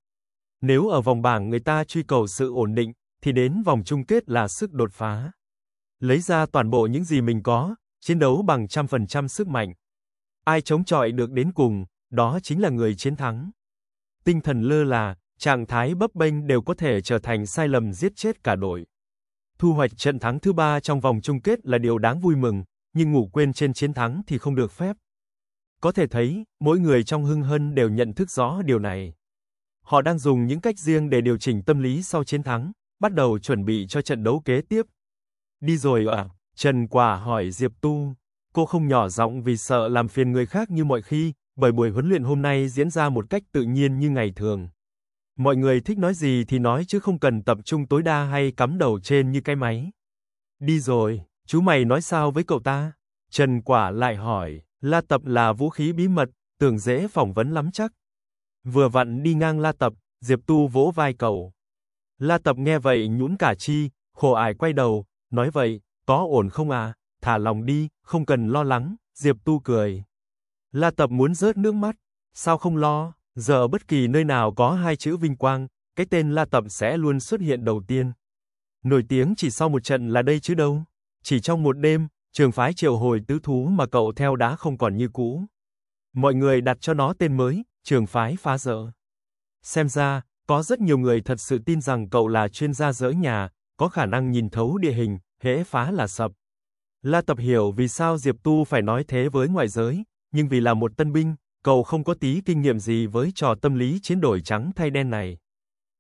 Nếu ở vòng bảng người ta truy cầu sự ổn định, thì đến vòng chung kết là sức đột phá. Lấy ra toàn bộ những gì mình có, chiến đấu bằng trăm phần trăm sức mạnh. Ai chống chọi được đến cùng, đó chính là người chiến thắng tinh thần lơ là, trạng thái bấp bênh đều có thể trở thành sai lầm giết chết cả đội. Thu hoạch trận thắng thứ ba trong vòng chung kết là điều đáng vui mừng, nhưng ngủ quên trên chiến thắng thì không được phép. Có thể thấy, mỗi người trong hưng hân đều nhận thức rõ điều này. Họ đang dùng những cách riêng để điều chỉnh tâm lý sau chiến thắng, bắt đầu chuẩn bị cho trận đấu kế tiếp. Đi rồi à? Trần Quả hỏi Diệp Tu. Cô không nhỏ giọng vì sợ làm phiền người khác như mọi khi, bởi buổi huấn luyện hôm nay diễn ra một cách tự nhiên như ngày thường. Mọi người thích nói gì thì nói chứ không cần tập trung tối đa hay cắm đầu trên như cái máy. Đi rồi, chú mày nói sao với cậu ta? Trần Quả lại hỏi, La Tập là vũ khí bí mật, tưởng dễ phỏng vấn lắm chắc. Vừa vặn đi ngang La Tập, Diệp Tu vỗ vai cậu. La Tập nghe vậy nhũn cả chi, khổ ải quay đầu, nói vậy, có ổn không à, thả lòng đi, không cần lo lắng, Diệp Tu cười. La Tập muốn rớt nước mắt, sao không lo, giờ bất kỳ nơi nào có hai chữ vinh quang, cái tên La Tập sẽ luôn xuất hiện đầu tiên. Nổi tiếng chỉ sau một trận là đây chứ đâu, chỉ trong một đêm, trường phái triệu hồi tứ thú mà cậu theo đã không còn như cũ. Mọi người đặt cho nó tên mới, trường phái phá dỡ. Xem ra, có rất nhiều người thật sự tin rằng cậu là chuyên gia dỡ nhà, có khả năng nhìn thấu địa hình, hễ phá là sập. La Tập hiểu vì sao Diệp Tu phải nói thế với ngoại giới, nhưng vì là một tân binh, cậu không có tí kinh nghiệm gì với trò tâm lý chiến đổi trắng thay đen này.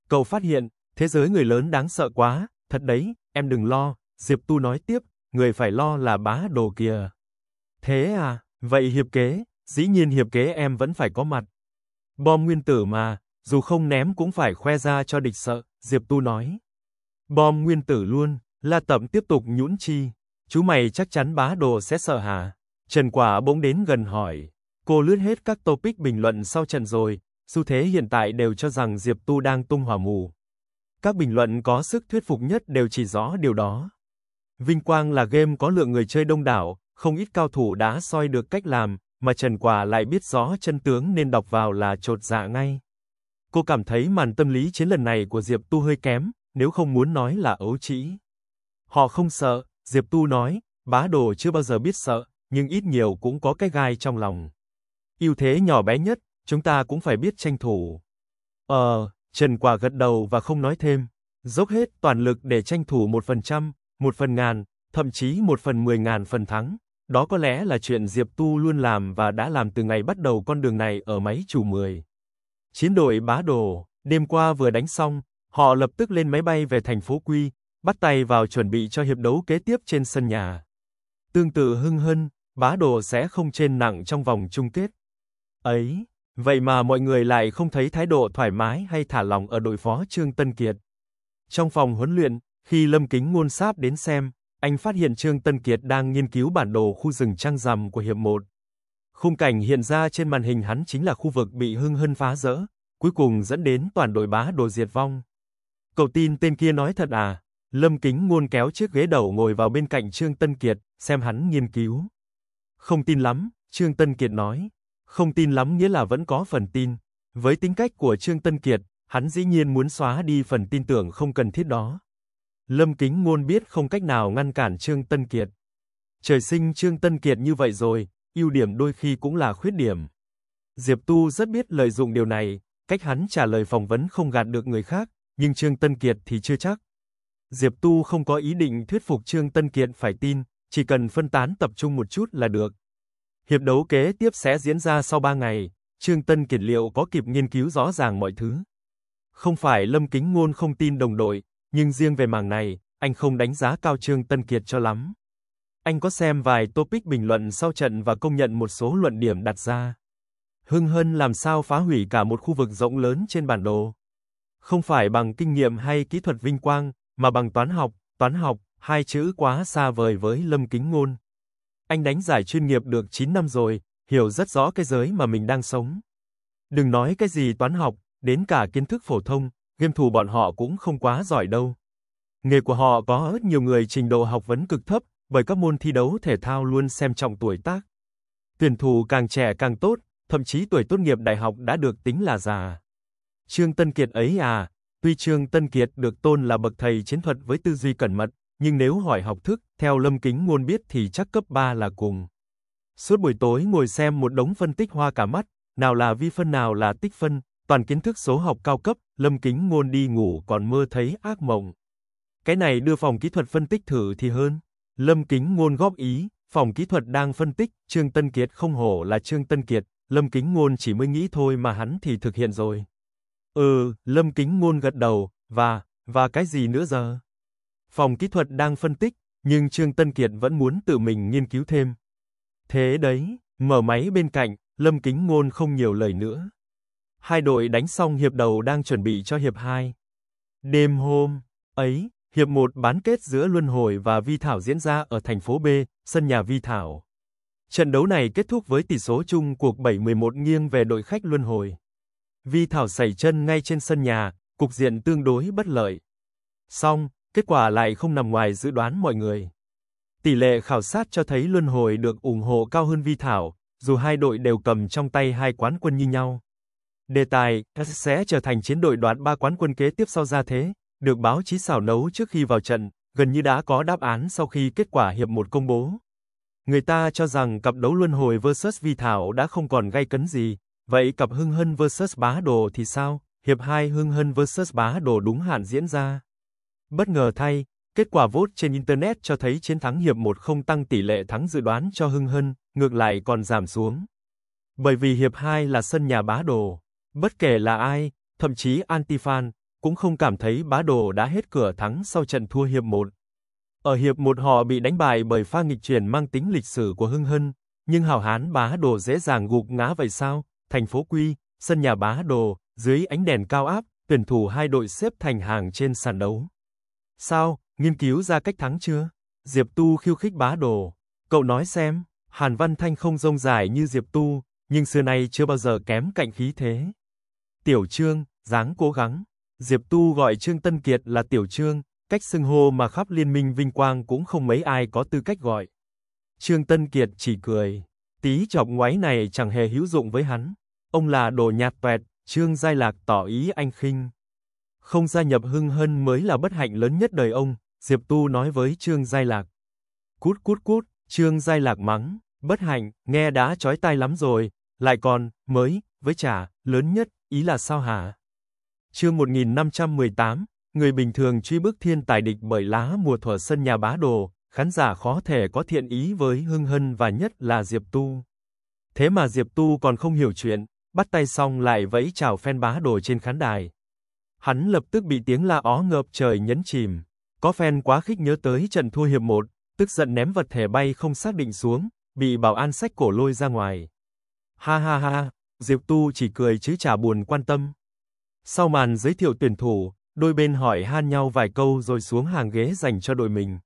Cậu phát hiện, thế giới người lớn đáng sợ quá, thật đấy, em đừng lo, Diệp Tu nói tiếp, người phải lo là bá đồ kìa. Thế à, vậy hiệp kế, dĩ nhiên hiệp kế em vẫn phải có mặt. Bom nguyên tử mà, dù không ném cũng phải khoe ra cho địch sợ, Diệp Tu nói. Bom nguyên tử luôn, La Tẩm tiếp tục nhũn chi, chú mày chắc chắn bá đồ sẽ sợ hả? Trần Quả bỗng đến gần hỏi. Cô lướt hết các topic bình luận sau trận rồi, xu thế hiện tại đều cho rằng Diệp Tu đang tung hỏa mù. Các bình luận có sức thuyết phục nhất đều chỉ rõ điều đó. Vinh Quang là game có lượng người chơi đông đảo, không ít cao thủ đã soi được cách làm, mà Trần Quả lại biết rõ chân tướng nên đọc vào là trột dạ ngay. Cô cảm thấy màn tâm lý chiến lần này của Diệp Tu hơi kém, nếu không muốn nói là ấu trĩ. Họ không sợ, Diệp Tu nói, bá đồ chưa bao giờ biết sợ, nhưng ít nhiều cũng có cái gai trong lòng. Ưu thế nhỏ bé nhất, chúng ta cũng phải biết tranh thủ. Ờ, Trần Quả gật đầu và không nói thêm, dốc hết toàn lực để tranh thủ một phần trăm, một phần ngàn, thậm chí một phần mười ngàn phần thắng. Đó có lẽ là chuyện Diệp Tu luôn làm và đã làm từ ngày bắt đầu con đường này ở máy chủ 10. Chiến đội bá đồ, đêm qua vừa đánh xong, họ lập tức lên máy bay về thành phố Quy, bắt tay vào chuẩn bị cho hiệp đấu kế tiếp trên sân nhà. Tương tự hưng hân, bá đồ sẽ không trên nặng trong vòng chung kết. Ấy, vậy mà mọi người lại không thấy thái độ thoải mái hay thả lỏng ở đội phó Trương Tân Kiệt. Trong phòng huấn luyện, khi Lâm Kính Ngôn sáp đến xem, anh phát hiện Trương Tân Kiệt đang nghiên cứu bản đồ khu rừng trăng rằm của hiệp 1. Khung cảnh hiện ra trên màn hình hắn chính là khu vực bị Hưng Hân phá rỡ, cuối cùng dẫn đến toàn đội bá đồ diệt vong. Cậu tin tên kia nói thật à? Lâm Kính Ngôn kéo chiếc ghế đầu ngồi vào bên cạnh Trương Tân Kiệt, xem hắn nghiên cứu. Không tin lắm, Trương Tân Kiệt nói. Không tin lắm nghĩa là vẫn có phần tin. Với tính cách của Trương Tân Kiệt, hắn dĩ nhiên muốn xóa đi phần tin tưởng không cần thiết đó. Lâm Kính Ngôn biết không cách nào ngăn cản Trương Tân Kiệt. Trời sinh Trương Tân Kiệt như vậy rồi, ưu điểm đôi khi cũng là khuyết điểm. Diệp Tu rất biết lợi dụng điều này, cách hắn trả lời phỏng vấn không gạt được người khác, nhưng Trương Tân Kiệt thì chưa chắc. Diệp Tu không có ý định thuyết phục Trương Tân Kiệt phải tin, chỉ cần phân tán tập trung một chút là được. Hiệp đấu kế tiếp sẽ diễn ra sau 3 ngày, Trương Tân Kiệt liệu có kịp nghiên cứu rõ ràng mọi thứ. Không phải Lâm Kính Ngôn không tin đồng đội, nhưng riêng về mảng này, anh không đánh giá cao Trương Tân Kiệt cho lắm. Anh có xem vài topic bình luận sau trận và công nhận một số luận điểm đặt ra. Hưng Hân làm sao phá hủy cả một khu vực rộng lớn trên bản đồ. Không phải bằng kinh nghiệm hay kỹ thuật vinh quang, mà bằng toán học, toán học, hai chữ quá xa vời với Lâm Kính Ngôn. Anh đánh giải chuyên nghiệp được 9 năm rồi, hiểu rất rõ cái giới mà mình đang sống. Đừng nói cái gì toán học, đến cả kiến thức phổ thông, game thủ bọn họ cũng không quá giỏi đâu. Nghề của họ có rất nhiều người trình độ học vấn cực thấp, bởi các môn thi đấu thể thao luôn xem trọng tuổi tác. Tuyển thủ càng trẻ càng tốt, thậm chí tuổi tốt nghiệp đại học đã được tính là già. Trương Tân Kiệt ấy à, tuy Trương Tân Kiệt được tôn là bậc thầy chiến thuật với tư duy cẩn mật, nhưng nếu hỏi học thức, theo Lâm Kính Ngôn biết thì chắc cấp 3 là cùng. Suốt buổi tối ngồi xem một đống phân tích hoa cả mắt, nào là vi phân nào là tích phân, toàn kiến thức số học cao cấp, Lâm Kính Ngôn đi ngủ còn mơ thấy ác mộng. Cái này đưa phòng kỹ thuật phân tích thử thì hơn. Lâm Kính Ngôn góp ý, phòng kỹ thuật đang phân tích, Trương Tân Kiệt không hổ là Trương Tân Kiệt, Lâm Kính Ngôn chỉ mới nghĩ thôi mà hắn thì thực hiện rồi. Ừ, Lâm Kính Ngôn gật đầu, và, và cái gì nữa giờ? Phòng kỹ thuật đang phân tích, nhưng Trương Tân Kiệt vẫn muốn tự mình nghiên cứu thêm. Thế đấy, mở máy bên cạnh, Lâm Kính Ngôn không nhiều lời nữa. Hai đội đánh xong hiệp đầu đang chuẩn bị cho hiệp 2. Đêm hôm ấy, hiệp 1 bán kết giữa Luân Hồi và Vi Thảo diễn ra ở thành phố B, sân nhà Vi Thảo. Trận đấu này kết thúc với tỷ số chung cuộc 7-11 nghiêng về đội khách Luân Hồi. Vi Thảo sẩy chân ngay trên sân nhà, cục diện tương đối bất lợi. Xong, kết quả lại không nằm ngoài dự đoán mọi người. Tỷ lệ khảo sát cho thấy Luân Hồi được ủng hộ cao hơn Vi Thảo, dù hai đội đều cầm trong tay hai quán quân như nhau. Đề tài sẽ trở thành chiến đội đoạt ba quán quân kế tiếp sau ra thế, được báo chí xảo nấu trước khi vào trận, gần như đã có đáp án sau khi kết quả hiệp một công bố. Người ta cho rằng cặp đấu Luân Hồi versus Vi Thảo đã không còn gay cấn gì, vậy cặp Hưng Hân versus Bá Đồ thì sao? Hiệp 2 Hưng Hân versus Bá Đồ đúng hạn diễn ra. Bất ngờ thay, kết quả vote trên Internet cho thấy chiến thắng hiệp 1 không tăng tỷ lệ thắng dự đoán cho Hưng Hân, ngược lại còn giảm xuống. Bởi vì hiệp 2 là sân nhà bá đồ. Bất kể là ai, thậm chí anti fan cũng không cảm thấy bá đồ đã hết cửa thắng sau trận thua hiệp 1. Ở hiệp 1 họ bị đánh bại bởi pha nghịch chuyển mang tính lịch sử của Hưng Hân, nhưng hào hán bá đồ dễ dàng gục ngã vậy sao? Thành phố Quy, sân nhà bá đồ, dưới ánh đèn cao áp, tuyển thủ hai đội xếp thành hàng trên sàn đấu. Sao, nghiên cứu ra cách thắng chưa? Diệp Tu khiêu khích bá đồ. Cậu nói xem, Hàn Văn Thanh không rông dài như Diệp Tu, nhưng xưa nay chưa bao giờ kém cạnh khí thế. Tiểu Trương, dáng cố gắng. Diệp Tu gọi Trương Tân Kiệt là Tiểu Trương, cách xưng hô mà khắp liên minh vinh quang cũng không mấy ai có tư cách gọi. Trương Tân Kiệt chỉ cười, tí chọc ngoáy này chẳng hề hữu dụng với hắn. Ông là đồ nhạt toẹt, Trương Giai Lạc tỏ ý anh khinh không gia nhập Hưng Hân mới là bất hạnh lớn nhất đời ông, Diệp Tu nói với Trương Giai Lạc. Cút cút cút, Trương Giai Lạc mắng, bất hạnh, nghe đã chói tai lắm rồi, lại còn, mới, với trả, lớn nhất, ý là sao hả? Chương 1518, người bình thường truy bức thiên tài địch bởi lá mùa thuở sân nhà bá đồ, khán giả khó thể có thiện ý với Hưng Hân và nhất là Diệp Tu. Thế mà Diệp Tu còn không hiểu chuyện, bắt tay xong lại vẫy chào fan bá đồ trên khán đài. Hắn lập tức bị tiếng la ó ngợp trời nhấn chìm. Có fan quá khích nhớ tới trận thua hiệp 1, tức giận ném vật thể bay không xác định xuống, bị bảo an sách cổ lôi ra ngoài. Ha ha ha, Diệp Tu chỉ cười chứ chả buồn quan tâm. Sau màn giới thiệu tuyển thủ, đôi bên hỏi han nhau vài câu rồi xuống hàng ghế dành cho đội mình.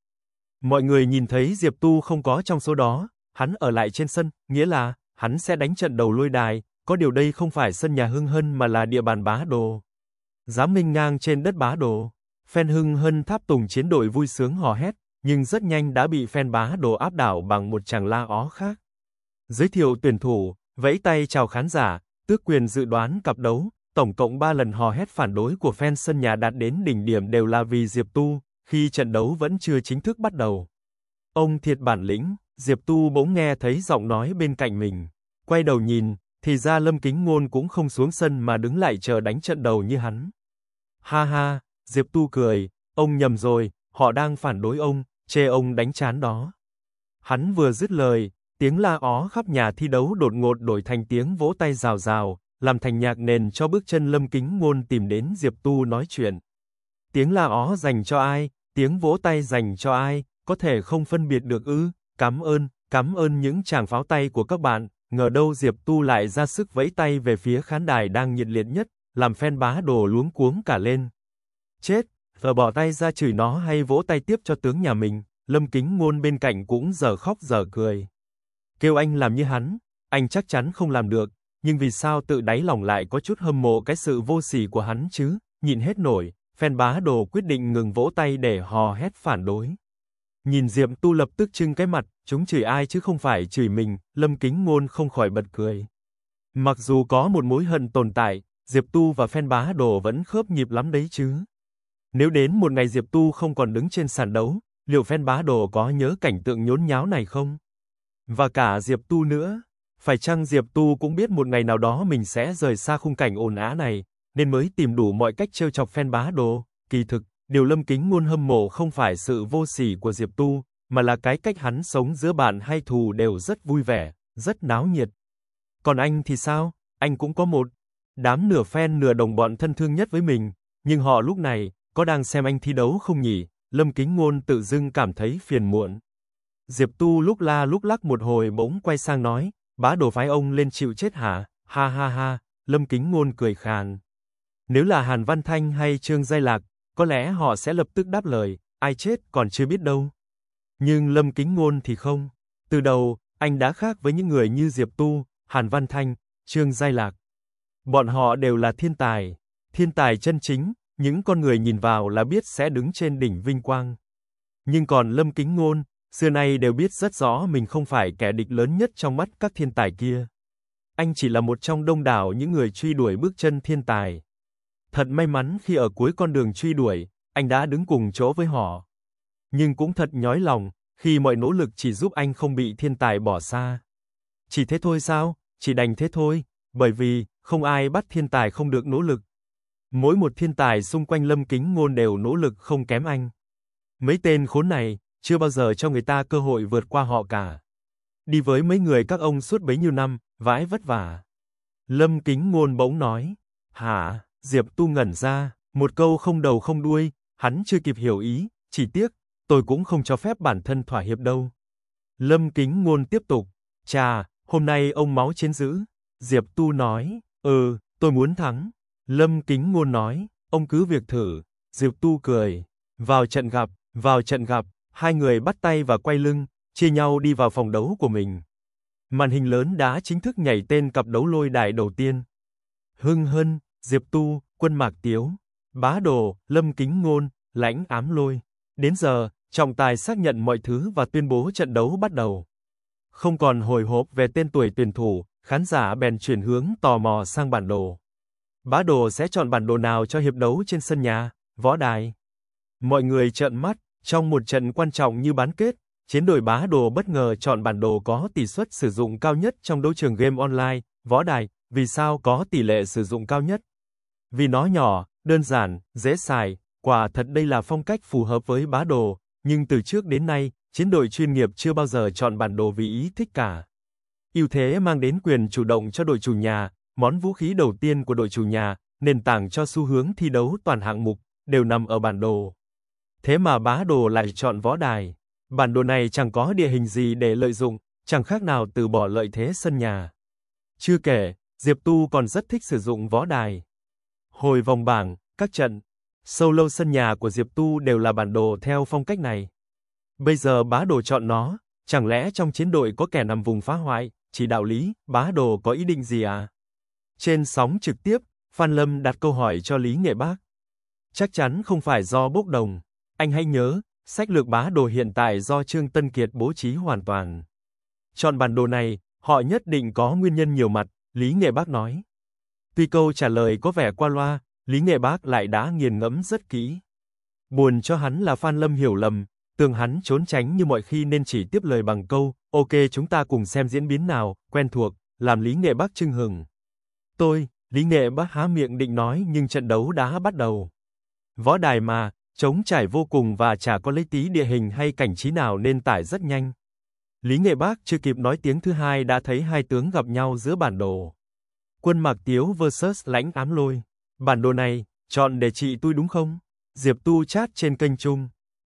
Mọi người nhìn thấy Diệp Tu không có trong số đó, hắn ở lại trên sân, nghĩa là hắn sẽ đánh trận đầu lôi đài, có điều đây không phải sân nhà hương Hân mà là địa bàn bá đồ dám minh ngang trên đất bá đồ. Phen Hưng Hân tháp tùng chiến đội vui sướng hò hét, nhưng rất nhanh đã bị phen bá đồ áp đảo bằng một chàng la ó khác. Giới thiệu tuyển thủ, vẫy tay chào khán giả, tước quyền dự đoán cặp đấu, tổng cộng 3 lần hò hét phản đối của fan sân nhà đạt đến đỉnh điểm đều là vì Diệp Tu, khi trận đấu vẫn chưa chính thức bắt đầu. Ông thiệt bản lĩnh, Diệp Tu bỗng nghe thấy giọng nói bên cạnh mình, quay đầu nhìn, thì ra Lâm Kính Ngôn cũng không xuống sân mà đứng lại chờ đánh trận đầu như hắn. Ha ha, Diệp Tu cười, ông nhầm rồi, họ đang phản đối ông, chê ông đánh chán đó. Hắn vừa dứt lời, tiếng la ó khắp nhà thi đấu đột ngột đổi thành tiếng vỗ tay rào rào, làm thành nhạc nền cho bước chân Lâm Kính Ngôn tìm đến Diệp Tu nói chuyện. Tiếng la ó dành cho ai, tiếng vỗ tay dành cho ai, có thể không phân biệt được ư, cảm ơn, cảm ơn những chàng pháo tay của các bạn, ngờ đâu Diệp Tu lại ra sức vẫy tay về phía khán đài đang nhiệt liệt nhất, làm phen bá đồ luống cuống cả lên. Chết, và bỏ tay ra chửi nó hay vỗ tay tiếp cho tướng nhà mình, Lâm Kính Ngôn bên cạnh cũng giờ khóc giờ cười. Kêu anh làm như hắn, anh chắc chắn không làm được, nhưng vì sao tự đáy lòng lại có chút hâm mộ cái sự vô sỉ của hắn chứ, nhìn hết nổi, phen bá đồ quyết định ngừng vỗ tay để hò hét phản đối. Nhìn Diệm Tu lập tức trưng cái mặt, chúng chửi ai chứ không phải chửi mình, Lâm Kính Ngôn không khỏi bật cười. Mặc dù có một mối hận tồn tại, Diệp Tu và Phen Bá Đồ vẫn khớp nhịp lắm đấy chứ. Nếu đến một ngày Diệp Tu không còn đứng trên sàn đấu, liệu Phen Bá Đồ có nhớ cảnh tượng nhốn nháo này không? Và cả Diệp Tu nữa, phải chăng Diệp Tu cũng biết một ngày nào đó mình sẽ rời xa khung cảnh ồn ào này, nên mới tìm đủ mọi cách trêu chọc Phen Bá Đồ, kỳ thực, điều Lâm Kính ngôn hâm mộ không phải sự vô sỉ của Diệp Tu, mà là cái cách hắn sống giữa bạn hay thù đều rất vui vẻ, rất náo nhiệt. Còn anh thì sao? Anh cũng có một Đám nửa fan nửa đồng bọn thân thương nhất với mình, nhưng họ lúc này có đang xem anh thi đấu không nhỉ? Lâm Kính Ngôn tự dưng cảm thấy phiền muộn. Diệp Tu lúc la lúc lắc một hồi bỗng quay sang nói, bá đồ phái ông lên chịu chết hả? Ha ha ha, Lâm Kính Ngôn cười khàn. Nếu là Hàn Văn Thanh hay Trương Giai Lạc, có lẽ họ sẽ lập tức đáp lời, ai chết còn chưa biết đâu. Nhưng Lâm Kính Ngôn thì không. Từ đầu, anh đã khác với những người như Diệp Tu, Hàn Văn Thanh, Trương Giai Lạc. Bọn họ đều là thiên tài, thiên tài chân chính, những con người nhìn vào là biết sẽ đứng trên đỉnh vinh quang. Nhưng còn Lâm Kính Ngôn, xưa nay đều biết rất rõ mình không phải kẻ địch lớn nhất trong mắt các thiên tài kia. Anh chỉ là một trong đông đảo những người truy đuổi bước chân thiên tài. Thật may mắn khi ở cuối con đường truy đuổi, anh đã đứng cùng chỗ với họ. Nhưng cũng thật nhói lòng, khi mọi nỗ lực chỉ giúp anh không bị thiên tài bỏ xa. Chỉ thế thôi sao, chỉ đành thế thôi, bởi vì không ai bắt thiên tài không được nỗ lực. Mỗi một thiên tài xung quanh Lâm Kính Ngôn đều nỗ lực không kém anh. Mấy tên khốn này chưa bao giờ cho người ta cơ hội vượt qua họ cả. Đi với mấy người các ông suốt bấy nhiêu năm, vãi vất vả. Lâm Kính Ngôn bỗng nói, "Hả?" Diệp Tu ngẩn ra, một câu không đầu không đuôi, hắn chưa kịp hiểu ý, chỉ tiếc, tôi cũng không cho phép bản thân thỏa hiệp đâu. Lâm Kính Ngôn tiếp tục, cha hôm nay ông máu chiến dữ, Diệp Tu nói, ừ, tôi muốn thắng. Lâm Kính Ngôn nói, ông cứ việc thử. Diệp Tu cười, vào trận gặp, vào trận gặp, hai người bắt tay và quay lưng, chia nhau đi vào phòng đấu của mình. Màn hình lớn đã chính thức nhảy tên cặp đấu lôi đài đầu tiên. Hưng Hân, Diệp Tu, Quân Mạc Tiếu, Bá Đồ, Lâm Kính Ngôn, Lãnh Ám Lôi. Đến giờ, trọng tài xác nhận mọi thứ và tuyên bố trận đấu bắt đầu. Không còn hồi hộp về tên tuổi tuyển thủ, khán giả bèn chuyển hướng tò mò sang bản đồ. Bá đồ sẽ chọn bản đồ nào cho hiệp đấu trên sân nhà, võ đài. Mọi người trợn mắt, trong một trận quan trọng như bán kết, chiến đội bá đồ bất ngờ chọn bản đồ có tỷ suất sử dụng cao nhất trong đấu trường game online, võ đài, vì sao có tỷ lệ sử dụng cao nhất? Vì nó nhỏ, đơn giản, dễ xài, quả thật đây là phong cách phù hợp với bá đồ, nhưng từ trước đến nay, chiến đội chuyên nghiệp chưa bao giờ chọn bản đồ vì ý thích cả. Ưu thế mang đến quyền chủ động cho đội chủ nhà, món vũ khí đầu tiên của đội chủ nhà, nền tảng cho xu hướng thi đấu toàn hạng mục, đều nằm ở bản đồ. Thế mà bá đồ lại chọn võ đài. Bản đồ này chẳng có địa hình gì để lợi dụng, chẳng khác nào từ bỏ lợi thế sân nhà. Chưa kể, Diệp Tu còn rất thích sử dụng võ đài. Hồi vòng bảng, các trận, sâu lâu sân nhà của Diệp Tu đều là bản đồ theo phong cách này. Bây giờ bá đồ chọn nó, Chẳng lẽ trong chiến đội có kẻ nằm vùng phá hoại, chỉ đạo lý, bá đồ có ý định gì à? Trên sóng trực tiếp, Phan Lâm đặt câu hỏi cho Lý Nghệ Bác. Chắc chắn không phải do bốc đồng. Anh hãy nhớ, sách lược bá đồ hiện tại do Trương Tân Kiệt bố trí hoàn toàn. Chọn bản đồ này, họ nhất định có nguyên nhân nhiều mặt, Lý Nghệ Bác nói. Tuy câu trả lời có vẻ qua loa, Lý Nghệ Bác lại đã nghiền ngẫm rất kỹ. Buồn cho hắn là Phan Lâm hiểu lầm, Tường hắn trốn tránh như mọi khi nên chỉ tiếp lời bằng câu, ok chúng ta cùng xem diễn biến nào, quen thuộc, làm Lý Nghệ Bắc trưng hừng. Tôi, Lý Nghệ Bắc há miệng định nói nhưng trận đấu đã bắt đầu. Võ đài mà, trống trải vô cùng và chả có lấy tí địa hình hay cảnh trí nào nên tải rất nhanh. Lý Nghệ bác chưa kịp nói tiếng thứ hai đã thấy hai tướng gặp nhau giữa bản đồ. Quân Mạc Tiếu versus Lãnh Ám Lôi. Bản đồ này, chọn để chị tôi đúng không? Diệp Tu chat trên kênh chung.